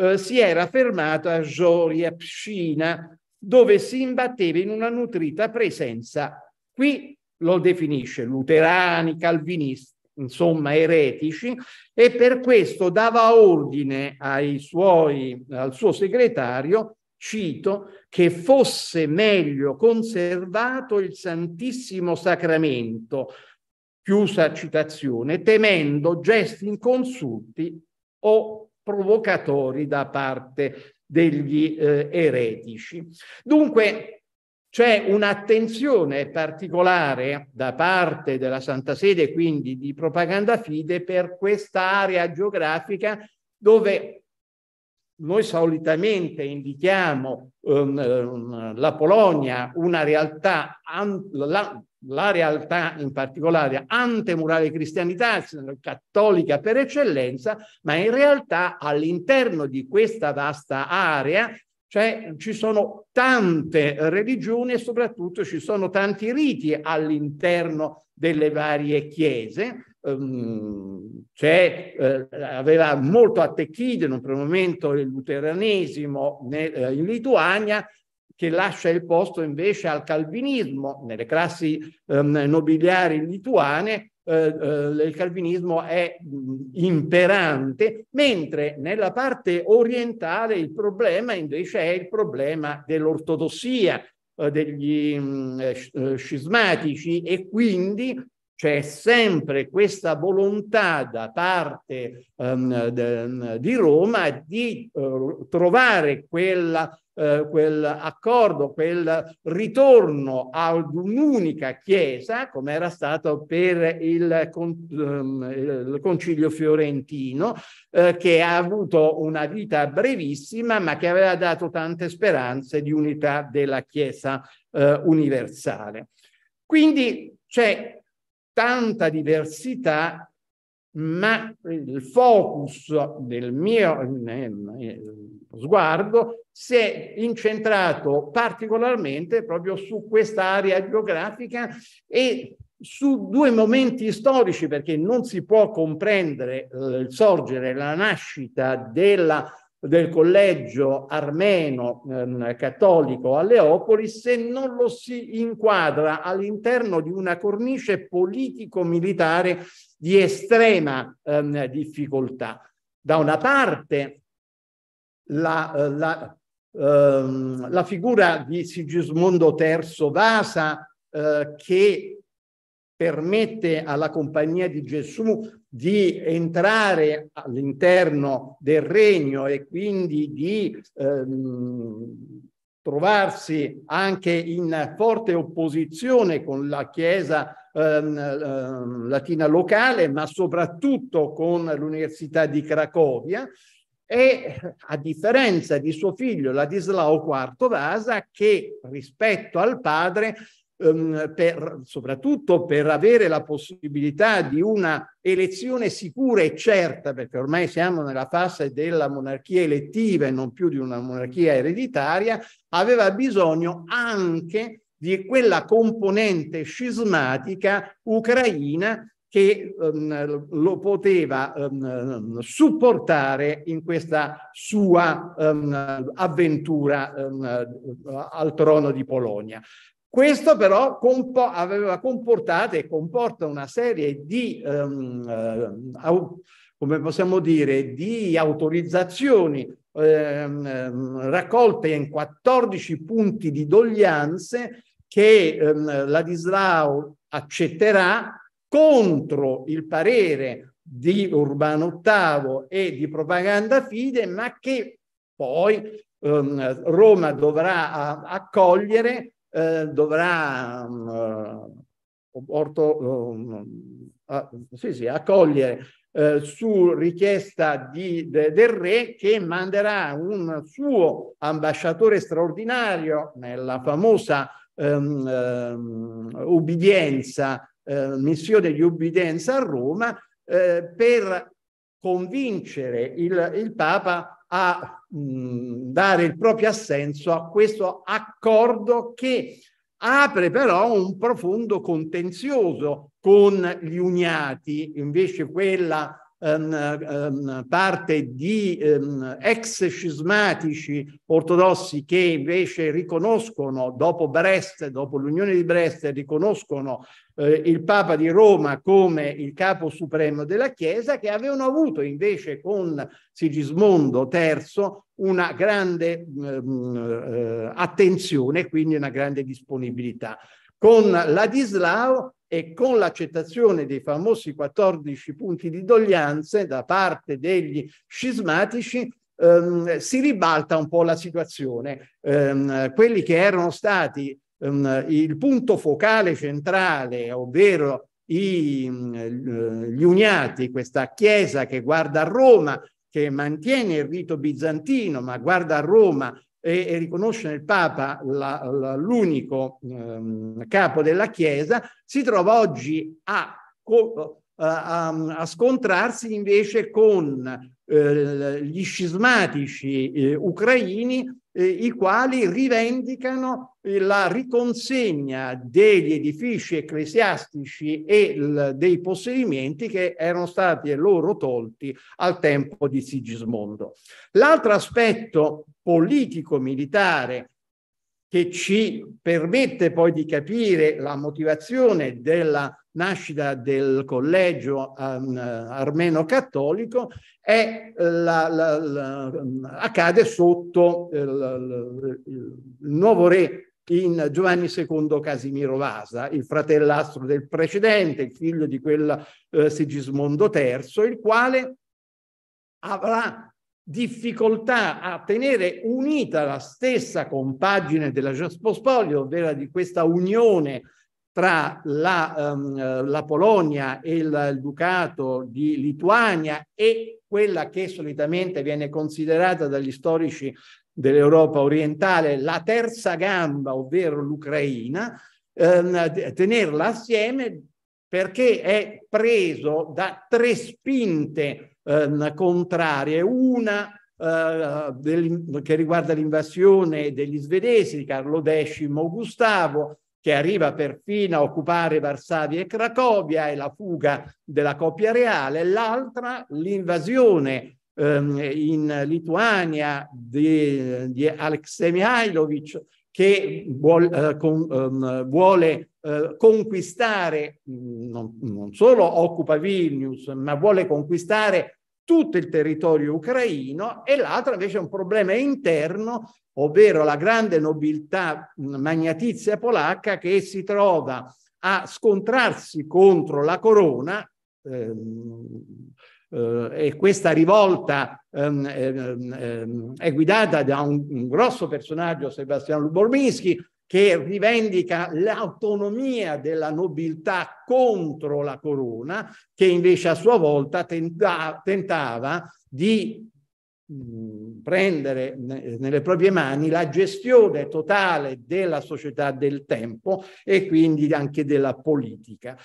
eh, si era fermato a Gioria Piscina, dove si imbatteva in una nutrita presenza. Qui lo definisce luterani, calvinisti, insomma eretici, e per questo dava ordine suoi, al suo segretario, cito, che fosse meglio conservato il Santissimo Sacramento, chiusa citazione, temendo gesti inconsulti o provocatori da parte degli eh, eretici. Dunque c'è un'attenzione particolare da parte della Santa Sede, quindi di propaganda fide, per questa area geografica dove noi solitamente indichiamo um, ehm, ehm, la Polonia una realtà, la, la realtà in particolare antemurale cristianità, cattolica per eccellenza, ma in realtà all'interno di questa vasta area cioè ci sono tante religioni e soprattutto ci sono tanti riti all'interno delle varie chiese cioè, eh, aveva molto attecchito in un primo momento il luteranesimo ne, eh, in Lituania, che lascia il posto invece al calvinismo. Nelle classi ehm, nobiliari lituane eh, eh, il calvinismo è mh, imperante, mentre nella parte orientale il problema invece è il problema dell'ortodossia eh, degli mh, eh, eh, scismatici e quindi c'è cioè, sempre questa volontà da parte um, de, di Roma di uh, trovare quella eh, quel accordo, quel ritorno ad un'unica chiesa, come era stato per il, con, ehm, il concilio fiorentino, eh, che ha avuto una vita brevissima, ma che aveva dato tante speranze di unità della chiesa eh, universale. Quindi c'è cioè, tanta diversità, ma il focus del mio sguardo si è incentrato particolarmente proprio su quest'area geografica e su due momenti storici, perché non si può comprendere eh, il sorgere, la nascita della del collegio armeno eh, cattolico a Leopoli se non lo si inquadra all'interno di una cornice politico-militare di estrema eh, difficoltà. Da una parte la, eh, la, ehm, la figura di Sigismondo III Vasa eh, che permette alla Compagnia di Gesù di entrare all'interno del regno e quindi di ehm, trovarsi anche in forte opposizione con la Chiesa ehm, ehm latina locale, ma soprattutto con l'Università di Cracovia, e a differenza di suo figlio Ladislao IV Vasa, che rispetto al padre Ehm, per, soprattutto per avere la possibilità di una elezione sicura e certa, perché ormai siamo nella fase della monarchia elettiva e non più di una monarchia ereditaria, aveva bisogno anche di quella componente scismatica ucraina che um, lo poteva um, supportare in questa sua um, avventura al trono di Polonia. Questo però compo- aveva comportato e comporta una serie di, ehm, eh, au- come possiamo dire, di autorizzazioni ehm, ehm raccolte in 14 punti di doglianze che ehm, Ladislao accetterà contro il parere di Urbano VIII e di Propaganda Fide, ma che poi ehm, Roma dovrà accogliere eh, dovrà um, orto, um, sì, sì, accogliere eh, su richiesta di, de, del re che manderà un suo ambasciatore straordinario nella famosa um, um ubbidienza, eh, missione di ubbidienza a Roma eh, per convincere il, il Papa a mm, dare il proprio assenso a questo accordo che apre però un profondo contenzioso con gli uniati, invece quella um, um, parte di um, ex scismatici ortodossi che invece riconoscono dopo Brest, dopo l'unione di Brest, riconoscono eh, il Papa di Roma come il capo supremo della Chiesa, che avevano avuto invece con Sigismondo III una grande mm, eh, attenzione quindi una grande disponibilità. Con Ladislao e con l'accettazione dei famosi 14 punti di doglianze da parte degli scismatici, ehm, si ribalta un po' la situazione. Ehm, quelli che erano stati Ehm, il punto focale centrale, ovvero i, gli uniati, questa chiesa che guarda a Roma, che mantiene il rito bizantino, ma guarda a Roma e, e riconosce nel Papa l'unico um, capo della Chiesa, si trova oggi a, a, a scontrarsi invece con eh, gli scismatici eh, ucraini eh, i quali rivendicano la riconsegna degli edifici ecclesiastici e l, dei possedimenti che erano stati loro tolti al tempo di Sigismondo. L'altro aspetto politico-militare che ci permette poi di capire la motivazione della nascita del collegio um, armeno cattolico è la, la, la, accade sotto il, eh, il nuovo re in Giovanni II Casimiro Vasa, il fratellastro del precedente, il figlio di quel eh, Sigismondo III, il quale avrà difficoltà a tenere unita la stessa compagine della Jaspospolio, ovvero di questa unione tra la, um, la Polonia e il, il Ducato di Lituania e quella che solitamente viene considerata dagli storici dell'Europa orientale la terza gamba, ovvero l'Ucraina, ehm, tenerla assieme perché è preso da tre spinte eh, contrarie, una eh, del, che riguarda l'invasione degli svedesi di Carlo X Gustavo, che arriva perfino a occupare Varsavia e Cracovia e la fuga della coppia reale, l'altra l'invasione ehm, in Lituania di, di Aleksej Mihailovic che vuol, eh, con, ehm, vuole eh, conquistare, non, non solo occupa Vilnius, ma vuole conquistare tutto il territorio ucraino e l'altra invece è un problema interno, ovvero la grande nobiltà magnatizia polacca che si trova a scontrarsi contro la corona, ehm, eh, e questa rivolta ehm, ehm, ehm, è guidata da un, un grosso personaggio, Sebastiano Lubormischi, che rivendica l'autonomia della nobiltà contro la corona, che invece a sua volta tenta, tentava di prendere nelle proprie mani la gestione totale della società del tempo e quindi anche della politica.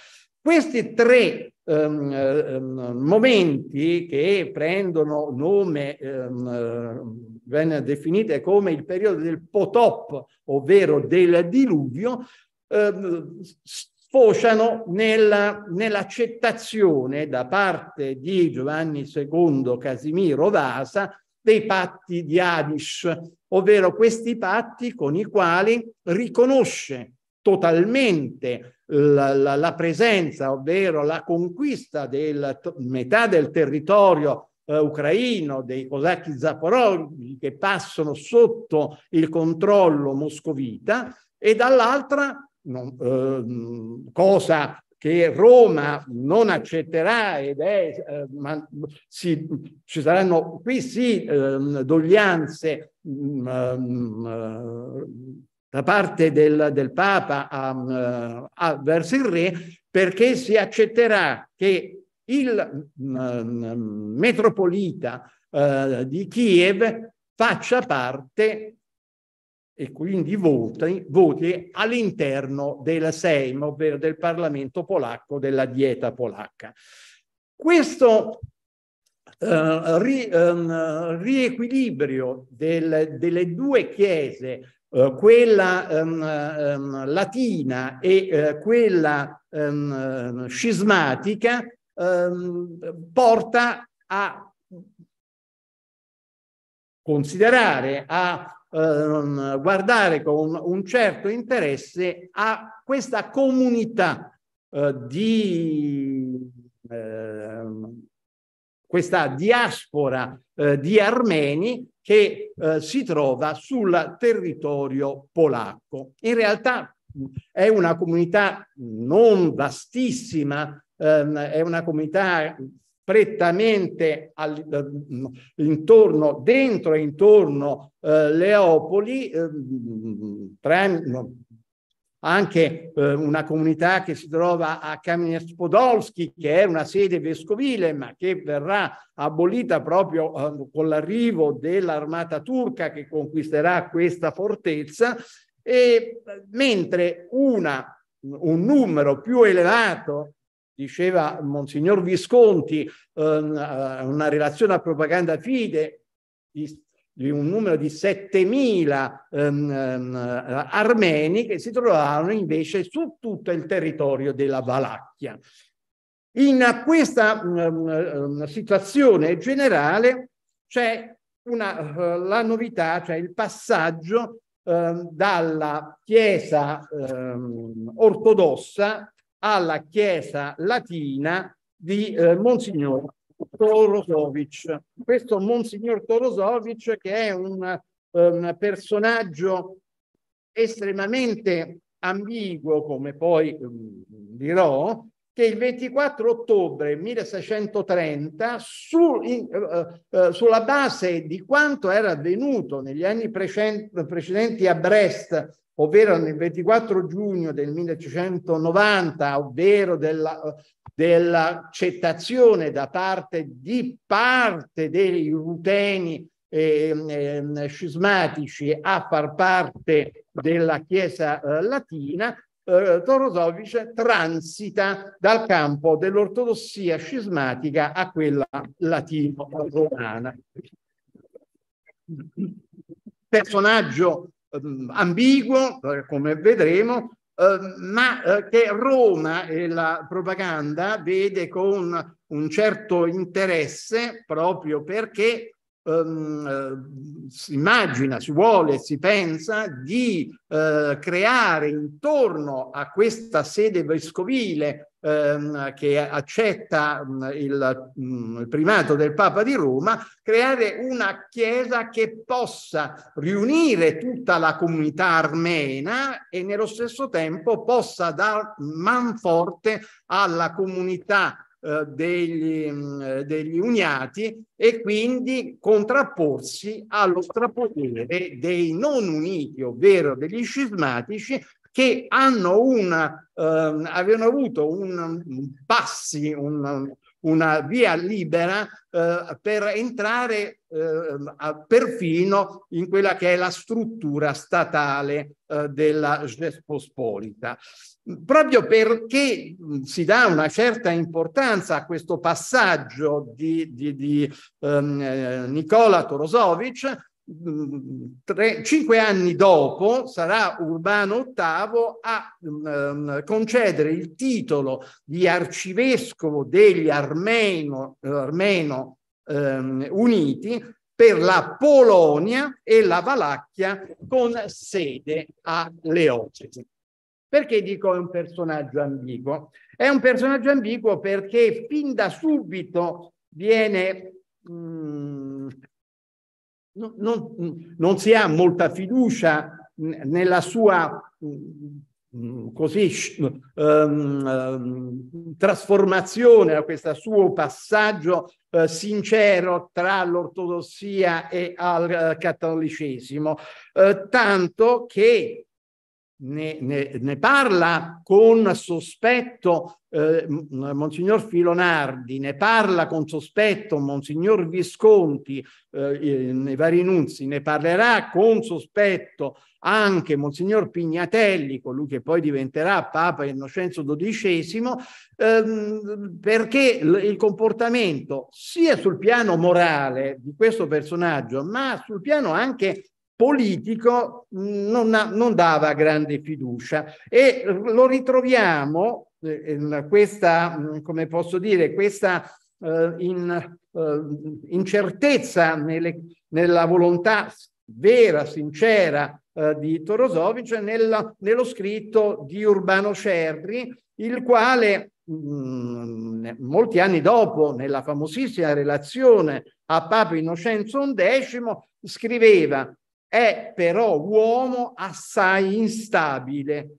Questi tre ehm, ehm, momenti che prendono nome, ehm, vengono definite come il periodo del potop, ovvero del diluvio, ehm, sfociano nella, nell'accettazione da parte di Giovanni II Casimiro Vasa dei patti di Adish, ovvero questi patti con i quali riconosce totalmente la, la, la presenza, ovvero la conquista del metà del territorio eh, ucraino, dei cosacchi zaporoghi che passano sotto il controllo moscovita e dall'altra non, eh, cosa che Roma non accetterà ed è, eh, ma si, ci saranno qui sì eh, doglianze mh, mm, ehm, mh, da parte del, del Papa a, um, eh, a, verso il re perché si accetterà che il mh, mm, mm, metropolita uh, di Kiev faccia parte e quindi voti, voti all'interno del Sejm, ovvero del Parlamento polacco, della dieta polacca. Questo uh, ri, um, riequilibrio del, delle due chiese eh, quella ehm, ehm, latina e eh, quella ehm, scismatica ehm, porta a considerare, a ehm, guardare con un certo interesse a questa comunità eh, di ehm, questa diaspora eh, di armeni che eh, si trova sul territorio polacco. In realtà è una comunità non vastissima, ehm, è una comunità prettamente al, eh, intorno, dentro e intorno eh, Leopoli, eh, tra, anche eh, una comunità che si trova a Kamienz Podolski, che è una sede vescovile, ma che verrà abolita proprio eh, con l'arrivo dell'armata turca che conquisterà questa fortezza, e, mentre una, un numero più elevato diceva Monsignor Visconti, eh, una relazione a propaganda fide, di un numero di 7.000 ehm, ehm, armeni che si trovavano invece su tutto il territorio della Valacchia. In questa ehm, situazione generale c'è una, eh, la novità, cioè il passaggio ehm, dalla Chiesa ehm, ortodossa alla Chiesa latina di eh, Monsignor Torosovic. Questo Monsignor Torosovic che è un, un personaggio estremamente ambiguo, come poi um, dirò, che il 24 ottobre 1630, su, in, uh, uh, sulla base di quanto era avvenuto negli anni precedenti a Brest, ovvero nel 24 giugno del 1690, ovvero della, dell'accettazione da parte di parte dei ruteni eh, eh, scismatici a far parte della Chiesa eh, latina, eh, Torosovic transita dal campo dell'ortodossia scismatica a quella latino-romana. Personaggio ehm, eh, ambiguo, come vedremo, ehm, eh, ma che Roma e la propaganda vede con un certo interesse proprio perché Ehm, eh, si immagina, si vuole, si pensa di eh, creare intorno a questa sede vescovile ehm, che accetta mh, mm, il, mh, mm, il primato del Papa di Roma, creare una chiesa che possa riunire tutta la comunità armena e nello stesso tempo possa dar man forte alla comunità eh, degli, mm, degli uniati e quindi contrapporsi allo strapotere dei non uniti, ovvero degli scismatici, che hanno una, eh, avevano avuto un, un passi, un, una via libera eh, per entrare eh, perfino in quella che è la struttura statale eh, della Gespospolita. Proprio perché mm, si dà una certa importanza a questo passaggio di, di, di ehm, eh, Nicola Torosovic, Tre, cinque anni dopo sarà Urbano VIII a um, concedere il titolo di arcivescovo degli Armeno, Armeno um, Uniti per la Polonia e la Valacchia con sede a Leocesi. Perché dico è un personaggio ambiguo? È un personaggio ambiguo perché fin da subito viene mh, non, non si ha molta fiducia nella sua mm, così um, trasformazione, a questo suo passaggio uh, sincero tra l'ortodossia e al eh, cattolicesimo, uh, tanto che ne, ne, ne parla con sospetto eh, Monsignor Filonardi, ne parla con sospetto Monsignor Visconti eh, nei vari nunzi, ne parlerà con sospetto anche Monsignor Pignatelli, colui che poi diventerà Papa Innocenzo XII, ehm, perché l- il comportamento sia sul piano morale di questo personaggio, ma sul piano anche politico non, ha, non dava grande fiducia e lo ritroviamo, eh, questa, mm, come posso dire, questa eh, in, eh, incertezza nelle, nella volontà vera, sincera eh, di Torosovic nel, nello scritto di Urbano Cerri, il quale mh, mm, molti anni dopo, nella famosissima relazione a Papa Innocenzo X, scriveva è però uomo assai instabile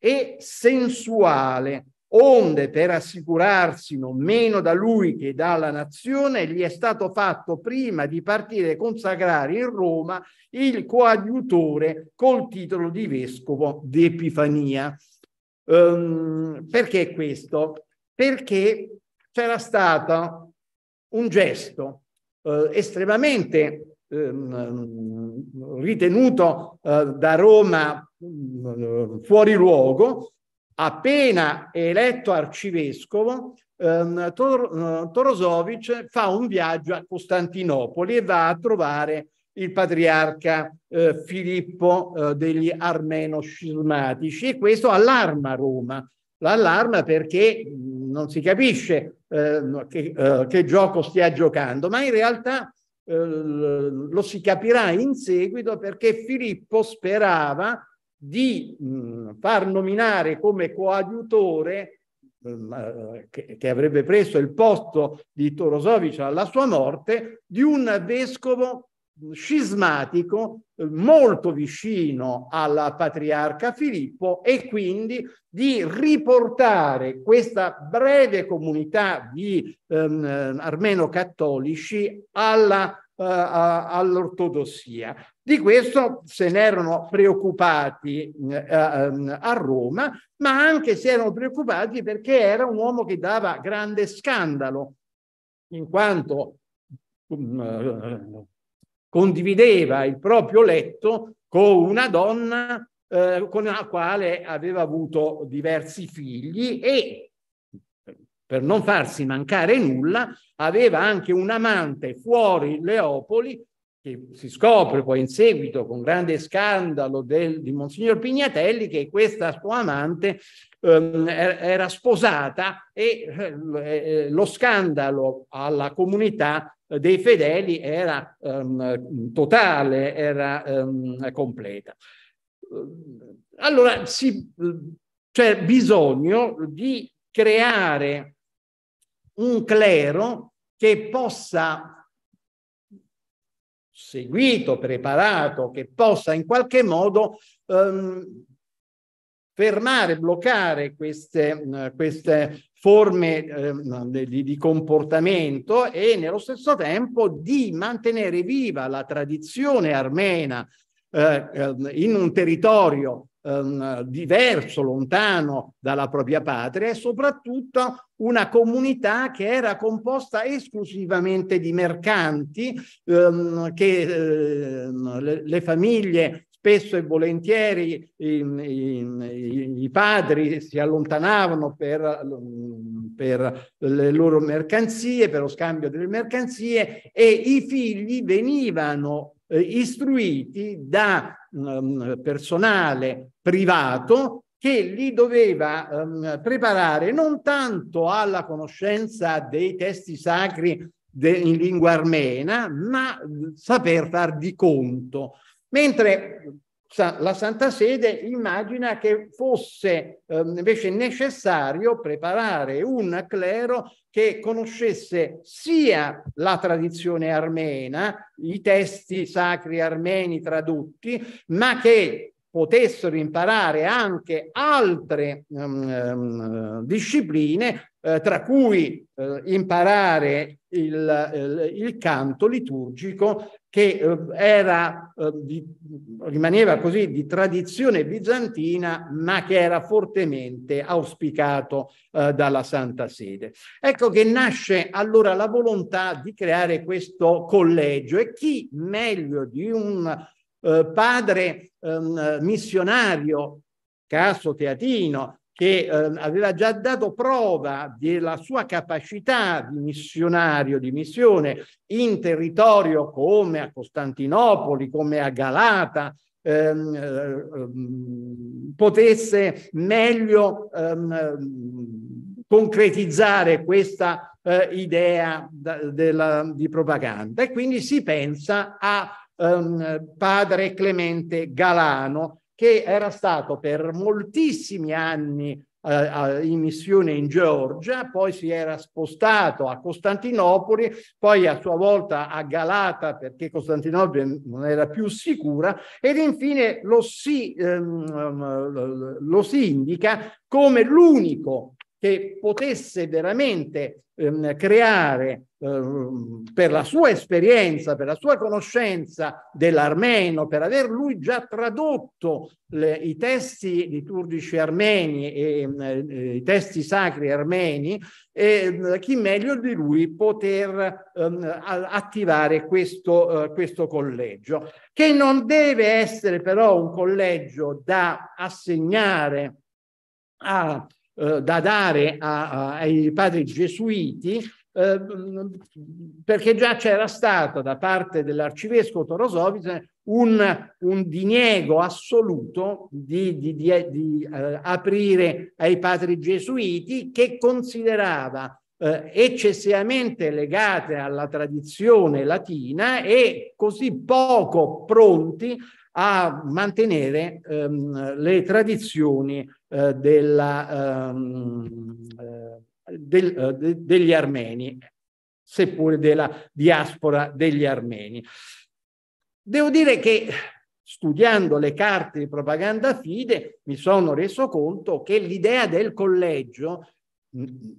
e sensuale, onde per assicurarsi non meno da lui che dalla nazione, gli è stato fatto prima di partire consacrare in Roma il coadiutore col titolo di vescovo d'Epifania. Um, perché questo? Perché c'era stato un gesto eh, estremamente Ehm, ritenuto eh, da Roma mm, fuori luogo, appena eletto arcivescovo, ehm, eh, Torosovic fa un viaggio a Costantinopoli e va a trovare il patriarca eh, Filippo degli armeno-scismatici e questo allarma Roma, l'allarma perché mm, non si capisce eh, che, che, gioco stia giocando, ma in realtà eh, lo si capirà in seguito perché Filippo sperava di mh, far nominare come coadiutore mh, eh, che, che, avrebbe preso il posto di Torosovic alla sua morte di un vescovo scismatico eh, molto vicino al patriarca Filippo e quindi di riportare questa breve comunità di ehm, eh, armeno-cattolici alla eh, all'ortodossia. Di questo se ne erano preoccupati ehm, a Roma, ma anche si erano preoccupati perché era un uomo che dava grande scandalo, in quanto mm, condivideva il proprio letto con una donna eh, con la quale aveva avuto diversi figli e per non farsi mancare nulla aveva anche un amante fuori Leopoli che si scopre poi in seguito con grande scandalo del, di Monsignor Pignatelli che questa sua amante ehm, er-, era sposata e eh, eh, lo scandalo alla comunità dei fedeli era um, totale, era um, completa. Allora si, c'è bisogno di creare un clero che possa, seguito, preparato, che possa in qualche modo um, fermare, bloccare queste, queste forme eh, di, di, comportamento e nello stesso tempo di mantenere viva la tradizione armena eh, ehm, in un territorio ehm, diverso, lontano dalla propria patria e soprattutto una comunità che era composta esclusivamente di mercanti ehm, che ehm, le, le famiglie Spesso e volentieri i, i, i padri si allontanavano per, per, le loro mercanzie, per lo scambio delle mercanzie e i figli venivano eh, istruiti da um, personale privato che li doveva um, preparare non tanto alla conoscenza dei testi sacri in lingua armena, ma ehm, saper far di conto. Mentre la Santa Sede immagina che fosse eh, invece necessario preparare un clero che conoscesse sia la tradizione armena, i testi sacri armeni tradotti, ma che potessero imparare anche altre um, discipline, eh, tra cui eh, imparare il, il, il canto liturgico che eh, era, eh, rimaneva così di tradizione bizantina, ma che era fortemente auspicato eh, dalla Santa Sede. Ecco che nasce allora la volontà di creare questo collegio e chi meglio di un padre ehm, missionario caso Teatino, che eh, aveva già dato prova della sua capacità di missionario, di missione in territorio come a Costantinopoli, come a Galata, ehm, ehm, potesse meglio ehm, concretizzare questa eh, idea da, della, di propaganda. E quindi si pensa a ehm, padre Clemente Galano, che era stato per moltissimi anni eh, in missione in Georgia, poi si era spostato a Costantinopoli, poi a sua volta a Galata perché Costantinopoli non era più sicura ed infine lo si, ehm, lo si indica come l'unico che potesse veramente ehm, creare ehm, per la sua esperienza, per la sua conoscenza dell'armeno, per aver lui già tradotto le, i testi liturgici armeni e ehm, eh, i testi sacri armeni, e ehm, chi meglio di lui poter ehm, attivare questo, eh, questo collegio, che non deve essere però un collegio da assegnare a eh, da dare a, a, ai padri gesuiti eh, perché già c'era stato da parte dell'arcivescovo Torosovic un, un, diniego assoluto di, di, di, di eh, aprire ai padri gesuiti che considerava eh, eccessivamente legate alla tradizione latina e così poco pronti a mantenere ehm, le tradizioni eh, della, ehm, eh, del, eh, de, degli armeni, seppure della diaspora degli armeni. Devo dire che studiando le carte di propaganda fide mi sono reso conto che l'idea del collegio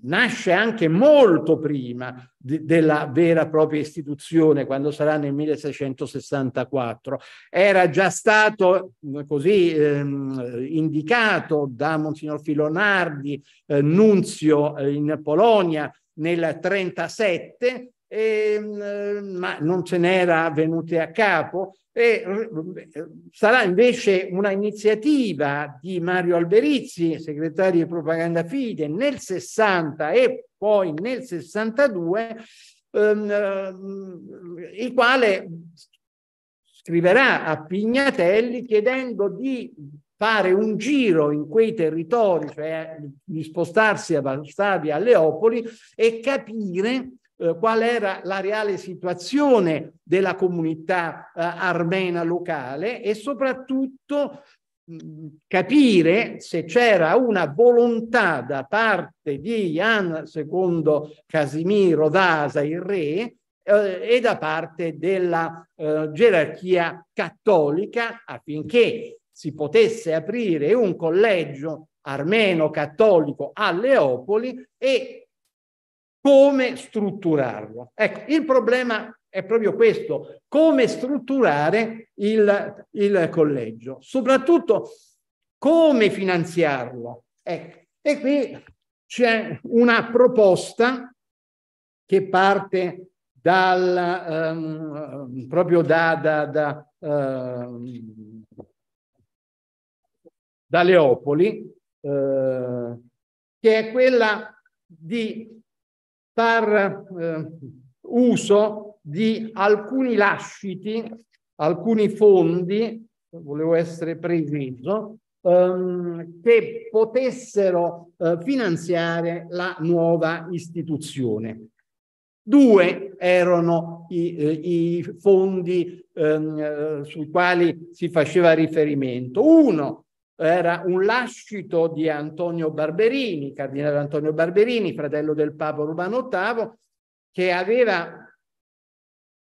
nasce anche molto prima de della vera e propria istituzione, quando sarà nel 1664. Era già stato mm, così ehm, indicato da Monsignor Filonardi, eh, nunzio eh, in Polonia, nel 1937, e, ehm, ma non ce n'era venute a capo. E sarà invece una iniziativa di Mario Alberizzi, segretario di propaganda FIDE, nel 60 e poi nel 62, ehm, ehm, il quale scriverà a Pignatelli chiedendo di fare un giro in quei territori, cioè di spostarsi a Varsavia, a Leopoli e capire eh, qual era la reale situazione della comunità eh, armena locale e soprattutto capire se c'era una volontà da parte di Jan II Casimiro Vasa il re, eh, e da parte della uh, gerarchia cattolica affinché si potesse aprire un collegio armeno cattolico a Leopoli e come strutturarlo. Ecco, il problema è proprio questo, come strutturare il, il collegio, soprattutto come finanziarlo. Ecco, e qui c'è una proposta che parte dal, ehm, proprio da, da, da, ehm, da Leopoli, eh, che è quella di far eh, uso di alcuni lasciti, alcuni fondi, volevo essere preciso, ehm, che potessero eh, finanziare la nuova istituzione. Due erano i, eh, i fondi ehm, eh, sui quali si faceva riferimento. Uno era un lascito di Antonio Barberini, cardinale Antonio Barberini, fratello del Papa Urbano VIII, che aveva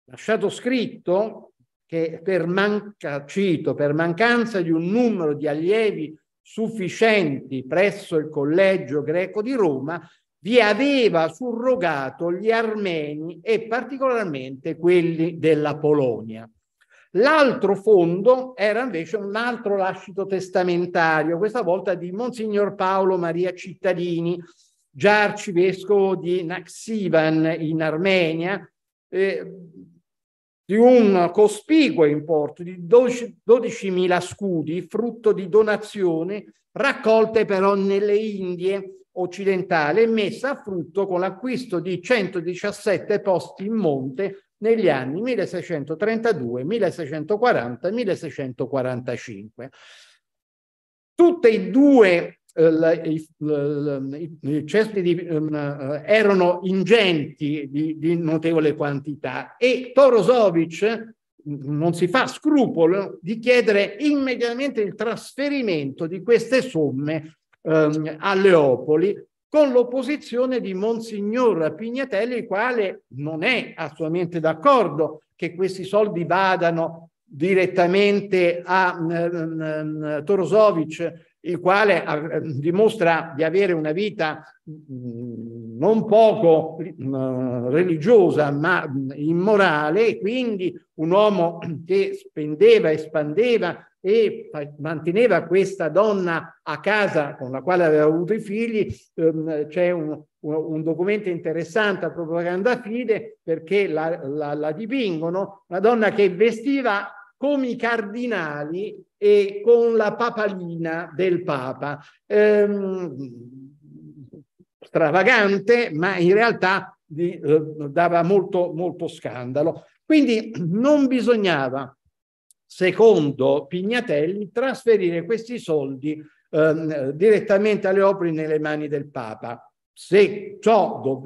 lasciato scritto che per, manca, cito, per mancanza di un numero di allievi sufficienti presso il Collegio Greco di Roma, vi aveva surrogato gli armeni e particolarmente quelli della Polonia. L'altro fondo era invece un altro lascito testamentario, questa volta di Monsignor Paolo Maria Cittadini, già arcivescovo di Naxivan in Armenia, eh, di un cospicuo importo di 12.000 scudi, frutto di donazioni raccolte però nelle Indie occidentali e messa a frutto con l'acquisto di 117 posti in monte negli anni 1632, 1640, 1645. Tutte e due eh, i cespiti ehm, eh, erano ingenti di, di notevole quantità e Torosovic mm, non si fa scrupolo di chiedere immediatamente il trasferimento di queste somme ehm, a Leopoli con l'opposizione di Monsignor Pignatelli, il quale non è assolutamente d'accordo che questi soldi vadano direttamente a um, Torosovic, il quale uh, dimostra di avere una vita mh, non poco mh, religiosa ma mh, immorale, quindi un uomo che spendeva e spandeva e manteneva questa donna a casa con la quale aveva avuto i figli, ehm, c'è un, un, documento interessante a propaganda fide perché la, la, la dipingono, una donna che vestiva come i cardinali e con la papalina del Papa. Ehm, stravagante, ma in realtà di, eh, dava molto, molto scandalo. Quindi non bisognava secondo Pignatelli, trasferire questi soldi ehm, direttamente alle opere nelle mani del Papa. Se, ciò,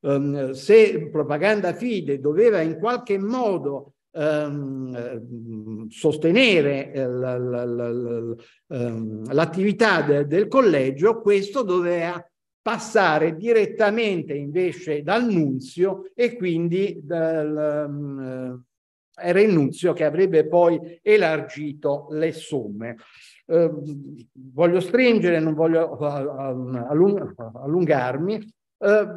ehm, se Propaganda Fide doveva in qualche modo ehm, sostenere eh, ehm, l'attività de del collegio, questo doveva passare direttamente invece dal nunzio e quindi dal, ehm, era il nunzio che avrebbe poi elargito le somme. Eh, voglio stringere, non voglio eh, eh, allungarmi. Eh,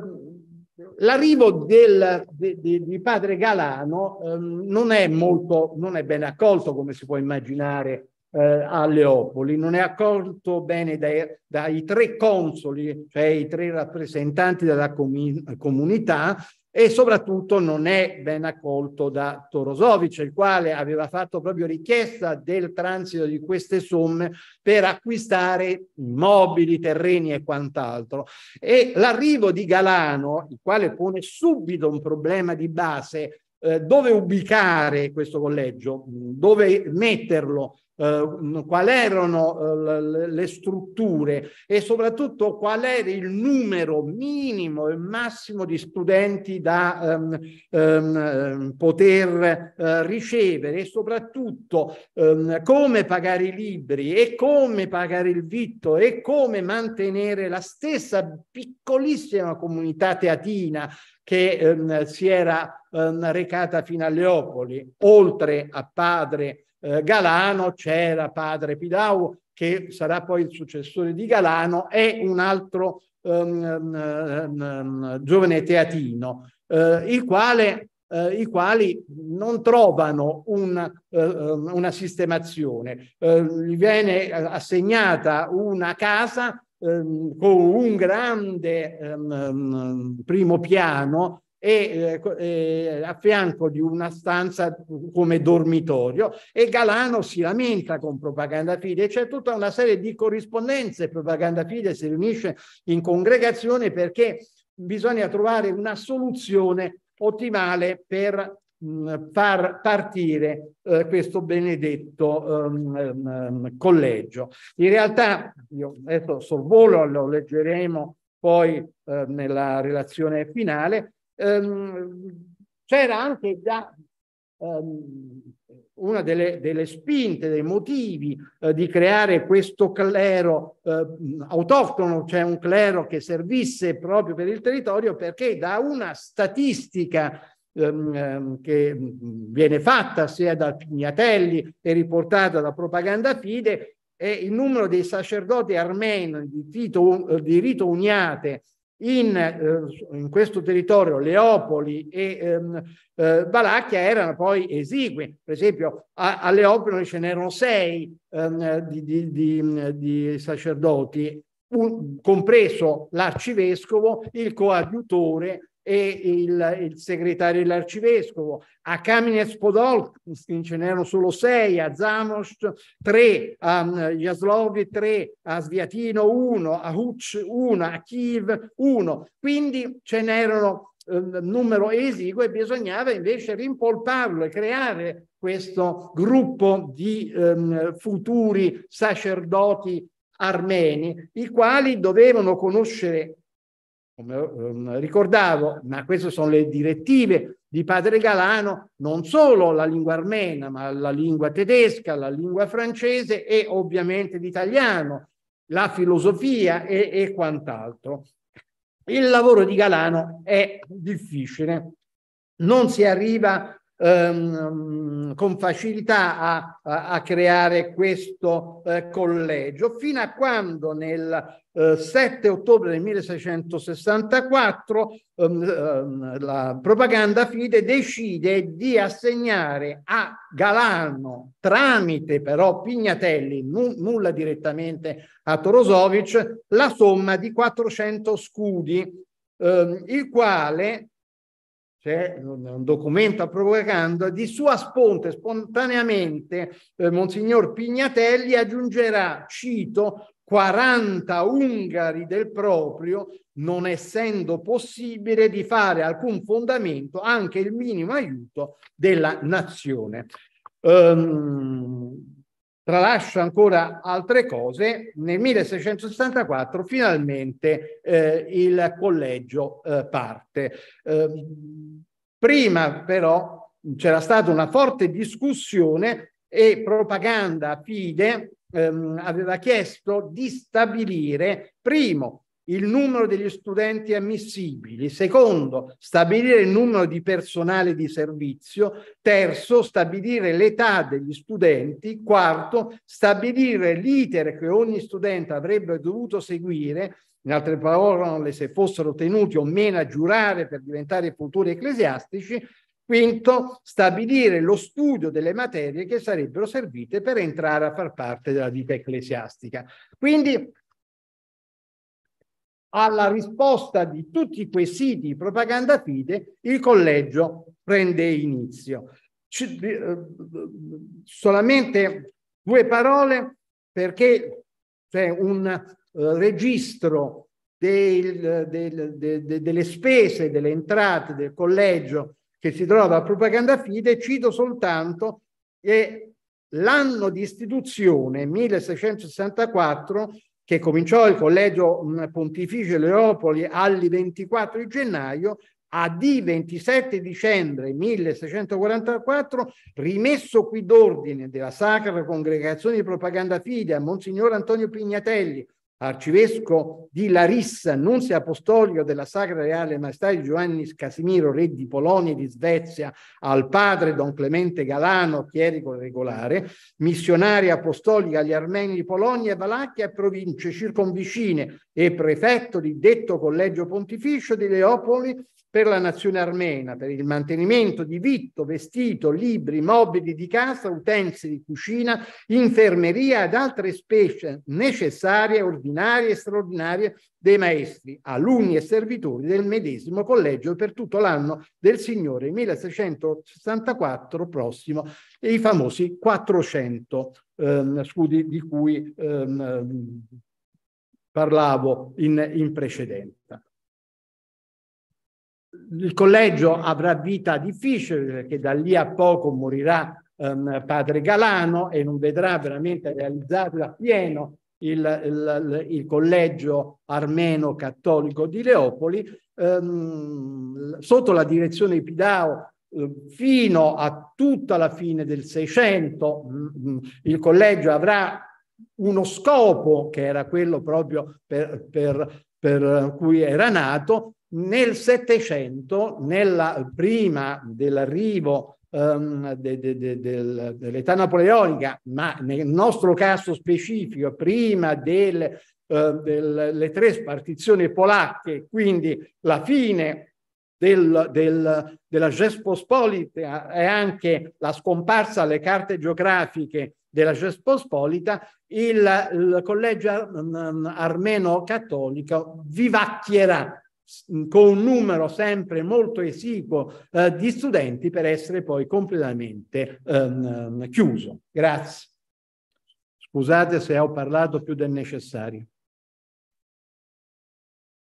L'arrivo di, padre Galano eh, non è molto, non è ben accolto come si può immaginare eh, a Leopoli, non è accolto bene dai, dai, tre consoli, cioè i tre rappresentanti della comunità, e soprattutto non è ben accolto da Torosovic, il quale aveva fatto proprio richiesta del transito di queste somme per acquistare immobili, terreni e quant'altro. E l'arrivo di Galano, il quale pone subito un problema di base eh, dove ubicare questo collegio, mm, dove metterlo, eh, mm, qual erano eh, le strutture e soprattutto qual era il numero minimo e massimo di studenti da ehm, ehm, ehm, poter eh, ricevere e soprattutto ehm, come pagare i libri e come pagare il vitto e come mantenere la stessa piccolissima comunità teatina che ehm, si era eh, recata fino a Leopoli. Oltre a padre eh, Galano c'era padre Pilau, che sarà poi il successore di Galano, e un altro ehm, ehm, ehm, ehm giovane teatino, eh, quale, eh, i quali non trovano un, eh, ehm, una sistemazione. Eh, gli viene assegnata una casa con un grande primo piano e, eh, eh, a fianco di una stanza come dormitorio e Galano si lamenta con Propaganda Fide. C'è tutta una serie di corrispondenze. Propaganda Fide si riunisce in congregazione perché bisogna trovare una soluzione ottimale per mh, mm, far partire eh, questo benedetto um, um, collegio. In realtà, io adesso sorvolo, lo leggeremo poi eh, nella relazione finale, ehm, c'era anche già ehm, una delle, delle, spinte, dei motivi eh, di creare questo clero eh, autoctono, cioè un clero che servisse proprio per il territorio, perché da una statistica ehm, ehm, che viene fatta sia da Pignatelli e riportata da Propaganda Fide, è il numero dei sacerdoti armeni di, di, rito uniate in, eh, in, questo territorio Leopoli e ehm, eh, Valacchia erano poi esigui, per esempio a, a Leopoli ce n'erano sei ehm, di, di, di, di, sacerdoti, un, compreso l'arcivescovo, il coadiutore e il, il segretario dell'arcivescovo, a Kamenec Podolskin ce n'erano solo sei, a Zamos tre, a mm, Jaslovi tre, a Sviatino uno, a Huc uno, a Kiev uno, quindi ce n'erano ehm, numero esiguo e bisognava invece rimpolparlo e creare questo gruppo di ehm, futuri sacerdoti armeni, i quali dovevano conoscere come ehm, ricordavo, ma queste sono le direttive di padre Galano, non solo la lingua armena, ma la lingua tedesca, la lingua francese e ovviamente l'italiano, la filosofia e, e quant'altro. Il lavoro di Galano è difficile, non si arriva Ehm, con facilità a, a, creare questo eh, collegio, fino a quando nel 7 eh, ottobre del 1664 ehm, ehm, la propaganda fide decide di assegnare a Galano, tramite però Pignatelli, nulla direttamente a Torosovic, la somma di 400 scudi, il quale cioè un documento a propaganda, di sua sponte, spontaneamente, eh, Monsignor Pignatelli aggiungerà, cito, 40 ungari del proprio, non essendo possibile di fare alcun fondamento, anche il minimo aiuto della nazione. Um, Tralascio ancora altre cose. Nel 1664 finalmente eh, il collegio eh, parte. Eh, prima però c'era stata una forte discussione e propaganda fide ehm, aveva chiesto di stabilire, primo, il numero degli studenti ammissibili, secondo, stabilire il numero di personale di servizio, terzo, stabilire l'età degli studenti, quarto, stabilire l'iter che ogni studente avrebbe dovuto seguire, in altre parole se fossero tenuti o meno a giurare per diventare futuri ecclesiastici, quinto, stabilire lo studio delle materie che sarebbero servite per entrare a far parte della vita ecclesiastica. Quindi alla risposta di tutti quei siti di propaganda fide, il collegio prende inizio. C eh, solamente due parole perché c'è un eh, registro del, del, de, de, delle spese, delle entrate del collegio che si trova a propaganda fide, cito soltanto che l'anno di istituzione 1664 che cominciò il collegio mm, pontificio Leopoli al 24 gennaio, a di 27 dicembre 1644, rimesso qui d'ordine della Sacra Congregazione di Propaganda Fide a Monsignor Antonio Pignatelli, arcivescovo di Larissa, nunzio apostolico della Sacra Reale Maestà di Giovanni Casimiro, re di Polonia e di Svezia, al padre Don Clemente Galano, chierico regolare, missionario apostolico agli armeni di Polonia e Valacchia e province circonvicine e prefetto di detto collegio pontificio di Leopoli per la nazione armena, per il mantenimento di vitto, vestito, libri, mobili di casa, utenze di cucina, infermeria ed altre specie necessarie, ordinarie e straordinarie dei maestri, alunni e servitori del medesimo collegio per tutto l'anno del Signore 1664 prossimo e i famosi 400 ehm, scudi di cui ehm, parlavo in, in precedenza il collegio avrà vita difficile perché da lì a poco morirà ehm, padre Galano e non vedrà veramente realizzato appieno il, il, il collegio armeno cattolico di Leopoli ehm, sotto la direzione di Pidao eh, fino a tutta la fine del Seicento mm, mm, il collegio avrà uno scopo che era quello proprio per, per per cui era nato, nel Settecento, nella prima dell'arrivo um, de, de, de, dell'età napoleonica, ma nel nostro caso specifico, prima del, uh, ehm, delle tre spartizioni polacche, quindi la fine del, del, della Gespospolita e anche la scomparsa alle carte geografiche della Gespospolita, il, il collegio ehm, armeno cattolico vivacchierà con un numero sempre molto esiguo eh, di studenti per essere poi completamente ehm, ehm, chiuso. Grazie. Scusate se ho parlato più del necessario.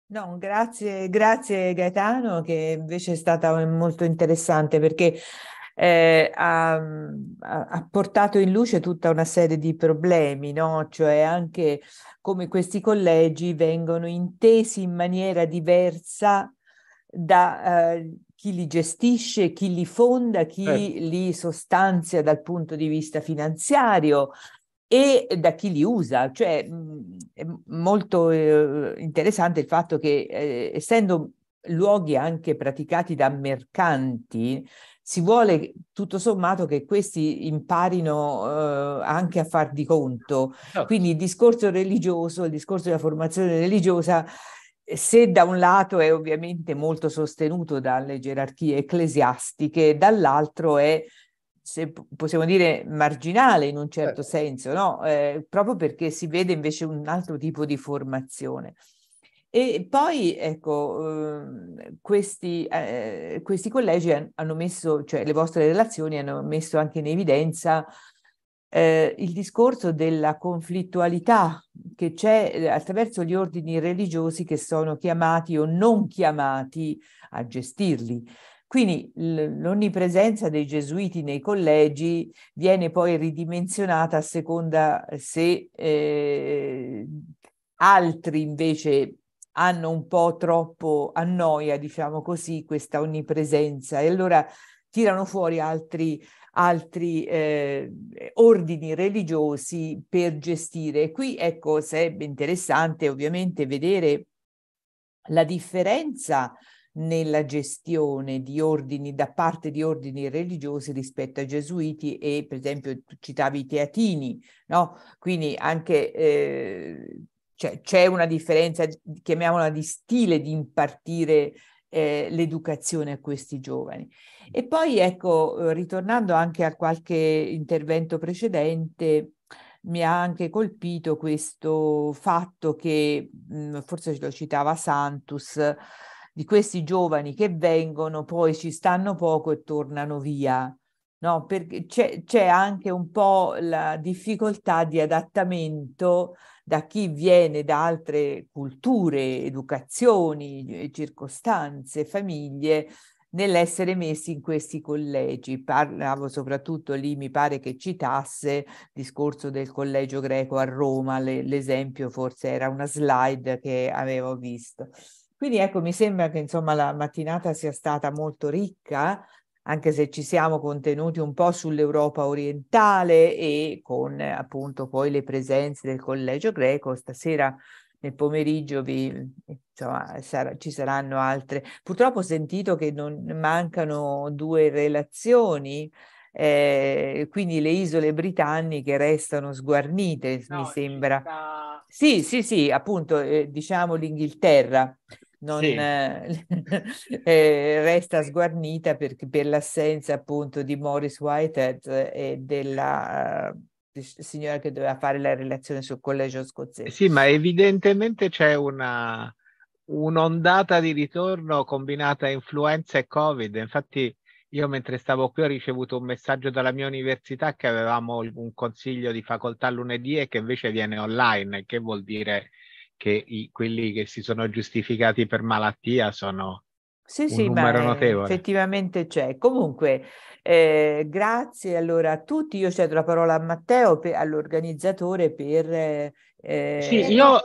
No, grazie, grazie Gaetano, che invece è stata eh, molto interessante perché eh, ha, ha, portato in luce tutta una serie di problemi, no? cioè anche come questi collegi vengono intesi in maniera diversa da eh, chi li gestisce, chi li fonda, chi eh. li sostanzia dal punto di vista finanziario e da chi li usa. Cioè, mh, mm, è molto eh, interessante il fatto che, eh, essendo luoghi anche praticati da mercanti, si vuole tutto sommato che questi imparino eh, anche a far di conto. Certo. Quindi il discorso religioso, il discorso della formazione religiosa, se da un lato è ovviamente molto sostenuto dalle gerarchie ecclesiastiche, dall'altro è se possiamo dire marginale in un certo, certo senso, no? eh, proprio perché si vede invece un altro tipo di formazione. E poi, ecco, uhm, questi, eh, questi collegi hanno messo, cioè le vostre relazioni hanno messo anche in evidenza eh, il discorso della conflittualità che c'è eh, attraverso gli ordini religiosi che sono chiamati o non chiamati a gestirli. Quindi l'onnipresenza dei gesuiti nei collegi viene poi ridimensionata a seconda se eh, altri invece hanno un po' troppo annoia, diciamo così, questa onnipresenza e allora tirano fuori altri, altri eh, ordini religiosi per gestire. qui ecco, sarebbe interessante ovviamente vedere la differenza nella gestione di ordini da parte di ordini religiosi rispetto ai gesuiti e per esempio tu citavi i teatini, no? Quindi anche eh, cioè, c'è una differenza, chiamiamola di stile, di impartire eh, l'educazione a questi giovani. E poi, ecco, eh, ritornando anche a qualche intervento precedente, mi ha anche colpito questo fatto che, mm, forse lo citava Santus, di questi giovani che vengono, poi ci stanno poco e tornano via. No, perché c'è, c'è anche un po' la difficoltà di adattamento da chi viene da altre culture, educazioni, eh, circostanze, famiglie, nell'essere messi in questi collegi. Parlavo soprattutto lì, mi pare che citasse il discorso del collegio greco a Roma, le, l'esempio forse era una slide che avevo visto. Quindi ecco, mi sembra che insomma la mattinata sia stata molto ricca anche se ci siamo contenuti un po' sull'Europa orientale e con appunto poi le presenze del collegio greco, stasera nel pomeriggio vi, insomma, sarà, ci saranno altre. Purtroppo ho sentito che non mancano due relazioni, eh, quindi le isole britanniche restano sguarnite, no, mi sembra. Sì, sì, sì, appunto eh, diciamo l'Inghilterra non, sì. eh, resta sguarnita per, per, l'assenza appunto di Morris Whitehead e della uh, signora che doveva fare la relazione sul collegio scozzese. Sì, ma evidentemente c'è una, un'ondata di ritorno combinata influenza e Covid. Infatti io mentre stavo qui ho ricevuto un messaggio dalla mia università che avevamo un consiglio di facoltà lunedì e che invece viene online, che vuol dire che i, quelli che si sono giustificati per malattia sono sì, un sì, numero notevole. Effettivamente c'è. Comunque, eh, grazie allora a tutti. Io cedo la parola a Matteo, per, all'organizzatore, per... Eh, sì, eh, io...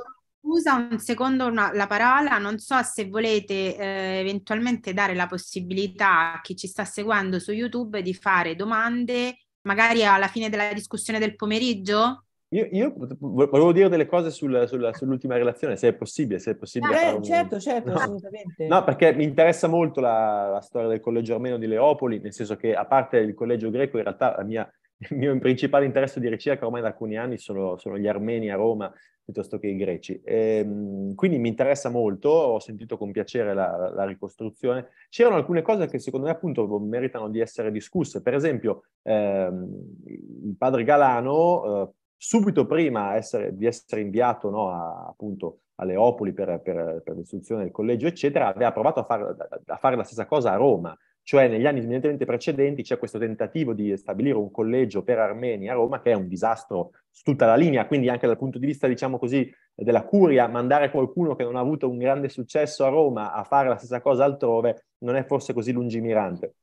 Scusa un secondo una, la parola, non so se volete eh, eventualmente dare la possibilità a chi ci sta seguendo su YouTube di fare domande magari alla fine della discussione del pomeriggio? Io, io, volevo dire delle cose sul, sul, sull'ultima relazione, se è possibile. Se è possibile eh, certo, un... certo, no. assolutamente. No, perché mi interessa molto la, la, storia del collegio armeno di Leopoli, nel senso che a parte il collegio greco, in realtà mia, il mio principale interesse di ricerca ormai da alcuni anni sono, sono gli armeni a Roma piuttosto che i greci. E, ehm, quindi mi interessa molto, ho sentito con piacere la, la, ricostruzione. C'erano alcune cose che secondo me appunto meritano di essere discusse, per esempio ehm, il padre Galano... Eh, subito prima essere, di essere inviato no, a, appunto a Leopoli per, per, per, l'istruzione del collegio, eccetera, aveva provato a, far, a fare la stessa cosa a Roma, cioè negli anni immediatamente precedenti c'è questo tentativo di stabilire un collegio per armeni a Roma che è un disastro su tutta la linea, quindi anche dal punto di vista, diciamo così, della curia, mandare qualcuno che non ha avuto un grande successo a Roma a fare la stessa cosa altrove non è forse così lungimirante.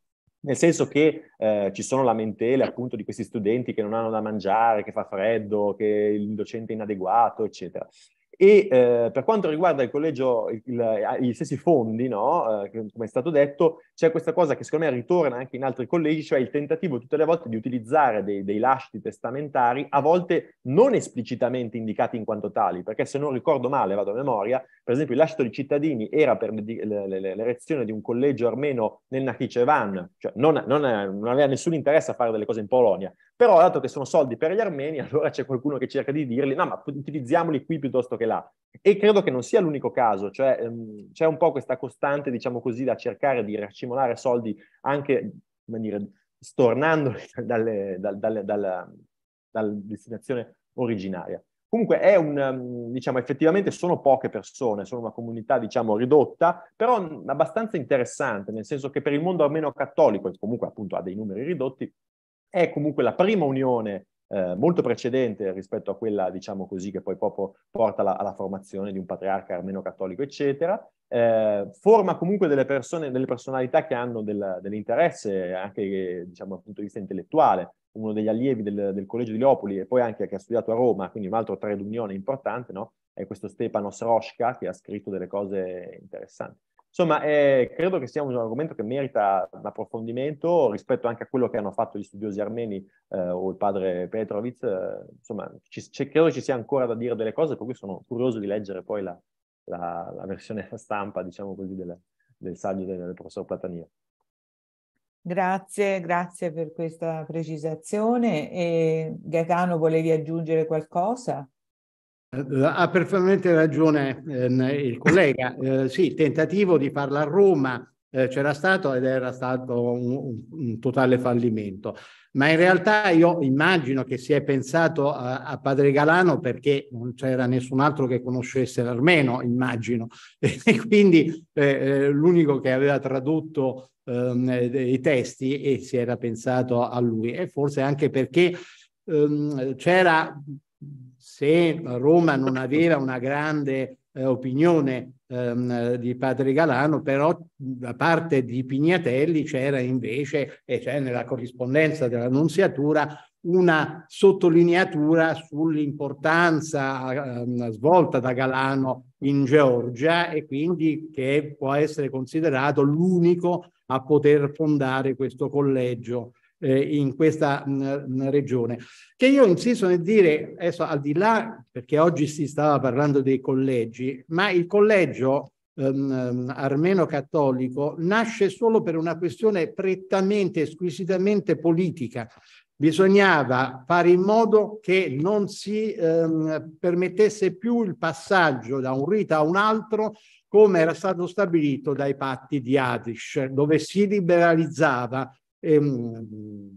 Nel senso che eh, ci sono lamentele appunto di questi studenti che non hanno da mangiare, che fa freddo, che il docente è inadeguato, eccetera. E eh, per quanto riguarda il collegio, il, il, gli stessi fondi, no? eh, come è stato detto, c'è questa cosa che secondo me ritorna anche in altri collegi, cioè il tentativo tutte le volte di utilizzare dei, dei lasciti testamentari, a volte non esplicitamente indicati in quanto tali, perché se non ricordo male, vado a memoria, per esempio il lascito di cittadini era per l'erezione di un collegio armeno nel Nakhichevan, cioè non, non, non aveva nessun interesse a fare delle cose in Polonia, però dato che sono soldi per gli armeni, allora c'è qualcuno che cerca di dirgli no, ma utilizziamoli qui piuttosto che là. E credo che non sia l'unico caso, cioè ehm, c'è un po' questa costante, diciamo così, da cercare di racimolare soldi anche, come dire, stornandoli dalle, dalle, dalle, dalla, dalla destinazione originaria. Comunque è un, ehm, diciamo, effettivamente sono poche persone, sono una comunità, diciamo, ridotta, però abbastanza interessante, nel senso che per il mondo armeno cattolico, e comunque appunto ha dei numeri ridotti, è comunque la prima unione eh, molto precedente rispetto a quella, diciamo così, che poi Popo porta alla, alla formazione di un patriarca armeno-cattolico, eccetera. Eh, forma comunque delle persone, delle personalità che hanno del, dell'interesse anche, eh, diciamo, dal punto di vista intellettuale. Uno degli allievi del, del, Collegio di Leopoli e poi anche che ha studiato a Roma, quindi un altro trade unione importante, no? È questo Stepanos Roschka che ha scritto delle cose interessanti. Insomma, eh, credo che sia un argomento che merita un approfondimento rispetto anche a quello che hanno fatto gli studiosi armeni eh, o il padre Petrovic. Eh, insomma, ci, c- credo ci sia ancora da dire delle cose, per cui sono curioso di leggere poi la, la, la versione stampa, diciamo così, del, del saggio del, del professor Platania. Grazie, grazie per questa precisazione. E Gaetano, volevi aggiungere qualcosa? Eh, ha perfettamente ragione eh, il collega. Eh, sì, il tentativo di farla a Roma eh, c'era stato ed era stato un, un, totale fallimento. Ma in realtà io immagino che si è pensato a, a Padre Galano perché non c'era nessun altro che conoscesse l'armeno, immagino. E quindi eh, eh, l'unico che aveva tradotto ehm, i testi e si era pensato a lui. E forse anche perché ehm, c'era se Roma non aveva una grande eh, opinione ehm, di Padre Galano, però da parte di Pignatelli c'era invece, e c'è nella corrispondenza dell'Annunziatura, una sottolineatura sull'importanza ehm, svolta da Galano in Georgia e quindi che può essere considerato l'unico a poter fondare questo collegio eh, in questa mh, mm, mm, regione. Che io insisto nel dire, adesso al di là, perché oggi si stava parlando dei collegi, ma il collegio ehm, ehm, armeno cattolico nasce solo per una questione prettamente, squisitamente politica bisognava fare in modo che non si ehm, permettesse più il passaggio da un rito a un altro come era stato stabilito dai patti di Adish, dove si liberalizzava Ehm,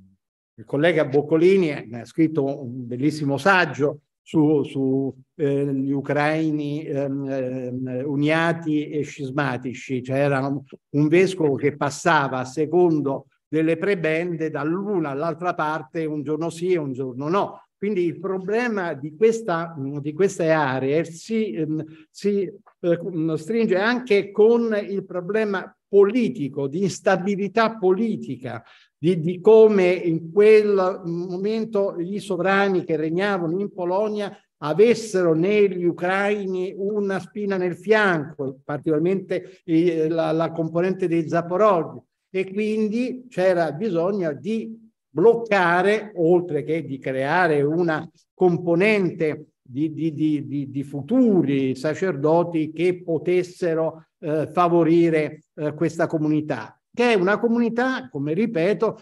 il collega Boccolini eh, ha scritto un bellissimo saggio sugli su, eh, ucraini ehm, ehm, uniati e scismatici, cioè era un, un, vescovo che passava a secondo delle prebende dall'una all'altra parte un giorno sì e un giorno no. Quindi il problema di, questa, mm, di queste aree si, mm, si eh, mm, stringe anche con il problema politico, di instabilità politica, di, di, come in quel momento gli sovrani che regnavano in Polonia avessero negli ucraini una spina nel fianco, particolarmente eh, la, la componente dei Zaporoghi. E quindi c'era bisogno di bloccare, oltre che di creare una componente di, di, di, di futuri sacerdoti che potessero eh, favorire eh, questa comunità, che è una comunità, come ripeto,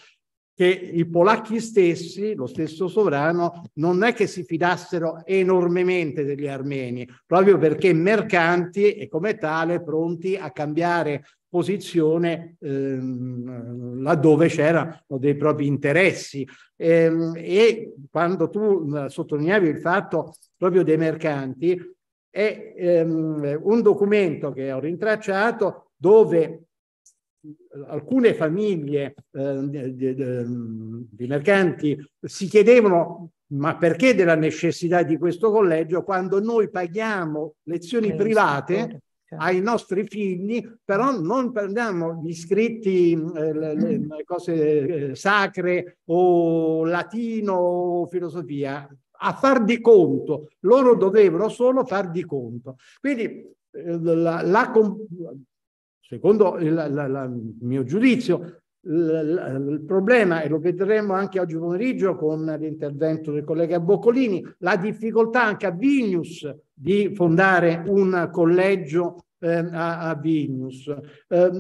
che i polacchi stessi, lo stesso sovrano, non è che si fidassero enormemente degli armeni, proprio perché mercanti e come tale pronti a cambiare posizione ehm, laddove c'erano dei propri interessi. E, ehm, e quando tu sottolineavi il fatto proprio dei mercanti, è ehm, un documento che ho rintracciato dove alcune famiglie eh, di, di, mercanti si chiedevano ma perché della necessità di questo collegio quando noi paghiamo lezioni eh, private certo ai nostri figli, però non prendiamo gli scritti, eh, le, mm. cose eh, sacre o latino o filosofia, a far di conto, loro dovevano solo far di conto. Quindi eh, la, la, secondo il mio giudizio, il problema, e lo vedremo anche oggi pomeriggio con l'intervento del collega Boccolini, la difficoltà anche a Vilnius di fondare un collegio eh, a, a, Vilnius. Eh,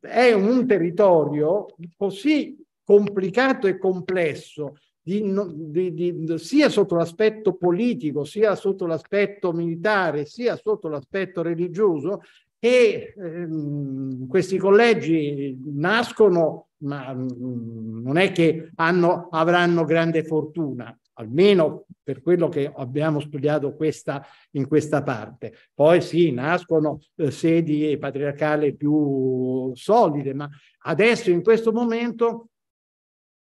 è un territorio così complicato e complesso di, di, di, sia sotto l'aspetto politico, sia sotto l'aspetto militare, sia sotto l'aspetto religioso, e ehm, questi collegi nascono, ma mh, mm, non è che hanno, avranno grande fortuna, almeno per quello che abbiamo studiato questa, in questa parte. Poi sì, nascono eh, sedi patriarcali più solide, ma adesso in questo momento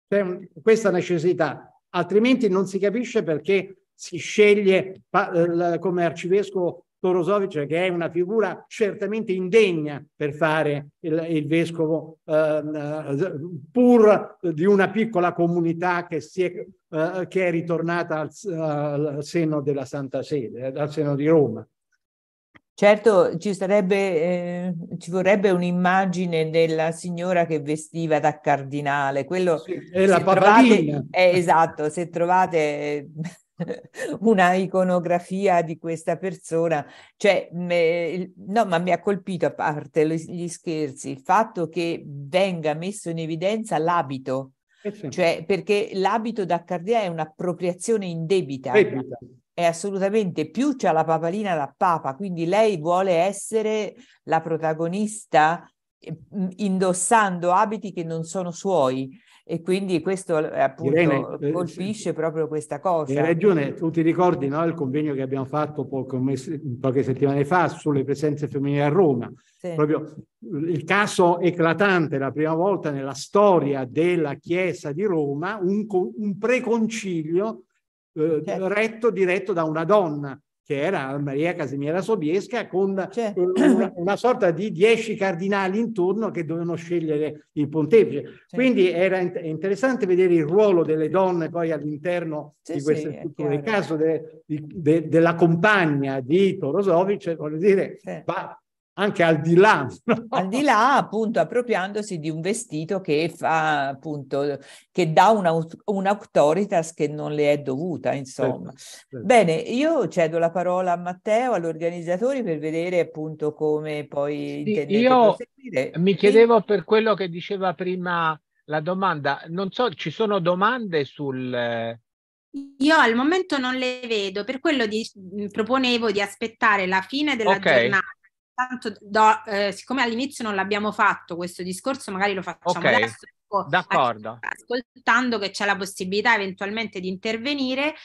c'è un, questa necessità, altrimenti non si capisce perché si sceglie eh, come arcivescovo Torosovic, che è una figura certamente indegna per fare il, il vescovo, ehm, eh, pur di una piccola comunità che, è, eh, che è ritornata al, al, seno della Santa Sede, eh, al seno di Roma. Certo, ci, sarebbe, eh, ci vorrebbe un'immagine della signora che vestiva da cardinale, quello sì, è la Trovate, eh, esatto, se trovate eh, una iconografia di questa persona. Cioè, me, no, ma mi ha colpito, a parte gli scherzi, il fatto che venga messo in evidenza l'abito. Eh cioè, perché l'abito da Cardia è un'appropriazione indebita. Debita È assolutamente più c'è la papalina da papa, quindi lei vuole essere la protagonista eh, indossando abiti che non sono suoi e quindi questo eh, appunto Irene, eh, colpisce proprio questa cosa. Hai ragione, tu ti ricordi no, il convegno che abbiamo fatto poco, poche settimane fa sulle presenze femminili a Roma. Sì. Proprio il caso eclatante, la prima volta nella storia della Chiesa di Roma, un, un preconcilio eh, certo. retto, diretto da una donna che era Maria Casimira Sobiesca, con una, una, sorta di dieci cardinali intorno che dovevano scegliere il pontefice. Quindi era in interessante vedere il ruolo delle donne poi all'interno sì, di questo sì, strutture. Nel caso de de della compagna di Torosovic, voglio dire, va, anche al di là. No? Al di là, appunto, appropriandosi di un vestito che fa, appunto, che dà una, un'autoritas che non le è dovuta, insomma. Certo, certo. Bene, io cedo la parola a Matteo, agli organizzatori, per vedere appunto come poi sì, intendete Io proseguire. mi chiedevo per quello che diceva prima la domanda, non so, ci sono domande sul... Eh, io al momento non le vedo, per quello di, proponevo di aspettare la fine della okay. giornata tanto do, eh, siccome all'inizio non l'abbiamo fatto questo discorso, magari lo facciamo okay. adesso. D'accordo. Ascoltando che c'è la possibilità eventualmente di intervenire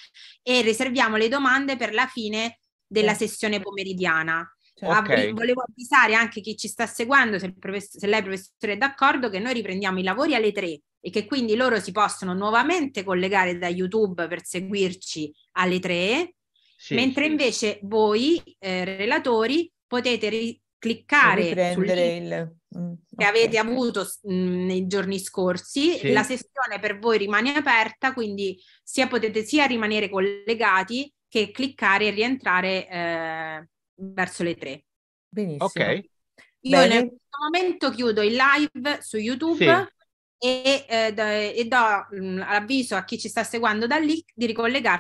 e riserviamo le domande per la fine della sessione pomeridiana. Certo. Okay. volevo avvisare anche chi ci sta seguendo, se, profess- se lei professore è d'accordo, che noi riprendiamo i lavori alle tre e che quindi loro si possono nuovamente collegare da YouTube per seguirci alle tre, sì, mentre sì. invece voi eh, relatori potete ri- cliccare sul link il... mm, che okay. avete avuto mh, mm, nei giorni scorsi, sì. la sessione per voi rimane aperta, quindi sia potete sia rimanere collegati che cliccare e rientrare eh, verso le tre. Benissimo. Okay. Io Bene. in questo momento chiudo il live su YouTube. Sì. E, eh, e do mh, mm, avviso a chi ci sta seguendo da lì di ricollegarsi